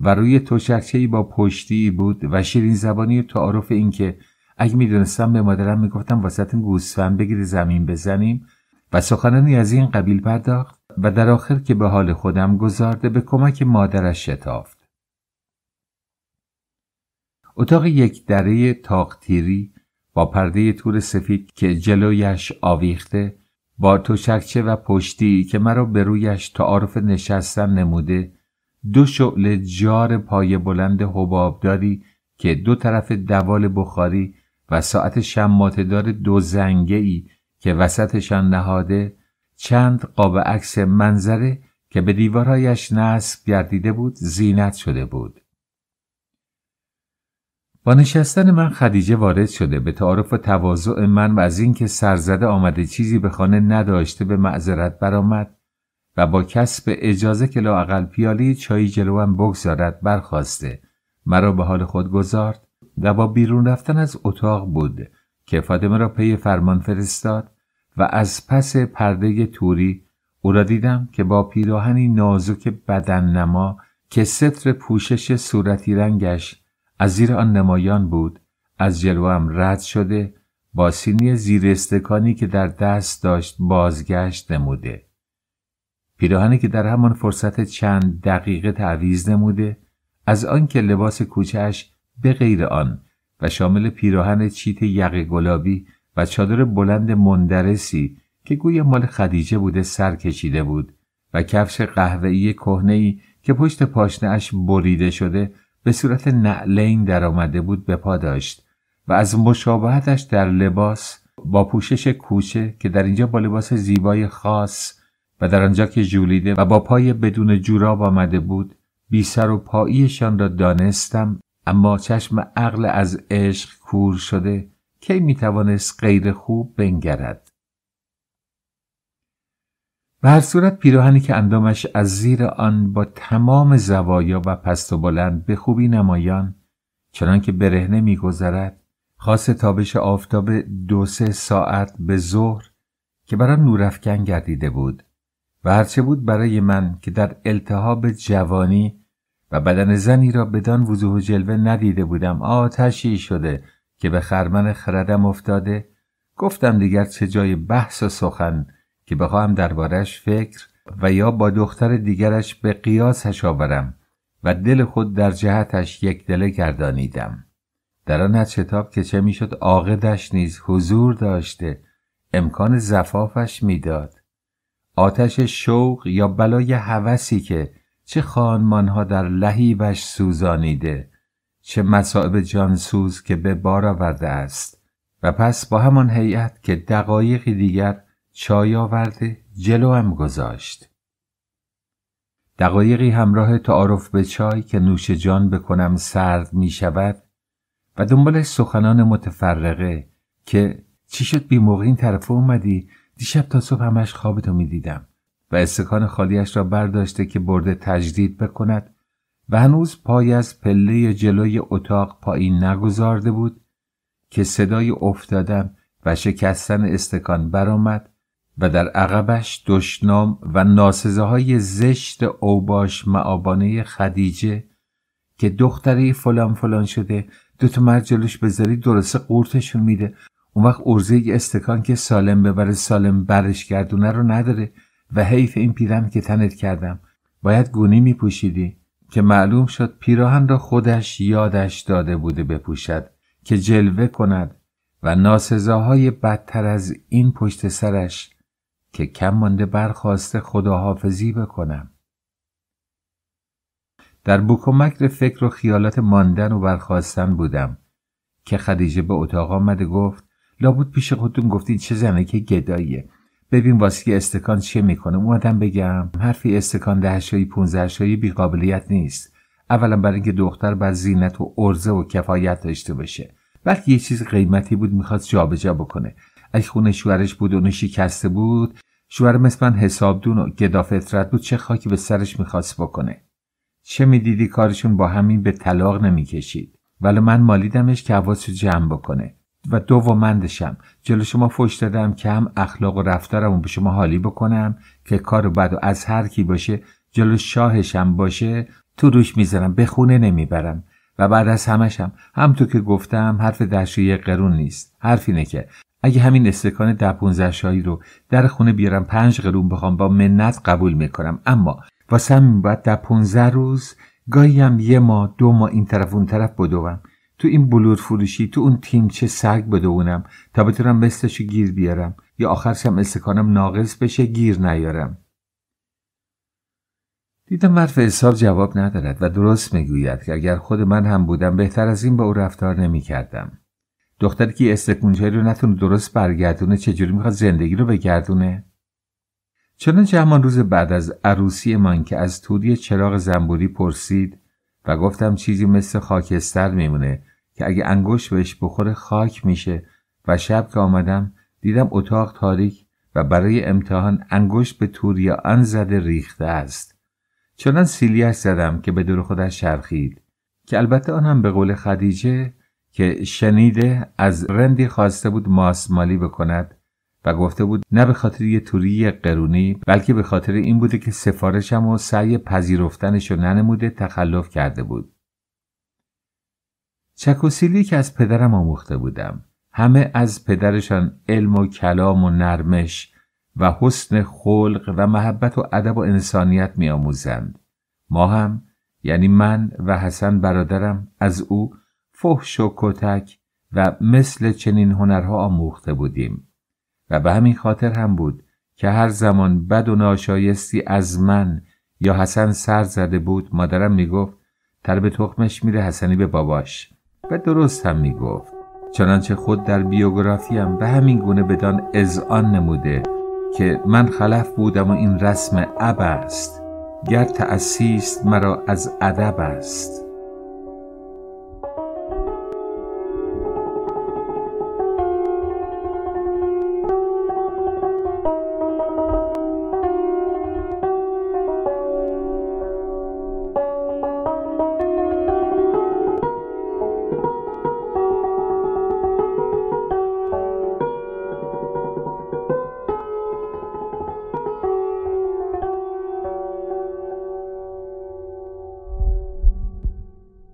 و روی توشکچهای با پشتی بود و شیرین زبانی و تعارف که اگه میدونستم به مادرم میگفتم واسهتون گوسفند بگیری زمین بزنیم و سخنانی از این قبیل پرداخت و در آخر که به حال خودم گذارده به کمک مادرش شتافت اتاق یک دره تاقتیری با پرده تور سفید که جلویش آویخته با توشکچه و پشتی که مرا به رویش تعارف نشستن نموده دو شعله جار پای بلند حبابداری که دو طرف دوال بخاری و ساعت شماتدار دو زنگه ای که وسطشان نهاده چند قاب عکس منظره که به دیوارهایش نصب گردیده بود زینت شده بود با نشستن من خدیجه وارد شده به تعارف و تواضع من و از اینکه سرزده آمده چیزی به خانه نداشته به معذرت برآمد و با کسب اجازه که لااقل پیالی چایی جلوم بگذارد برخواسته مرا به حال خود گذارد و با بیرون رفتن از اتاق بود که فادمه را پی فرمان فرستاد و از پس پرده توری او را دیدم که با پیراهنی نازک بدن نما که ستر پوشش صورتی رنگش از زیر آن نمایان بود از جلوام رد شده با سینی زیر استکانی که در دست داشت بازگشت نموده پیراهنی که در همان فرصت چند دقیقه تعویز نموده از آنکه لباس کوچهش به غیر آن و شامل پیراهن چیت یق گلابی و چادر بلند مندرسی که گوی مال خدیجه بوده سر کشیده بود و کفش قهوه‌ای کهنه‌ای که پشت پاشنهش بریده شده به صورت نعلین درآمده بود به پا داشت و از مشابهتش در لباس با پوشش کوچه که در اینجا با لباس زیبای خاص و در آنجا که جولیده و با پای بدون جوراب آمده بود بی سر و پاییشان را دانستم اما چشم عقل از عشق کور شده کی میتوانست غیر خوب بنگرد به هر صورت پیراهنی که اندامش از زیر آن با تمام زوایا و پست و بلند به خوبی نمایان چنان که برهنه میگذرد خاص تابش آفتاب دو سه ساعت به ظهر که برای نورفکن گردیده بود و هرچه بود برای من که در التهاب جوانی و بدن زنی را بدان وضوح و جلوه ندیده بودم آتشی شده که به خرمن خردم افتاده گفتم دیگر چه جای بحث و سخن که بخواهم دربارش فکر و یا با دختر دیگرش به قیاسش آورم و دل خود در جهتش یک دله گردانیدم در آن شتاب که چه میشد عاقدش نیز حضور داشته امکان زفافش میداد آتش شوق یا بلای حوسی که چه خانمانها در لهیبش سوزانیده چه مصائب جانسوز که به بار آورده است و پس با همان هیئت که دقایقی دیگر چای آورده جلوم گذاشت دقایقی همراه تعارف به چای که نوش جان بکنم سرد می شود و دنبال سخنان متفرقه که چی شد بی موقع این طرف اومدی دیشب تا صبح همش خوابتو می دیدم و استکان خالیش را برداشته که برده تجدید بکند و هنوز پای از پله جلوی اتاق پایین نگذارده بود که صدای افتادن و شکستن استکان برآمد و در عقبش دشنام و ناسزه های زشت اوباش معابانه خدیجه که دختری فلان فلان شده دوتا مرد جلوش بذاری درسته قورتشون میده اون وقت ارزه یک استکان که سالم ببره سالم برش گردونه رو نداره و حیف این پیرم که تنت کردم باید گونی میپوشیدی که معلوم شد پیراهن را خودش یادش داده بوده بپوشد که جلوه کند و ناسزاهای بدتر از این پشت سرش که کم مانده برخواسته خداحافظی بکنم در بوکمکر فکر و خیالات ماندن و برخواستن بودم که خدیجه به اتاق آمده گفت لابود پیش خودتون گفتین چه زنه که گداییه ببین واسه استکان چه میکنه اومدم بگم حرفی استکان دهشایی پونزهشایی بیقابلیت نیست اولا برای اینکه دختر بر زینت و عرضه و کفایت داشته باشه بلکه یه چیز قیمتی بود میخواست جابجا بکنه اگه خونه شوهرش بود و شکسته بود شوهر مثل من حسابدون و گدا بود چه خاکی به سرش میخواست بکنه چه میدیدی کارشون با همین به طلاق نمیکشید ولی من مالیدمش که حواس رو جمع بکنه و دومندشم جلو شما فوش دادم که هم اخلاق و رفتارم به شما حالی بکنم که کار بد و از هر کی باشه جلو شاهشم باشه تو روش میزنم به خونه نمیبرم و بعد از همشم هم تو که گفتم حرف دشویی قرون نیست حرف اینه که اگه همین استکان ده 15 شایی رو در خونه بیارم پنج قرون بخوام با منت قبول میکنم اما واسه همین باید ده 15 روز گاهی هم یه ماه دو ماه این طرف اون طرف بدوم تو این بلور فروشی تو اون تیم چه سگ بدونم تا بتونم مثلشو گیر بیارم یا آخرش هم استکانم ناقص بشه گیر نیارم دیدم حرف حساب جواب ندارد و درست میگوید که اگر خود من هم بودم بهتر از این با او رفتار نمیکردم دختری که استکونجه رو نتونه درست برگردونه چجوری میخواد زندگی رو بگردونه چنانچه همان روز بعد از عروسی من که از تودی چراغ زنبوری پرسید و گفتم چیزی مثل خاکستر میمونه که اگه انگوش بهش بخوره خاک میشه و شب که آمدم دیدم اتاق تاریک و برای امتحان انگشت به توری آن زده ریخته است چنان سیلیش زدم که به دور خودش شرخید که البته آن هم به قول خدیجه که شنیده از رندی خواسته بود ماسمالی بکند و گفته بود نه به خاطر یه توری قرونی بلکه به خاطر این بوده که سفارشم و سعی پذیرفتنش رو ننموده تخلف کرده بود. چکوسیلی که از پدرم آموخته بودم همه از پدرشان علم و کلام و نرمش و حسن خلق و محبت و ادب و انسانیت می آموزند. ما هم یعنی من و حسن برادرم از او فحش و کتک و مثل چنین هنرها آموخته بودیم و به همین خاطر هم بود که هر زمان بد و ناشایستی از من یا حسن سر زده بود مادرم میگفت تر به تخمش میره حسنی به باباش و درست هم میگفت چنانچه خود در بیوگرافیم به همین گونه بدان اذعان نموده که من خلف بودم و این رسم اب است گر تأسیست مرا از ادب است